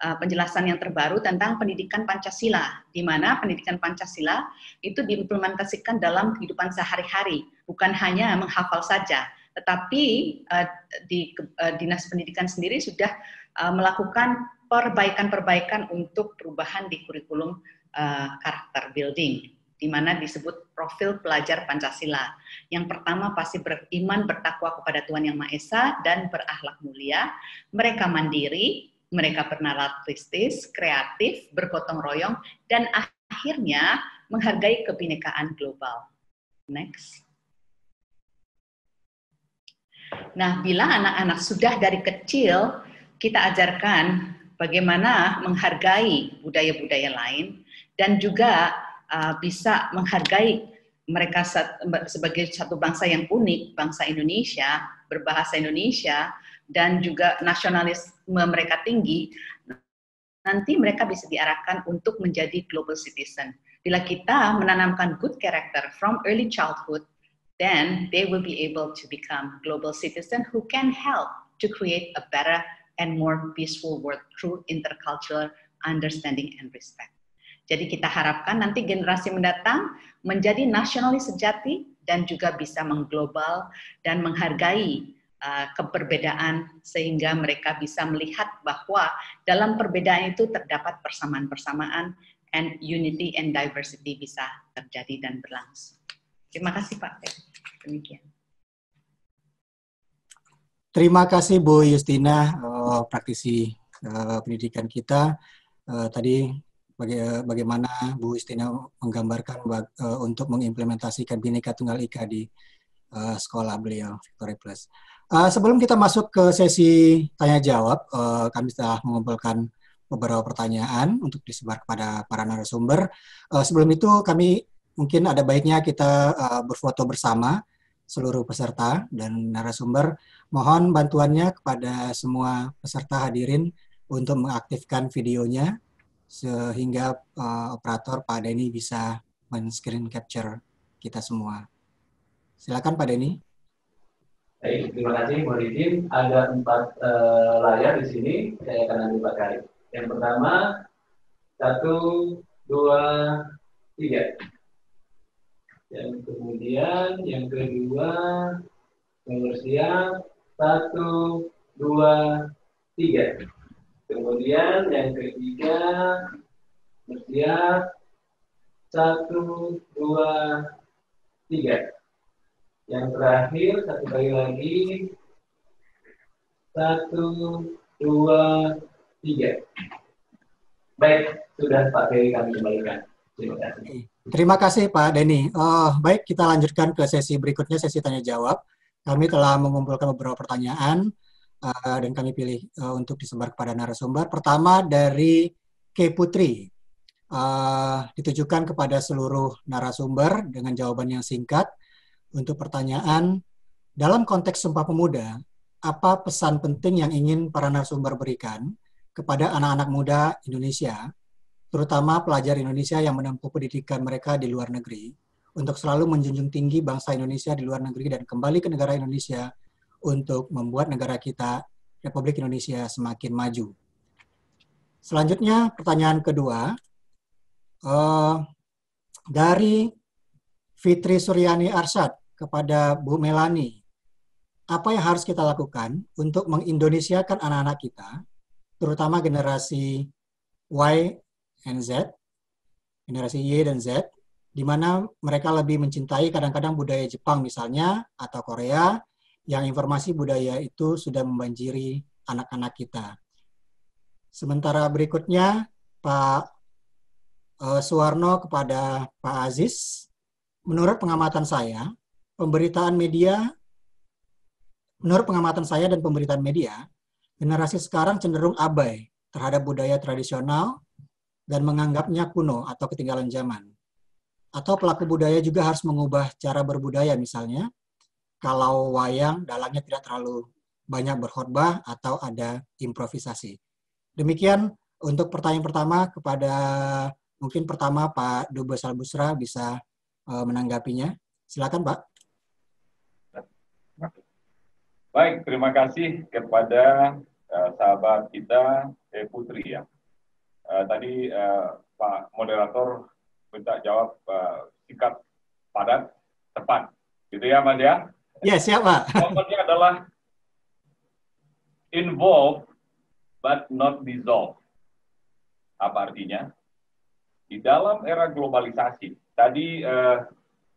uh, penjelasan yang terbaru tentang pendidikan Pancasila, di mana pendidikan Pancasila itu diimplementasikan dalam kehidupan sehari-hari, bukan hanya menghafal saja, tetapi uh, di uh, dinas pendidikan sendiri sudah uh, melakukan perbaikan-perbaikan untuk perubahan di kurikulum uh, karakter building di mana disebut profil pelajar Pancasila. Yang pertama pasti beriman bertakwa kepada Tuhan Yang Maha Esa dan berakhlak mulia. Mereka mandiri, mereka kritis, kreatif, bergotong royong, dan akhirnya menghargai kebinekaan global. Next. Nah, bila anak-anak sudah dari kecil kita ajarkan bagaimana menghargai budaya-budaya lain, dan juga uh, bisa menghargai mereka sebagai satu bangsa yang unik, bangsa Indonesia, berbahasa Indonesia, dan juga nasionalisme mereka tinggi, nanti mereka bisa diarahkan untuk menjadi global citizen. Bila kita menanamkan good character from early childhood, then they will be able to become global citizen who can help to create a better and more peaceful world through intercultural understanding and respect. Jadi kita harapkan nanti generasi mendatang menjadi nasionalis sejati dan juga bisa mengglobal dan menghargai uh, keberbedaan sehingga mereka bisa melihat bahwa dalam perbedaan itu terdapat persamaan-persamaan and unity and diversity bisa terjadi dan berlangsung. Terima kasih Pak. Demikian. Terima kasih Bu Yustina uh, praktisi uh, pendidikan kita. Uh, tadi baga eh, bagaimana Bu Istina menggambarkan uh, untuk mengimplementasikan Bhinneka Tunggal Ika di uh, sekolah beliau Victory Plus. Uh, sebelum kita masuk ke sesi tanya jawab, uh, kami telah mengumpulkan beberapa pertanyaan untuk disebar kepada para narasumber. Uh, sebelum itu kami mungkin ada baiknya kita uh, berfoto bersama seluruh peserta dan narasumber. Mohon bantuannya kepada semua peserta hadirin untuk mengaktifkan videonya sehingga uh, operator Pak Denny bisa men-screen capture kita semua. Silakan Pak Denny. Baik, terima kasih Bu Ridin. Ada empat uh, layar di sini, saya akan ambil Kari. Yang pertama, satu, dua, tiga. Yang kemudian yang kedua, nomor siap, satu, dua, tiga. Kemudian yang ketiga bersiap satu dua tiga. Yang terakhir satu kali lagi satu dua tiga. Baik sudah Pak Ferry kami kembalikan. Terima kasih. Terima kasih Pak Denny. Uh, baik, kita lanjutkan ke sesi berikutnya, sesi tanya-jawab. Kami telah mengumpulkan beberapa pertanyaan. Eh, dan kami pilih uh, untuk disebar kepada narasumber. Pertama dari K Putri, uh, ditujukan kepada seluruh narasumber dengan jawaban yang singkat untuk pertanyaan dalam konteks Sumpah Pemuda, apa pesan penting yang ingin para narasumber berikan kepada anak-anak muda Indonesia, terutama pelajar Indonesia yang menempuh pendidikan mereka di luar negeri, untuk selalu menjunjung tinggi bangsa Indonesia di luar negeri dan kembali ke negara Indonesia untuk membuat negara kita, Republik Indonesia, semakin maju. Selanjutnya, pertanyaan kedua. Uh, dari Fitri Suryani Arsat kepada Bu Melani, apa yang harus kita lakukan untuk mengindonesiakan anak-anak kita, terutama generasi Y dan Z, generasi Y dan Z, di mana mereka lebih mencintai kadang-kadang budaya Jepang misalnya, atau Korea, yang informasi budaya itu sudah membanjiri anak-anak kita. Sementara berikutnya Pak eh, Suwarno kepada Pak Aziz, menurut pengamatan saya, pemberitaan media menurut pengamatan saya dan pemberitaan media, generasi sekarang cenderung abai terhadap budaya tradisional dan menganggapnya kuno atau ketinggalan zaman. Atau pelaku budaya juga harus mengubah cara berbudaya misalnya kalau wayang dalangnya tidak terlalu banyak berkhotbah atau ada improvisasi. Demikian untuk pertanyaan pertama kepada mungkin pertama Pak Dubes Albusra bisa uh, menanggapinya. Silakan Pak. Baik, terima kasih kepada uh, sahabat kita eh, Putri ya. Uh, tadi uh, Pak moderator minta jawab uh, singkat, padat, tepat. Gitu ya Mas ya. Ya, siapa? Pak. adalah involve but not dissolve. Apa artinya? Di dalam era globalisasi, tadi uh,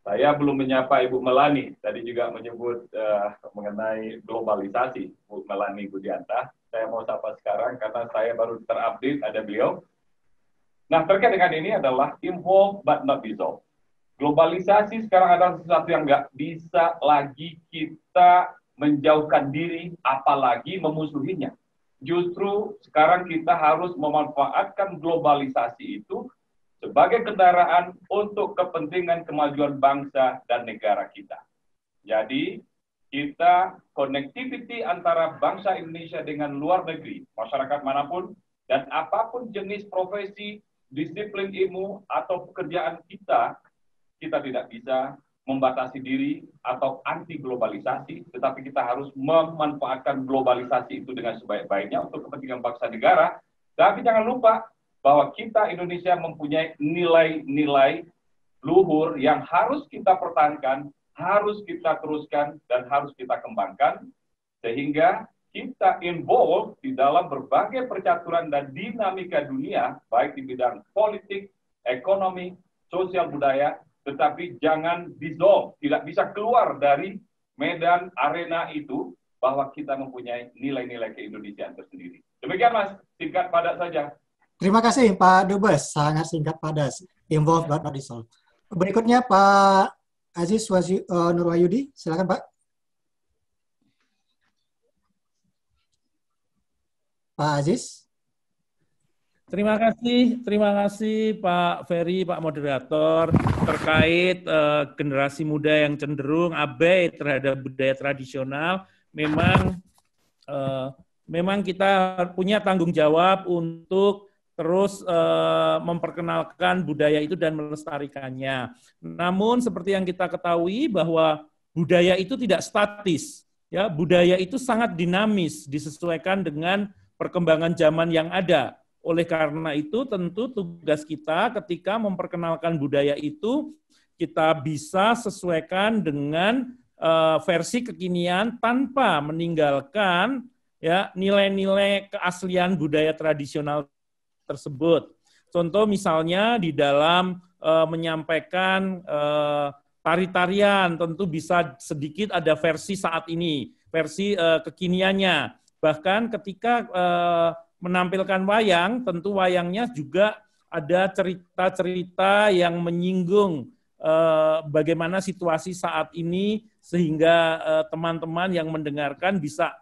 saya belum menyapa Ibu Melani, tadi juga menyebut uh, mengenai globalisasi, Bu Melani Budianta. Saya mau sapa sekarang karena saya baru terupdate ada beliau. Nah, terkait dengan ini adalah involve but not dissolve. Globalisasi sekarang adalah sesuatu yang nggak bisa lagi kita menjauhkan diri, apalagi memusuhinya. Justru sekarang kita harus memanfaatkan globalisasi itu sebagai kendaraan untuk kepentingan kemajuan bangsa dan negara kita. Jadi, kita connectivity antara bangsa Indonesia dengan luar negeri, masyarakat manapun, dan apapun jenis profesi, disiplin ilmu, atau pekerjaan kita kita tidak bisa membatasi diri atau anti globalisasi, tetapi kita harus memanfaatkan globalisasi itu dengan sebaik-baiknya untuk kepentingan bangsa negara. Tapi jangan lupa bahwa kita Indonesia mempunyai nilai-nilai luhur yang harus kita pertahankan, harus kita teruskan, dan harus kita kembangkan, sehingga kita involve di dalam berbagai percaturan dan dinamika dunia, baik di bidang politik, ekonomi, sosial budaya, tetapi jangan dissolve, tidak bisa keluar dari medan arena itu bahwa kita mempunyai nilai-nilai keindonesiaan tersendiri. Demikian Mas, singkat padat saja. Terima kasih Pak Dubes, sangat singkat padat. Involve but not dissolve. Berikutnya Pak Aziz Wazi, uh, Nurwayudi, silakan Pak. Pak Aziz. Terima kasih, terima kasih Pak Ferry, Pak Moderator, terkait uh, generasi muda yang cenderung abai terhadap budaya tradisional. Memang, uh, memang kita punya tanggung jawab untuk terus uh, memperkenalkan budaya itu dan melestarikannya. Namun seperti yang kita ketahui bahwa budaya itu tidak statis, ya budaya itu sangat dinamis disesuaikan dengan perkembangan zaman yang ada oleh karena itu tentu tugas kita ketika memperkenalkan budaya itu kita bisa sesuaikan dengan uh, versi kekinian tanpa meninggalkan ya nilai-nilai keaslian budaya tradisional tersebut. Contoh misalnya di dalam uh, menyampaikan uh, tari-tarian tentu bisa sedikit ada versi saat ini, versi uh, kekiniannya. Bahkan ketika uh, menampilkan wayang, tentu wayangnya juga ada cerita-cerita yang menyinggung eh, bagaimana situasi saat ini sehingga eh, teman-teman yang mendengarkan bisa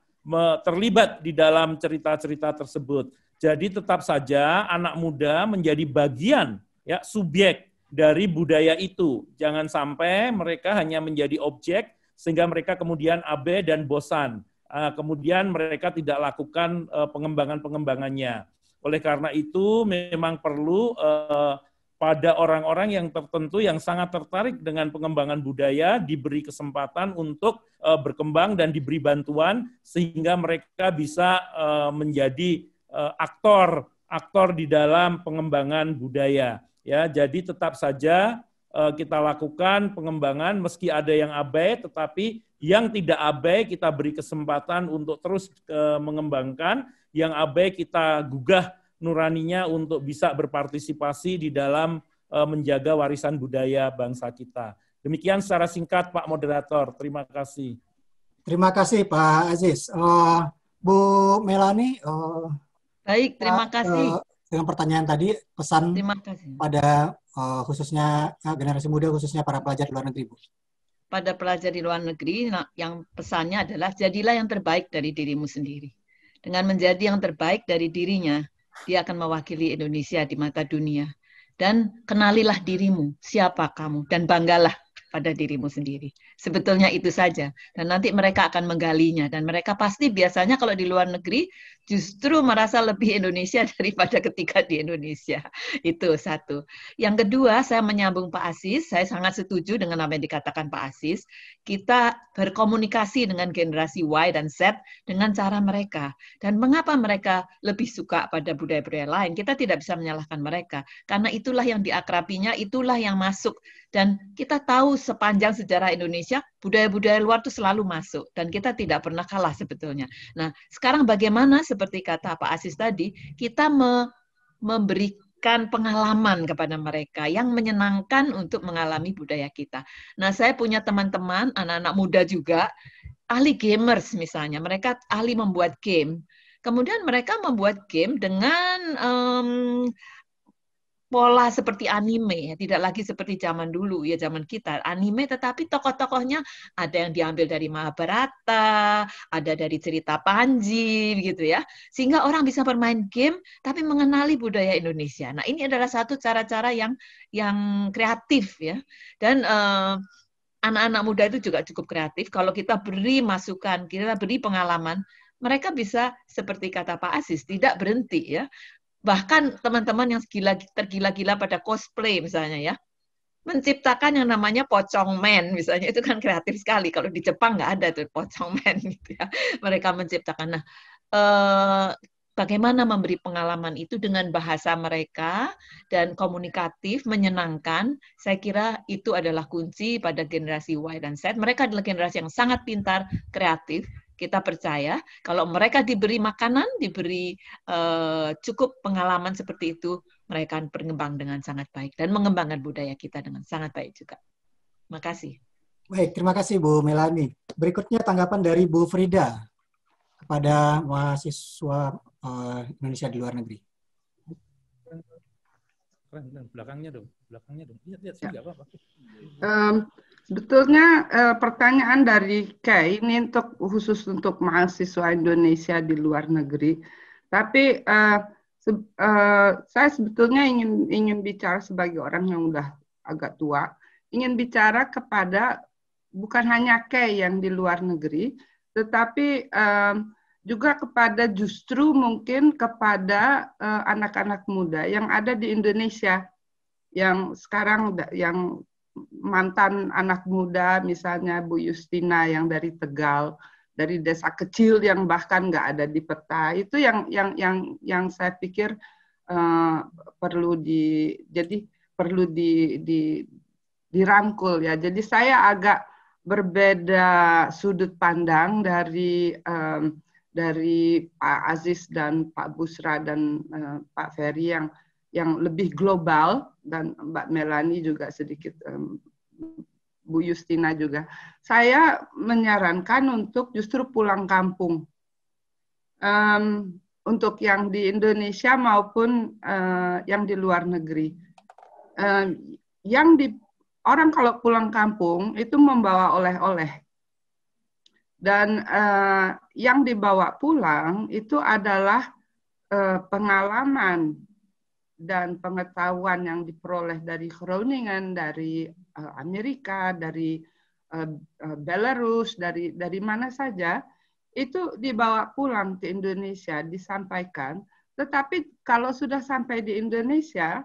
terlibat di dalam cerita-cerita tersebut. Jadi tetap saja anak muda menjadi bagian ya subjek dari budaya itu. Jangan sampai mereka hanya menjadi objek sehingga mereka kemudian abe dan bosan. Eh, kemudian mereka tidak lakukan eh, pengembangan-pengembangannya. Oleh karena itu memang perlu eh, pada orang-orang yang tertentu yang sangat tertarik dengan pengembangan budaya diberi kesempatan untuk berkembang dan diberi bantuan sehingga mereka bisa menjadi aktor aktor di dalam pengembangan budaya ya jadi tetap saja kita lakukan pengembangan meski ada yang abai tetapi yang tidak abai kita beri kesempatan untuk terus e, mengembangkan, yang abai kita gugah nuraninya untuk bisa berpartisipasi di dalam e, menjaga warisan budaya bangsa kita. Demikian secara singkat Pak Moderator. Terima kasih. Terima kasih Pak Aziz. Uh, Bu Melani. Uh, Baik, terima Pak, kasih. Uh, dengan pertanyaan tadi, pesan pada uh, khususnya uh, generasi muda, khususnya para pelajar luar negeri, Bu pada pelajar di luar negeri yang pesannya adalah jadilah yang terbaik dari dirimu sendiri. Dengan menjadi yang terbaik dari dirinya, dia akan mewakili Indonesia di mata dunia. Dan kenalilah dirimu, siapa kamu, dan banggalah pada dirimu sendiri. Sebetulnya itu saja. Dan nanti mereka akan menggalinya. Dan mereka pasti biasanya kalau di luar negeri justru merasa lebih Indonesia daripada ketika di Indonesia. Itu satu. Yang kedua, saya menyambung Pak Asis. Saya sangat setuju dengan apa yang dikatakan Pak Asis. Kita berkomunikasi dengan generasi Y dan Z dengan cara mereka. Dan mengapa mereka lebih suka pada budaya-budaya lain? Kita tidak bisa menyalahkan mereka. Karena itulah yang diakrapinya, itulah yang masuk dan kita tahu sepanjang sejarah Indonesia, budaya-budaya luar itu selalu masuk. Dan kita tidak pernah kalah sebetulnya. Nah, sekarang bagaimana seperti kata Pak Asis tadi, kita me memberikan pengalaman kepada mereka yang menyenangkan untuk mengalami budaya kita. Nah, saya punya teman-teman anak-anak muda juga ahli gamers misalnya, mereka ahli membuat game. Kemudian mereka membuat game dengan um, pola seperti anime ya tidak lagi seperti zaman dulu ya zaman kita anime tetapi tokoh-tokohnya ada yang diambil dari Mahabharata ada dari cerita Panji gitu ya sehingga orang bisa bermain game tapi mengenali budaya Indonesia nah ini adalah satu cara-cara yang yang kreatif ya dan anak eh, anak-anak muda itu juga cukup kreatif kalau kita beri masukan kita beri pengalaman mereka bisa seperti kata Pak Asis tidak berhenti ya bahkan teman-teman yang tergila-gila pada cosplay misalnya ya menciptakan yang namanya pocong man misalnya itu kan kreatif sekali kalau di Jepang nggak ada tuh pocong man gitu ya mereka menciptakan nah eh, bagaimana memberi pengalaman itu dengan bahasa mereka dan komunikatif menyenangkan saya kira itu adalah kunci pada generasi Y dan Z mereka adalah generasi yang sangat pintar kreatif kita percaya kalau hmm. mereka diberi makanan, diberi uh, cukup pengalaman seperti itu, mereka akan berkembang dengan sangat baik dan mengembangkan budaya kita dengan sangat baik juga. Terima kasih. Baik, terima kasih Bu Melani. Berikutnya tanggapan dari Bu Frida kepada mahasiswa uh, Indonesia di luar negeri. belakangnya dong, belakangnya dong. Lihat, lihat, ya. apa-apa. Um, Sebetulnya eh, pertanyaan dari Kay ini untuk khusus untuk mahasiswa Indonesia di luar negeri. Tapi eh, se, eh, saya sebetulnya ingin ingin bicara sebagai orang yang udah agak tua, ingin bicara kepada bukan hanya Kay yang di luar negeri, tetapi eh, juga kepada justru mungkin kepada eh, anak-anak uh, muda yang ada di Indonesia yang sekarang yang mantan anak muda misalnya Bu Yustina yang dari Tegal dari desa kecil yang bahkan nggak ada di peta itu yang yang yang yang saya pikir uh, perlu di jadi perlu di, di dirangkul ya jadi saya agak berbeda sudut pandang dari um, dari Pak Aziz dan Pak Busra dan uh, Pak Ferry yang yang lebih global dan Mbak Melani juga sedikit um, Bu Yustina juga. Saya menyarankan untuk justru pulang kampung. Um, untuk yang di Indonesia maupun uh, yang di luar negeri. um, yang di orang kalau pulang kampung itu membawa oleh-oleh. Dan uh, yang dibawa pulang itu adalah uh, pengalaman dan pengetahuan yang diperoleh dari Groningen, dari eh, Amerika, dari eh, eh, Belarus, dari dari mana saja itu dibawa pulang ke Indonesia, disampaikan. Tetapi kalau sudah sampai di Indonesia,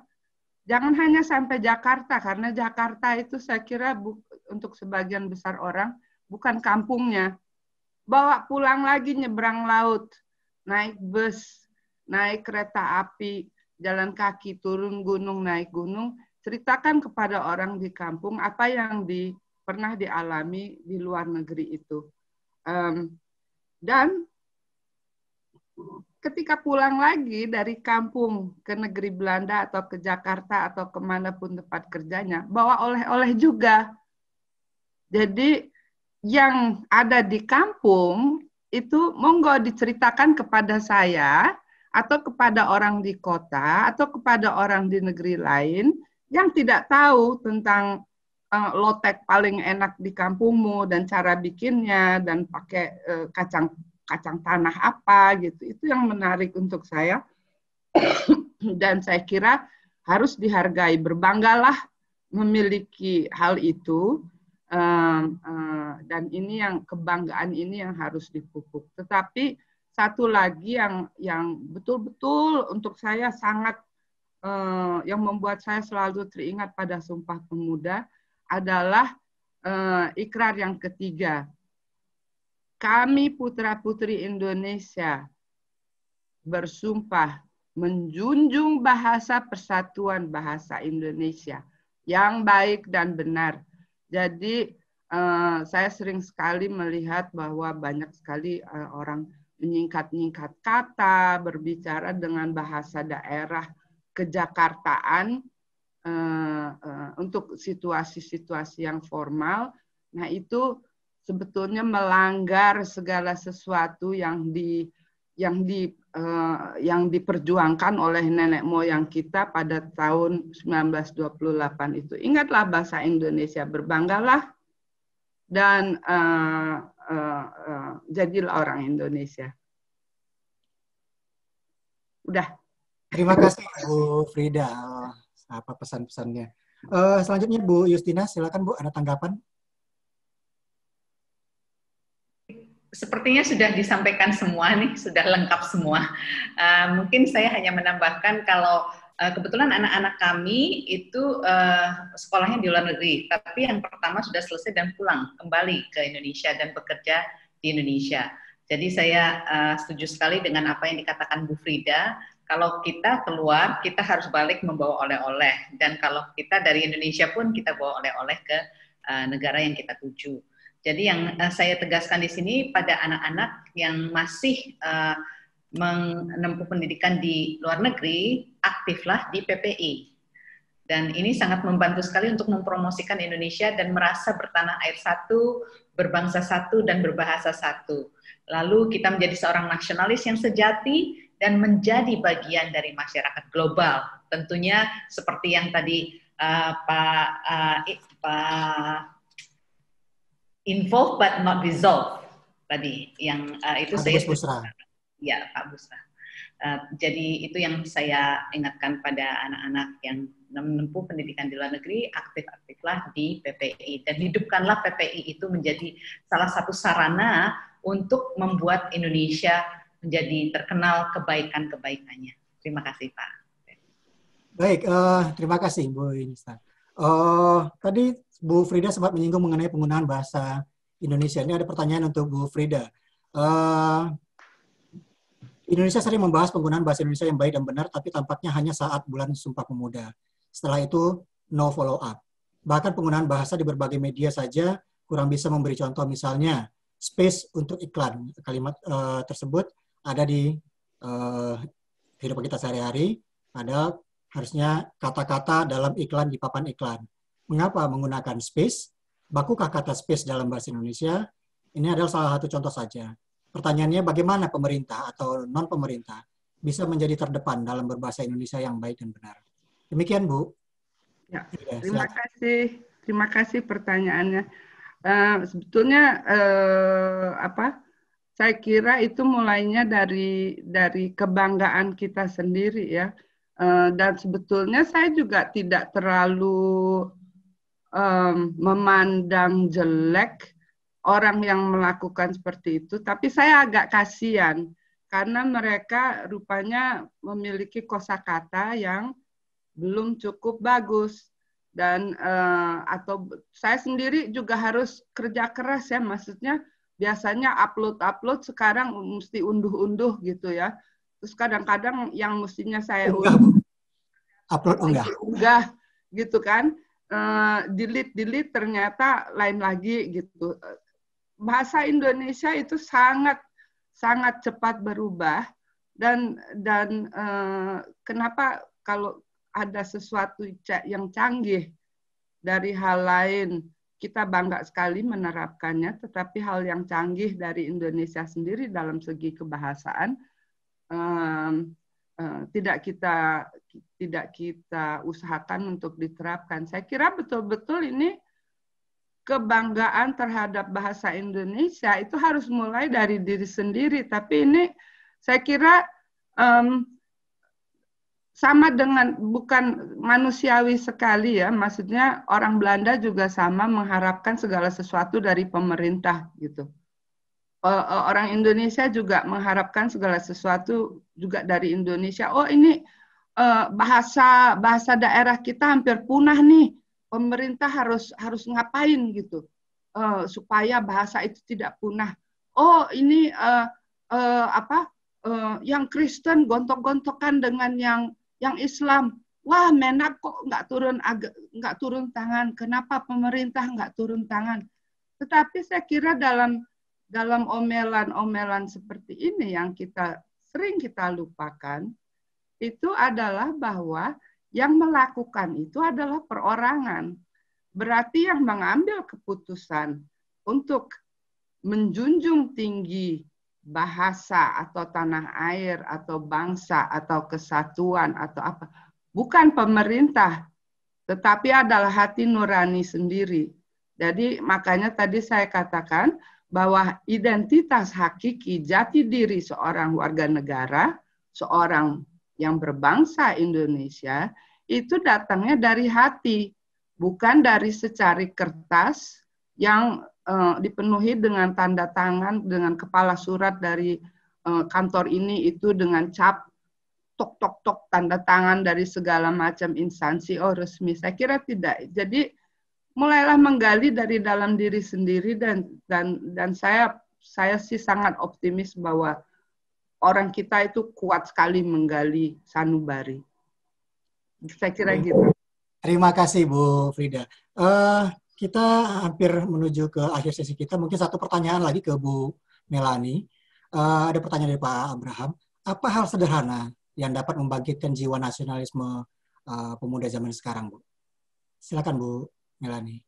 jangan hanya sampai Jakarta karena Jakarta itu saya kira untuk sebagian besar orang bukan kampungnya. Bawa pulang lagi nyebrang laut, naik bus, naik kereta api, jalan kaki, turun gunung, naik gunung, ceritakan kepada orang di kampung apa yang di, pernah dialami di luar negeri itu. Um, dan ketika pulang lagi dari kampung ke negeri Belanda atau ke Jakarta atau kemana pun tempat kerjanya, bawa oleh-oleh juga. Jadi yang ada di kampung itu monggo diceritakan kepada saya atau kepada orang di kota atau kepada orang di negeri lain yang tidak tahu tentang uh, lotek paling enak di kampungmu dan cara bikinnya dan pakai uh, kacang kacang tanah apa gitu itu yang menarik untuk saya dan saya kira harus dihargai berbanggalah memiliki hal itu uh, uh, dan ini yang kebanggaan ini yang harus dipupuk tetapi satu lagi yang yang betul-betul untuk saya sangat eh, yang membuat saya selalu teringat pada Sumpah Pemuda adalah eh, ikrar yang ketiga. Kami putra-putri Indonesia bersumpah menjunjung bahasa persatuan bahasa Indonesia yang baik dan benar. Jadi eh, saya sering sekali melihat bahwa banyak sekali eh, orang menyingkat-nyingkat kata, berbicara dengan bahasa daerah kejakartaan uh, uh, untuk situasi-situasi yang formal. Nah, itu sebetulnya melanggar segala sesuatu yang di yang di uh, yang diperjuangkan oleh nenek moyang kita pada tahun 1928 itu. Ingatlah bahasa Indonesia, berbanggalah dan uh, Eh, eh, jadilah orang Indonesia. Udah. Terima kasih Bu Frida. Apa pesan-pesannya? Uh, selanjutnya Bu Yustina, silakan Bu ada tanggapan. Sepertinya sudah disampaikan semua nih, sudah lengkap semua. Uh, mungkin saya hanya menambahkan kalau Eh, kebetulan anak-anak kami itu uh, sekolahnya di luar negeri, tapi yang pertama sudah selesai dan pulang kembali ke Indonesia dan bekerja di Indonesia. Jadi saya uh, setuju sekali dengan apa yang dikatakan Bu Frida. Kalau kita keluar, kita harus balik membawa oleh-oleh. Dan kalau kita dari Indonesia pun kita bawa oleh-oleh ke uh, negara yang kita tuju. Jadi yang uh, saya tegaskan di sini pada anak-anak yang masih uh, menempuh pendidikan di luar negeri, aktiflah di PPI. Dan ini sangat membantu sekali untuk mempromosikan Indonesia dan merasa bertanah air satu, berbangsa satu, dan berbahasa satu. Lalu kita menjadi seorang nasionalis yang sejati dan menjadi bagian dari masyarakat global. Tentunya seperti yang tadi uh, Pak, uh, Pak involved but not resolved tadi yang uh, itu Agus saya Busra. Ya, Pak Busra. Uh, eh, jadi itu yang saya ingatkan pada anak-anak yang menempuh pendidikan di luar negeri, aktif-aktiflah di PPI dan hidupkanlah PPI itu menjadi salah satu sarana untuk membuat Indonesia menjadi terkenal kebaikan-kebaikannya. Terima kasih Pak. Baik, uh, terima kasih Bu Inista. Uh, eh, tadi Bu Frida sempat menyinggung mengenai penggunaan bahasa Indonesia. Ini ada pertanyaan untuk Bu Frida. Uh, Indonesia sering membahas penggunaan bahasa Indonesia yang baik dan benar, tapi tampaknya hanya saat bulan Sumpah Pemuda. Setelah itu, no follow up. Bahkan penggunaan bahasa di berbagai media saja kurang bisa memberi contoh. Misalnya, space untuk iklan. Kalimat uh, tersebut ada di uh, eh, kehidupan kita sehari-hari, ada harusnya kata-kata dalam iklan di papan iklan. Mengapa menggunakan space? Bakukah kata space dalam bahasa Indonesia? Ini adalah salah satu contoh saja pertanyaannya bagaimana pemerintah atau non pemerintah bisa menjadi terdepan dalam berbahasa Indonesia yang baik dan benar. Demikian Bu. Ya, iya, terima kasih, terima kasih pertanyaannya. Uh, sebetulnya uh, apa? Saya kira itu mulainya dari dari kebanggaan kita sendiri ya. Uh, dan sebetulnya saya juga tidak terlalu um, memandang jelek orang yang melakukan seperti itu, tapi saya agak kasihan karena mereka rupanya memiliki kosakata yang belum cukup bagus dan uh, atau saya sendiri juga harus kerja keras ya maksudnya biasanya upload-upload sekarang mesti unduh-unduh gitu ya. Terus kadang-kadang yang mestinya saya unduh, unduh, upload unggah. Unggah gitu kan. Uh, eh, delete delete ternyata lain lagi gitu bahasa Indonesia itu sangat sangat cepat berubah dan dan eh, kenapa kalau ada sesuatu yang canggih dari hal lain kita bangga sekali menerapkannya tetapi hal yang canggih dari Indonesia sendiri dalam segi kebahasaan eh, tidak kita tidak kita usahakan untuk diterapkan saya kira betul-betul ini kebanggaan terhadap bahasa Indonesia itu harus mulai dari diri sendiri. Tapi ini saya kira um, sama dengan bukan manusiawi sekali ya, maksudnya orang Belanda juga sama mengharapkan segala sesuatu dari pemerintah gitu. Orang Indonesia juga mengharapkan segala sesuatu juga dari Indonesia. Oh ini eh, bahasa bahasa daerah kita hampir punah nih pemerintah harus harus ngapain gitu uh, supaya bahasa itu tidak punah. Oh ini uh, uh, apa uh, yang Kristen gontok-gontokan dengan yang yang Islam. Wah menak kok nggak turun nggak turun tangan. Kenapa pemerintah nggak turun tangan? Tetapi saya kira dalam dalam omelan-omelan seperti ini yang kita sering kita lupakan itu adalah bahwa yang melakukan itu adalah perorangan. Berarti yang mengambil keputusan untuk menjunjung tinggi bahasa atau tanah air atau bangsa atau kesatuan atau apa bukan pemerintah tetapi adalah hati nurani sendiri. Jadi makanya tadi saya katakan bahwa identitas hakiki jati diri seorang warga negara, seorang yang berbangsa Indonesia itu datangnya dari hati, bukan dari secari kertas yang uh, dipenuhi dengan tanda tangan, dengan kepala surat dari uh, kantor ini itu dengan cap tok tok tok tanda tangan dari segala macam instansi oh resmi. Saya kira tidak. Jadi mulailah menggali dari dalam diri sendiri dan dan dan saya saya sih sangat optimis bahwa orang kita itu kuat sekali menggali sanubari. Saya kira gitu. Terima kasih Bu Frida. Uh, kita hampir menuju ke akhir sesi kita. Mungkin satu pertanyaan lagi ke Bu Melani. Uh, ada pertanyaan dari Pak Abraham. Apa hal sederhana yang dapat membangkitkan jiwa nasionalisme uh, pemuda zaman sekarang, Bu? Silakan Bu Melani.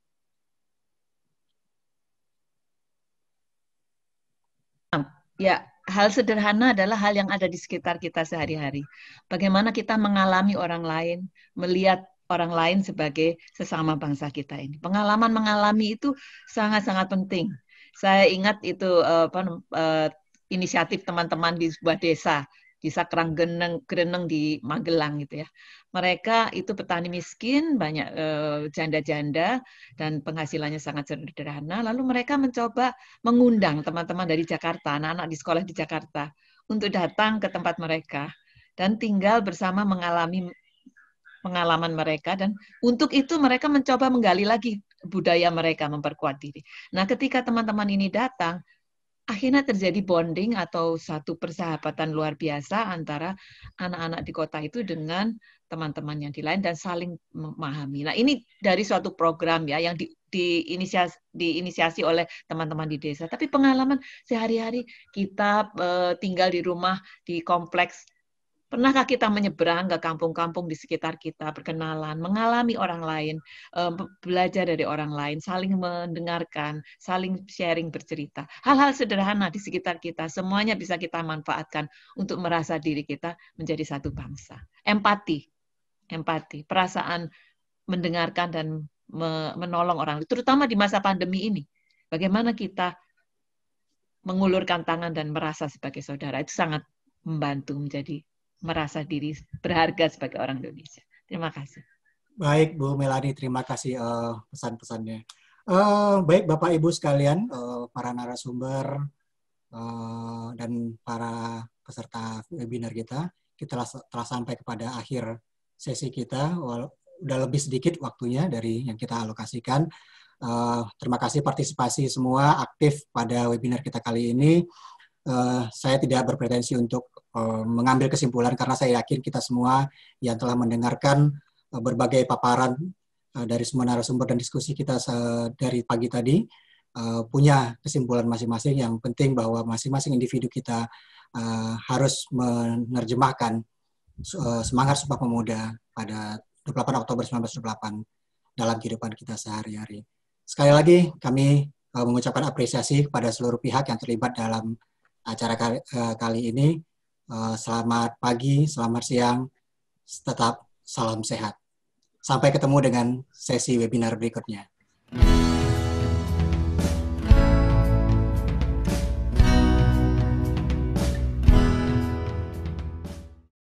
Ya, hal sederhana adalah hal yang ada di sekitar kita sehari-hari. Bagaimana kita mengalami orang lain, melihat orang lain sebagai sesama bangsa kita ini. Pengalaman mengalami itu sangat-sangat penting. Saya ingat itu eh, apa, eh, inisiatif teman-teman di sebuah desa desa Keranggeneng geneng di Magelang gitu ya. Mereka itu petani miskin, banyak eh, janda-janda dan penghasilannya sangat sederhana. Lalu mereka mencoba mengundang teman-teman dari Jakarta, anak-anak di sekolah di Jakarta untuk datang ke tempat mereka dan tinggal bersama mengalami pengalaman mereka dan untuk itu mereka mencoba menggali lagi budaya mereka memperkuat diri. Nah, ketika teman-teman ini datang, akhirnya terjadi bonding atau satu persahabatan luar biasa antara anak-anak di kota itu dengan teman-teman yang di lain dan saling memahami. Nah, ini dari suatu program ya yang di, diinisiasi, diinisiasi oleh teman-teman di desa. Tapi pengalaman sehari-hari kita eh, tinggal di rumah di kompleks Pernahkah kita menyeberang ke kampung-kampung di sekitar kita, berkenalan, mengalami orang lain, eh, belajar dari orang lain, saling mendengarkan, saling sharing bercerita. Hal-hal sederhana di sekitar kita semuanya bisa kita manfaatkan untuk merasa diri kita menjadi satu bangsa. Empati, empati, perasaan mendengarkan dan menolong orang, terutama di masa pandemi ini. Bagaimana kita mengulurkan tangan dan merasa sebagai saudara itu sangat membantu menjadi merasa diri berharga sebagai orang Indonesia. Terima kasih. Baik, Bu Melani, terima kasih uh, pesan-pesannya. Uh, baik, Bapak Ibu sekalian, uh, para narasumber uh, dan para peserta webinar kita, kita telah, telah sampai kepada akhir sesi kita. udah lebih sedikit waktunya dari yang kita alokasikan. Uh, terima kasih partisipasi semua aktif pada webinar kita kali ini. Eh, saya tidak berpretensi untuk eh, mengambil kesimpulan karena saya yakin kita semua yang telah mendengarkan eh, berbagai paparan dari semua narasumber dan diskusi kita dari pagi tadi punya kesimpulan masing-masing yang penting bahwa masing-masing individu kita harus menerjemahkan semangat Sumpah Pemuda pada 28 Oktober 1928 dalam kehidupan kita sehari-hari. Sekali lagi kami mengucapkan apresiasi kepada seluruh pihak yang terlibat dalam acara kali, eh, ini. Eh, selamat pagi, selamat siang, tetap salam sehat. Sampai ketemu dengan sesi webinar berikutnya. Thank you.